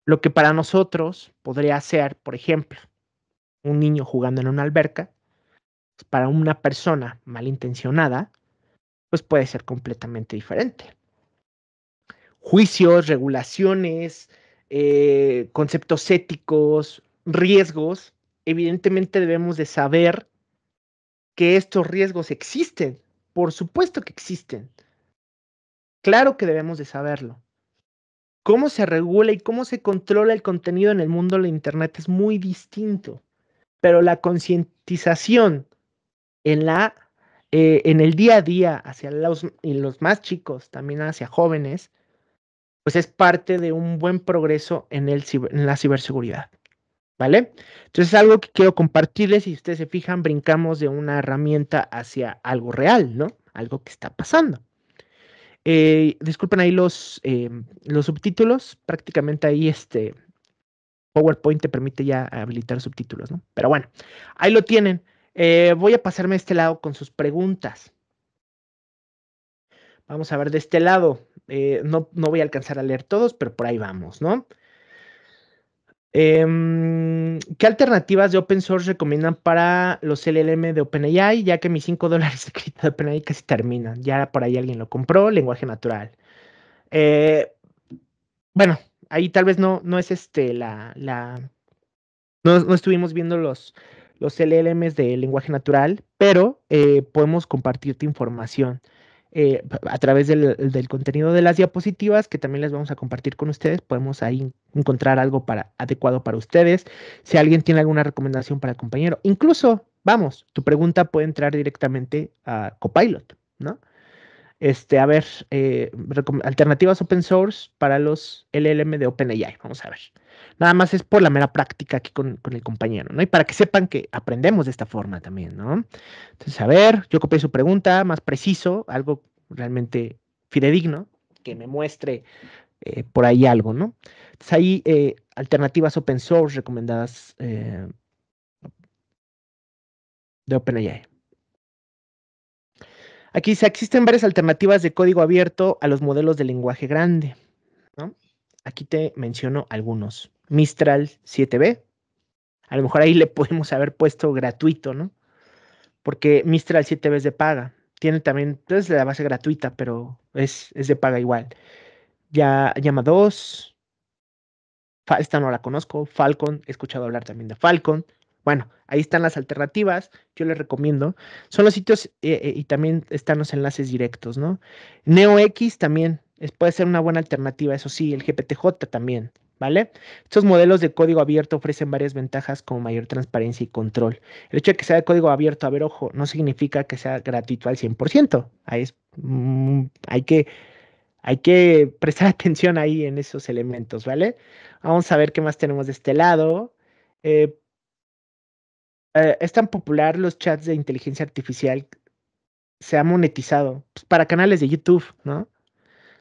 Speaker 2: Lo que para nosotros podría ser, por ejemplo, un niño jugando en una alberca, pues, para una persona malintencionada, pues puede ser completamente diferente. Juicios, regulaciones, eh, conceptos éticos, riesgos, evidentemente debemos de saber que estos riesgos existen. Por supuesto que existen. Claro que debemos de saberlo. Cómo se regula y cómo se controla el contenido en el mundo de la Internet es muy distinto, pero la concientización en, la, eh, en el día a día hacia los más chicos, también hacia jóvenes, pues es parte de un buen progreso en, la ciberseguridad. ¿Vale? Entonces es algo que quiero compartirles si ustedes se fijan, brincamos de una herramienta hacia algo real, ¿no? Algo que está pasando. Eh, disculpen ahí eh, los, subtítulos, prácticamente ahí este PowerPoint te permite ya habilitar subtítulos, ¿no? Pero bueno, ahí lo tienen. Eh, voy a pasarme a este lado con sus preguntas. Vamos a ver de este lado. Eh, no, voy a alcanzar a leer todos, pero por ahí vamos, ¿no? Em, ¿Qué alternativas de open source recomiendan para los LLM de OpenAI? Ya que mis 5 dólares de crédito de OpenAI casi terminan. Ya por ahí alguien lo compró, lenguaje natural. Eh, bueno, ahí tal vez no, no es este la. no, estuvimos viendo los, los LLMs de lenguaje natural, pero podemos eh, podemos compartirte información. Eh, a través del, del, contenido de las diapositivas que también les vamos a compartir con ustedes. Podemos ahí encontrar algo para, adecuado para ustedes. Si alguien tiene alguna recomendación para el compañero, incluso, vamos, tu pregunta puede entrar directamente a Copilot, ¿no? este, a ver, eh, alternativas open source para los LLM de OpenAI. Vamos a ver. Nada más es por la mera práctica aquí con, con, el compañero, ¿no? Y para que sepan que aprendemos de esta forma también, ¿no? Entonces, a ver, yo copié su pregunta, más preciso, algo realmente fidedigno, que me muestre eh, por ahí algo, ¿no? Entonces, ahí eh, alternativas open source recomendadas de OpenAI. Aquí dice, existen varias alternativas de código abierto a los modelos de lenguaje grande. Aquí te menciono algunos. Mistral 7B. A lo mejor ahí le podemos haber puesto gratuito, ¿no? Porque Mistral 7B es de paga. Tiene también, entonces pues, la base gratuita, pero es, es de paga igual. Ya llama 2. Esta no la conozco. Falcon, he escuchado hablar también de Falcon. Bueno, ahí están las alternativas, yo les recomiendo. Son los sitios eh, eh, y también están los enlaces directos, ¿no? NeoX también es, puede ser una buena alternativa, eso sí, el GPTJ también, ¿vale? Estos modelos de código abierto ofrecen varias ventajas como mayor transparencia y control. El hecho de que sea de código abierto, a ver, ojo, no significa que sea gratuito al 100%. Ahí es, mm, hay que hay que prestar atención ahí en esos elementos, ¿vale? Vamos a ver qué más tenemos de este lado. Eh, eh, es tan popular los chats de inteligencia artificial, se ha monetizado pues, para canales de YouTube, ¿no?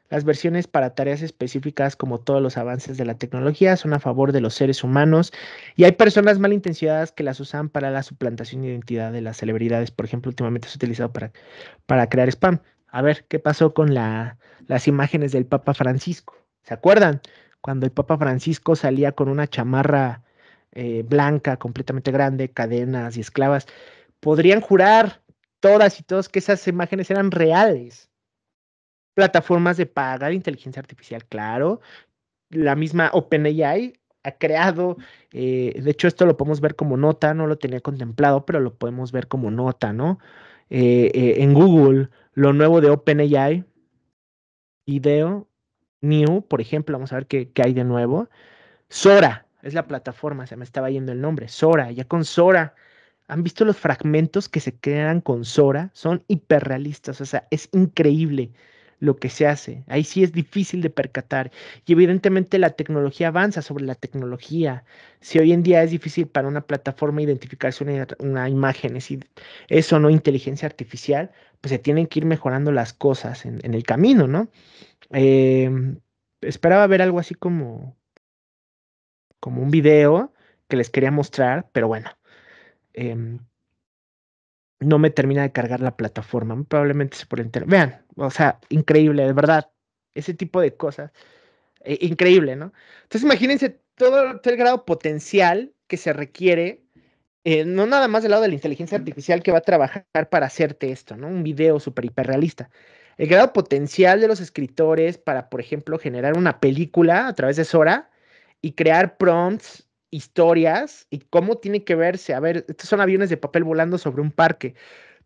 Speaker 2: Las versiones para tareas específicas, como todos los avances de la tecnología, son a favor de los seres humanos y hay personas malintencionadas que las usan para la suplantación de identidad de las celebridades. Por ejemplo, últimamente se ha utilizado para, para crear spam. A ver, ¿qué pasó con la, las imágenes del Papa Francisco? ¿Se acuerdan? Cuando el Papa Francisco salía con una chamarra eh, blanca, completamente grande, cadenas y esclavas, podrían jurar todas y todos que esas imágenes eran reales. Plataformas de paga de inteligencia artificial, claro. La misma OpenAI ha creado, eh, de hecho esto lo podemos ver como nota, no lo tenía contemplado, pero lo podemos ver como nota, ¿no? Eh, en Google, lo nuevo de OpenAI, video, new, por ejemplo, vamos a ver qué hay de nuevo. Sora, es la plataforma, se me estaba yendo el nombre, Sora, ya con Sora. ¿Han visto los fragmentos que se crean con Sora? Son hiperrealistas, o sea, es increíble lo que se hace. Ahí sí es difícil de percatar. Y evidentemente la tecnología avanza sobre la tecnología. Si hoy en día es difícil para una plataforma identificarse una, una imagen, es decir, eso no inteligencia artificial, pues se tienen que ir mejorando las cosas en, el camino, ¿no? Em, esperaba ver algo así como, como un video que les quería mostrar, pero bueno, em, no me termina de cargar la plataforma, probablemente se por internet. Vean, o sea, increíble, de verdad, ese tipo de cosas, e, increíble, ¿no? Entonces imagínense todo, el grado potencial que se requiere, eh, no nada más del lado de la inteligencia artificial que va a trabajar para hacerte esto, ¿no? Un video súper hiperrealista. El grado potencial de los escritores para, por ejemplo, generar una película a través de Sora, y crear prompts, historias y cómo tiene que verse. A ver, estos son aviones de papel volando sobre un parque.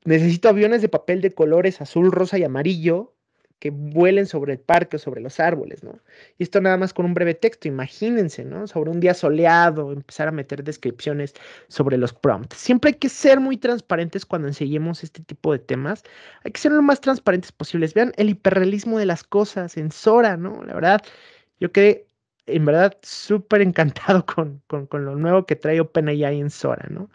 Speaker 2: Necesito aviones de papel de colores azul, rosa y amarillo que vuelen sobre el parque o sobre los árboles, ¿no? Y esto nada más con un breve texto, imagínense, ¿no? Sobre un día soleado, empezar a meter descripciones sobre los prompts. Siempre hay que ser muy transparentes cuando enseñemos este tipo de temas. Hay que ser lo más transparentes posibles. Vean el hiperrealismo de las cosas en Sora, ¿no? La verdad, yo quedé en verdad súper encantado con, con, con, lo nuevo que trae OpenAI en Sora, ¿no?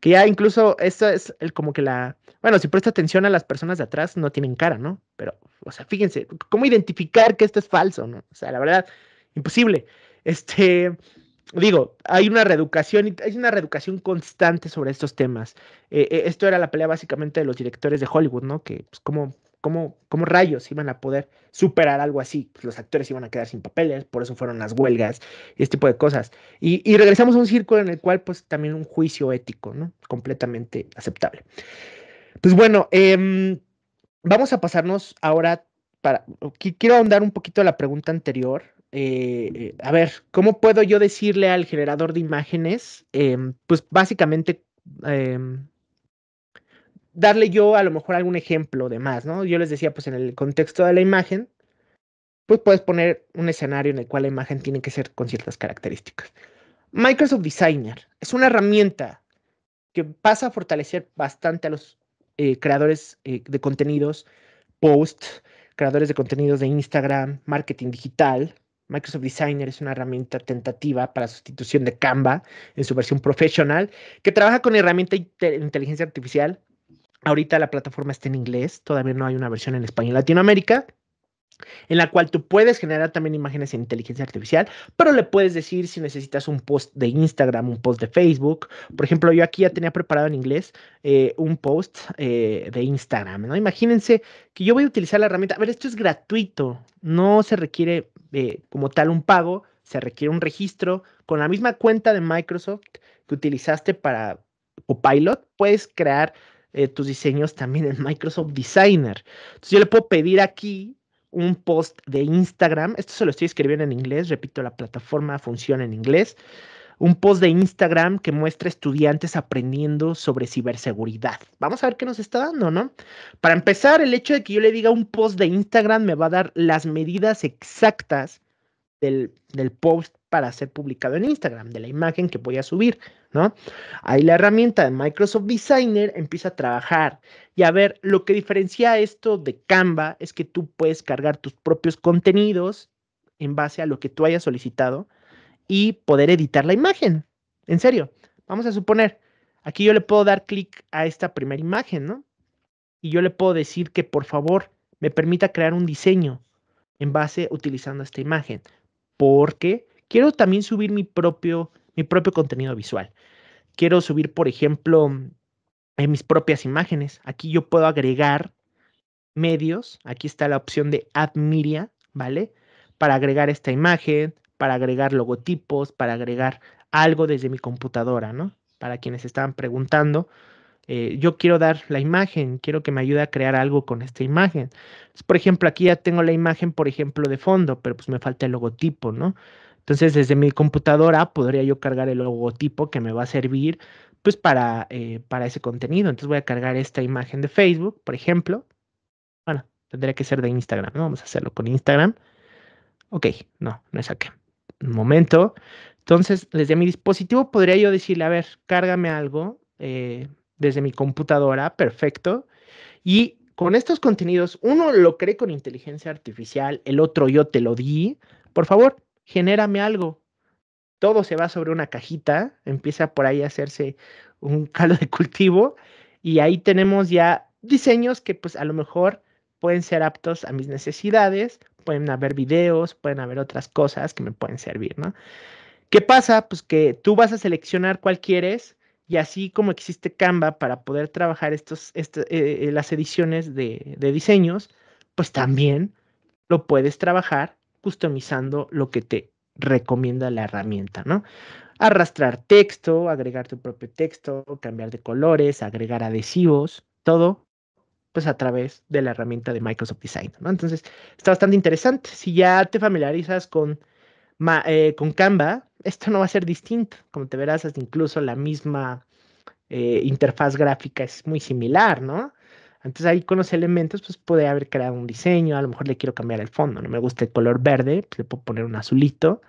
Speaker 2: Que ya incluso eso es el, como que la... Bueno, si presta atención a las personas de atrás, no tienen cara, ¿no? Pero, o sea, fíjense, ¿cómo identificar que esto es falso, ¿no? O sea, la verdad, imposible. Este, digo, hay una reeducación, hay una reeducación constante sobre estos temas. Eh, eh, esto era la pelea básicamente de los directores de Hollywood, ¿no? Que, pues, cómo ¿Cómo, rayos iban a poder superar algo así? Pues, los actores iban a quedar sin papeles, por eso fueron las huelgas y este tipo de cosas. Y, regresamos a un círculo en el cual, pues, también un juicio ético, ¿no? Completamente aceptable. Pues bueno, em, vamos a pasarnos ahora para. Quiero ahondar un poquito la pregunta anterior. Eh, eh, a ver, ¿cómo puedo yo decirle al generador de imágenes? Em, pues básicamente em, darle yo a lo mejor algún ejemplo de más, ¿no? Yo les decía, pues en el contexto de la imagen, pues puedes poner un escenario en el cual la imagen tiene que ser con ciertas características. Microsoft Designer es una herramienta que pasa a fortalecer bastante a los eh, creadores eh, de contenidos, post, creadores de contenidos de Instagram, marketing digital. Microsoft Designer es una herramienta tentativa para sustitución de Canva en su versión profesional, que trabaja con herramienta de inteligencia artificial Ahorita la plataforma está en inglés, todavía no hay una versión en español en Latinoamérica, en la cual tú puedes generar también imágenes en inteligencia artificial, pero le puedes decir si necesitas un post de Instagram, un post de Facebook. Por ejemplo, yo aquí ya tenía preparado en inglés eh, un post eh, de Instagram, Imagínense que yo voy a utilizar la herramienta. A ver, esto es gratuito, no se requiere eh, como tal un pago, se requiere un registro con la misma cuenta de Microsoft que utilizaste para Copilot, puedes crear eh, tus diseños también en Microsoft Designer. Entonces yo le puedo pedir aquí un post de Instagram, esto se lo estoy escribiendo en inglés, repito, la plataforma funciona en inglés, un post de Instagram que muestra estudiantes aprendiendo sobre ciberseguridad. Vamos a ver qué nos está dando, ¿no? Para empezar, el hecho de que yo le diga un post de Instagram me va a dar las medidas exactas del, del post para ser publicado en Instagram, de la imagen que voy a subir. ¿no? Ahí la herramienta de Microsoft Designer empieza a trabajar. Y a ver, lo que diferencia esto de Canva es que tú puedes cargar tus propios contenidos en base a lo que tú hayas solicitado y poder editar la imagen. En serio, vamos a suponer, aquí yo le puedo dar clic a esta primera imagen, ¿no? Y yo le puedo decir que por favor me permita crear un diseño en base utilizando esta imagen, porque quiero también subir mi propio mi propio contenido visual. Quiero subir, por ejemplo, en mis propias imágenes. Aquí yo puedo agregar medios. Aquí está la opción de AdMedia, ¿vale? Para agregar esta imagen, para agregar logotipos, para agregar algo desde mi computadora, ¿no? Para quienes estaban preguntando, eh, yo quiero dar la imagen, quiero que me ayude a crear algo con esta imagen. Pues, por ejemplo, aquí ya tengo la imagen, por ejemplo, de fondo, pero pues me falta el logotipo, ¿no? Entonces, desde mi computadora podría yo cargar el logotipo que me va a servir pues para, eh, para ese contenido. Entonces voy a cargar esta imagen de Facebook, por ejemplo. Bueno, tendría que ser de Instagram, Vamos a hacerlo con Instagram. Ok, no, no es Un momento. Entonces, desde mi dispositivo podría yo decirle, a ver, cárgame algo eh, desde mi computadora, perfecto. Y con estos contenidos, uno lo cree con inteligencia artificial, el otro yo te lo di. Por favor, genérame algo. Todo se va sobre una cajita, empieza por ahí a hacerse un caldo de cultivo y ahí tenemos ya diseños que pues a lo mejor pueden ser aptos a mis necesidades, pueden haber videos, pueden haber otras cosas que me pueden servir, ¿no? ¿Qué pasa? Pues que tú vas a seleccionar cuál quieres y así como existe Canva para poder trabajar estos, este, eh, eh, las ediciones de, de diseños, pues también lo puedes trabajar customizando lo que te recomienda la herramienta, ¿no? Arrastrar texto, agregar tu propio texto, cambiar de colores, agregar adhesivos, todo pues a través de la herramienta de Microsoft Design, ¿no? Entonces, está bastante interesante. Si ya te familiarizas con, eh, con Canva, esto no va a ser distinto. Como te verás, incluso la misma eh, interfaz gráfica es muy similar, ¿no? Entonces ahí con los elementos, pues puede haber creado un diseño, a lo mejor le quiero cambiar el fondo, no me gusta el color verde, pues, le puedo poner un azulito,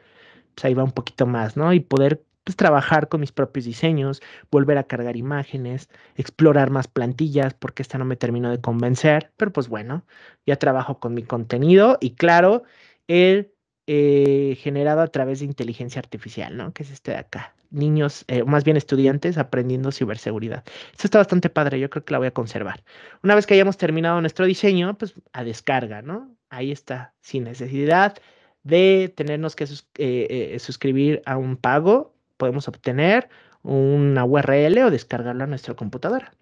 Speaker 2: pues ahí va un poquito más, ¿no? Y poder pues, trabajar con mis propios diseños, volver a cargar imágenes, explorar más plantillas, porque esta no me terminó de convencer, pero pues bueno, ya trabajo con mi contenido y claro, el eh, generado a través de inteligencia artificial, ¿no? Que es este de acá niños, eh, más bien estudiantes, aprendiendo ciberseguridad. eso está bastante padre, yo creo que la voy a conservar. Una vez que hayamos terminado nuestro diseño, pues a descarga, ¿no? Ahí está, sin necesidad de tenernos que eh, eh, suscribir a un pago, podemos obtener una URL o descargarla a nuestra computadora.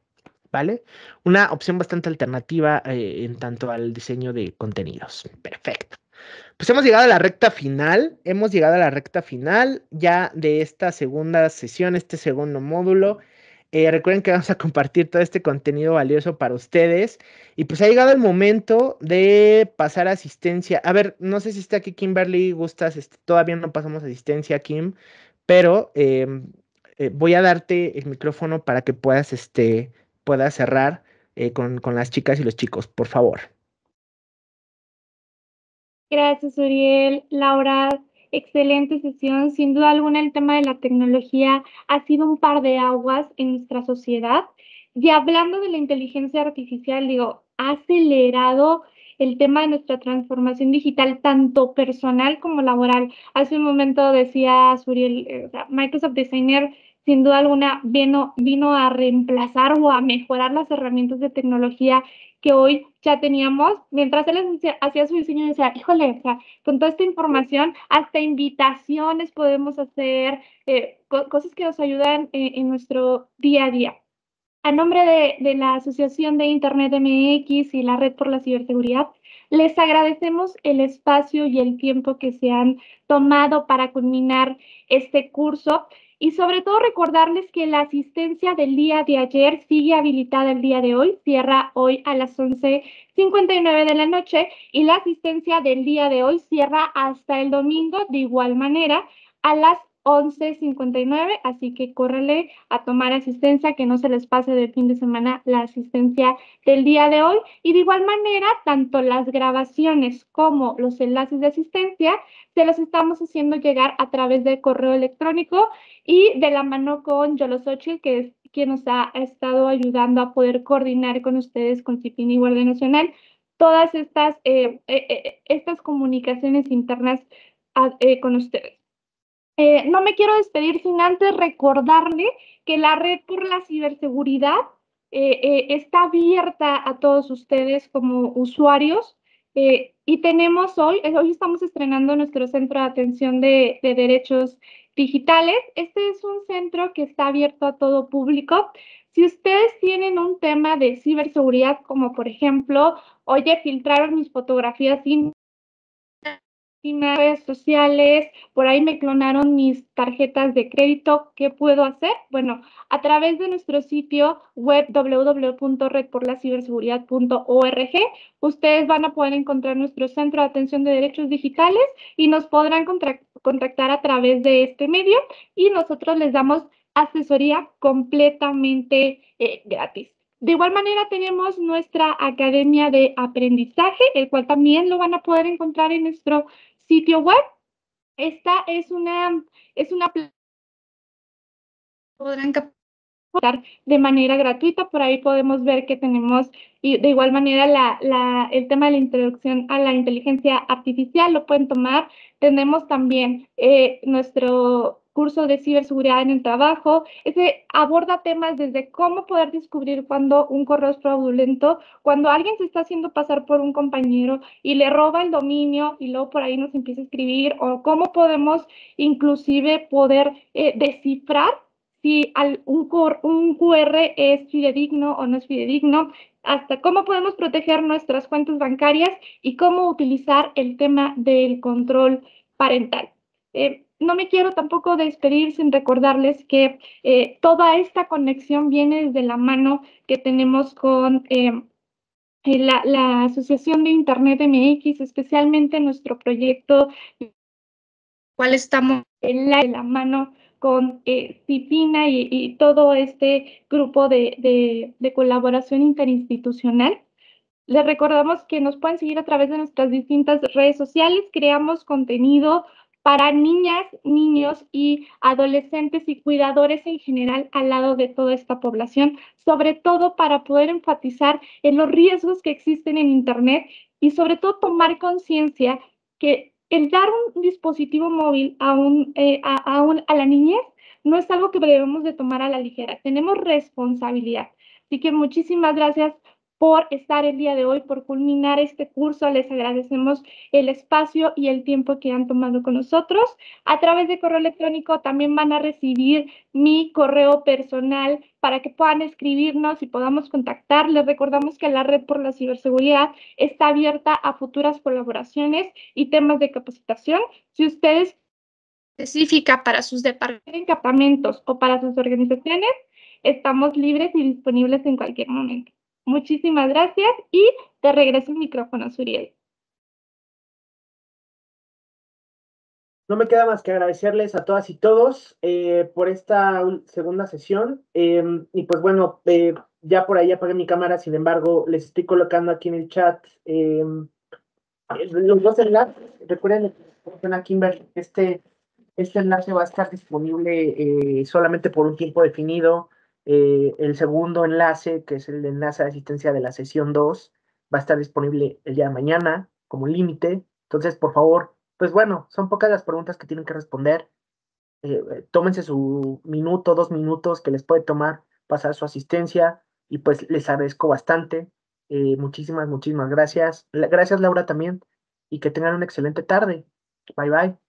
Speaker 2: ¿Vale? Una opción bastante alternativa en tanto al diseño de contenidos. Perfecto. Pues hemos llegado a la recta final, hemos llegado a la recta final ya de esta segunda sesión, este segundo módulo. Eh, recuerden que vamos a compartir todo este contenido valioso para ustedes. Y pues ha llegado el momento de pasar asistencia. A ver, no sé si está aquí Kimberly, gustas, este, todavía no pasamos asistencia, Kim, pero em, eh, voy a darte el micrófono para que puedas, este, cerrar eh, con las chicas y los chicos, por favor.
Speaker 4: Gracias, Uriel. Laura, excelente sesión. Sin duda alguna, el tema de la tecnología ha sido un par de aguas en nuestra sociedad. Y hablando de la inteligencia artificial, digo, ha acelerado el tema de nuestra transformación digital, tanto personal como laboral. Hace un momento decía Uriel, eh, Microsoft Designer sin duda alguna vino, vino a reemplazar o a mejorar las herramientas de tecnología que hoy ya teníamos, mientras él hacía su diseño, decía, híjole, con toda esta información, hasta invitaciones podemos hacer, eh, cosas que nos ayudan en nuestro día a día. A nombre de, de la Asociación de Internet MX y la Red por la Ciberseguridad, les agradecemos el espacio y el tiempo que se han tomado para culminar este curso. Y sobre todo recordarles que la asistencia del día de ayer sigue habilitada el día de hoy, cierra hoy a las 11.59 de la noche y la asistencia del día de hoy cierra hasta el domingo de igual manera a las 11.59, así que córrele a tomar asistencia, que no se les pase del fin de semana la asistencia del día de hoy. Y de igual manera, tanto las grabaciones como los enlaces de asistencia se los estamos haciendo llegar a través de correo electrónico y de la mano con Yolosochil, que es quien nos ha estado ayudando a poder coordinar con ustedes con CIPIN y Guardia Nacional todas estas, eh, eh, eh, estas comunicaciones internas ah, con ustedes. Eh, no me quiero despedir sin antes recordarle que la red por la ciberseguridad eh, eh, está abierta a todos ustedes como usuarios y tenemos hoy, hoy estamos estrenando nuestro centro de atención de, derechos digitales. Este es un centro que está abierto a todo público. Si ustedes tienen un tema de ciberseguridad, como por ejemplo, oye, filtraron mis fotografías sin redes sociales, por ahí me clonaron mis tarjetas de crédito, ¿qué puedo hacer? Bueno, a través de nuestro sitio web www.redporlaciberseguridad.org, ustedes van a poder encontrar nuestro centro de atención de derechos digitales y nos podrán contactar a través de este medio y nosotros les damos asesoría completamente eh, gratis. De igual manera tenemos nuestra academia de aprendizaje, el cual también lo van a poder encontrar en nuestro sitio web. Esta es una, es una podrán captar de manera gratuita. Por ahí podemos ver que tenemos y de igual manera la, la, el tema de la introducción a la inteligencia artificial, lo pueden tomar. Tenemos también eh, nuestro curso de ciberseguridad en el trabajo. Ese aborda temas desde cómo poder descubrir cuando un correo es fraudulento, cuando alguien se está haciendo pasar por un compañero y le roba el dominio y luego por ahí nos empieza a escribir, o cómo podemos inclusive poder eh, descifrar si un, QR es fidedigno o no es fidedigno, hasta cómo podemos proteger nuestras cuentas bancarias y cómo utilizar el tema del control parental. Eh, no me quiero tampoco despedir sin recordarles que eh, toda esta conexión viene desde la mano que tenemos con eh, eh, la, Asociación de Internet MX, especialmente nuestro proyecto, ¿cuál estamos en la, mano con eh, y, todo este grupo de, de, colaboración interinstitucional. Les recordamos que nos pueden seguir a través de nuestras distintas redes sociales, creamos contenido para niñas, niños y adolescentes y cuidadores en general al lado de toda esta población, sobre todo para poder enfatizar en los riesgos que existen en Internet y sobre todo tomar conciencia que el dar un dispositivo móvil a, un, eh, a, la niñez no es algo que debemos de tomar a la ligera, tenemos responsabilidad. Así que muchísimas gracias por estar el día de hoy, por culminar este curso. Les agradecemos el espacio y el tiempo que han tomado con nosotros. A través de correo electrónico también van a recibir mi correo personal para que puedan escribirnos y podamos contactar. Les recordamos que la red por la ciberseguridad está abierta a futuras colaboraciones y temas de capacitación. Si ustedes específica para sus departamentos o para sus organizaciones, estamos libres y disponibles en cualquier momento. Muchísimas gracias y te regreso el micrófono, Suriel.
Speaker 2: No me queda más que agradecerles a todas y todos eh, por esta segunda sesión. Em, y pues bueno, eh, ya por ahí apagué mi cámara, sin embargo, les estoy colocando aquí en el chat em, los dos enlaces. Recuerden que este, este enlace va a estar disponible eh, solamente por un tiempo definido. Eh, el segundo enlace, que es el enlace de asistencia de la sesión 2, va a estar disponible el día de mañana como límite. Entonces, por favor, pues bueno, son pocas las preguntas que tienen que responder. Eh, eh, tómense su minuto, dos minutos que les puede tomar pasar su asistencia y pues les agradezco bastante. muchísimas, muchísimas gracias. Gracias Laura también y que tengan una excelente tarde. Bye bye.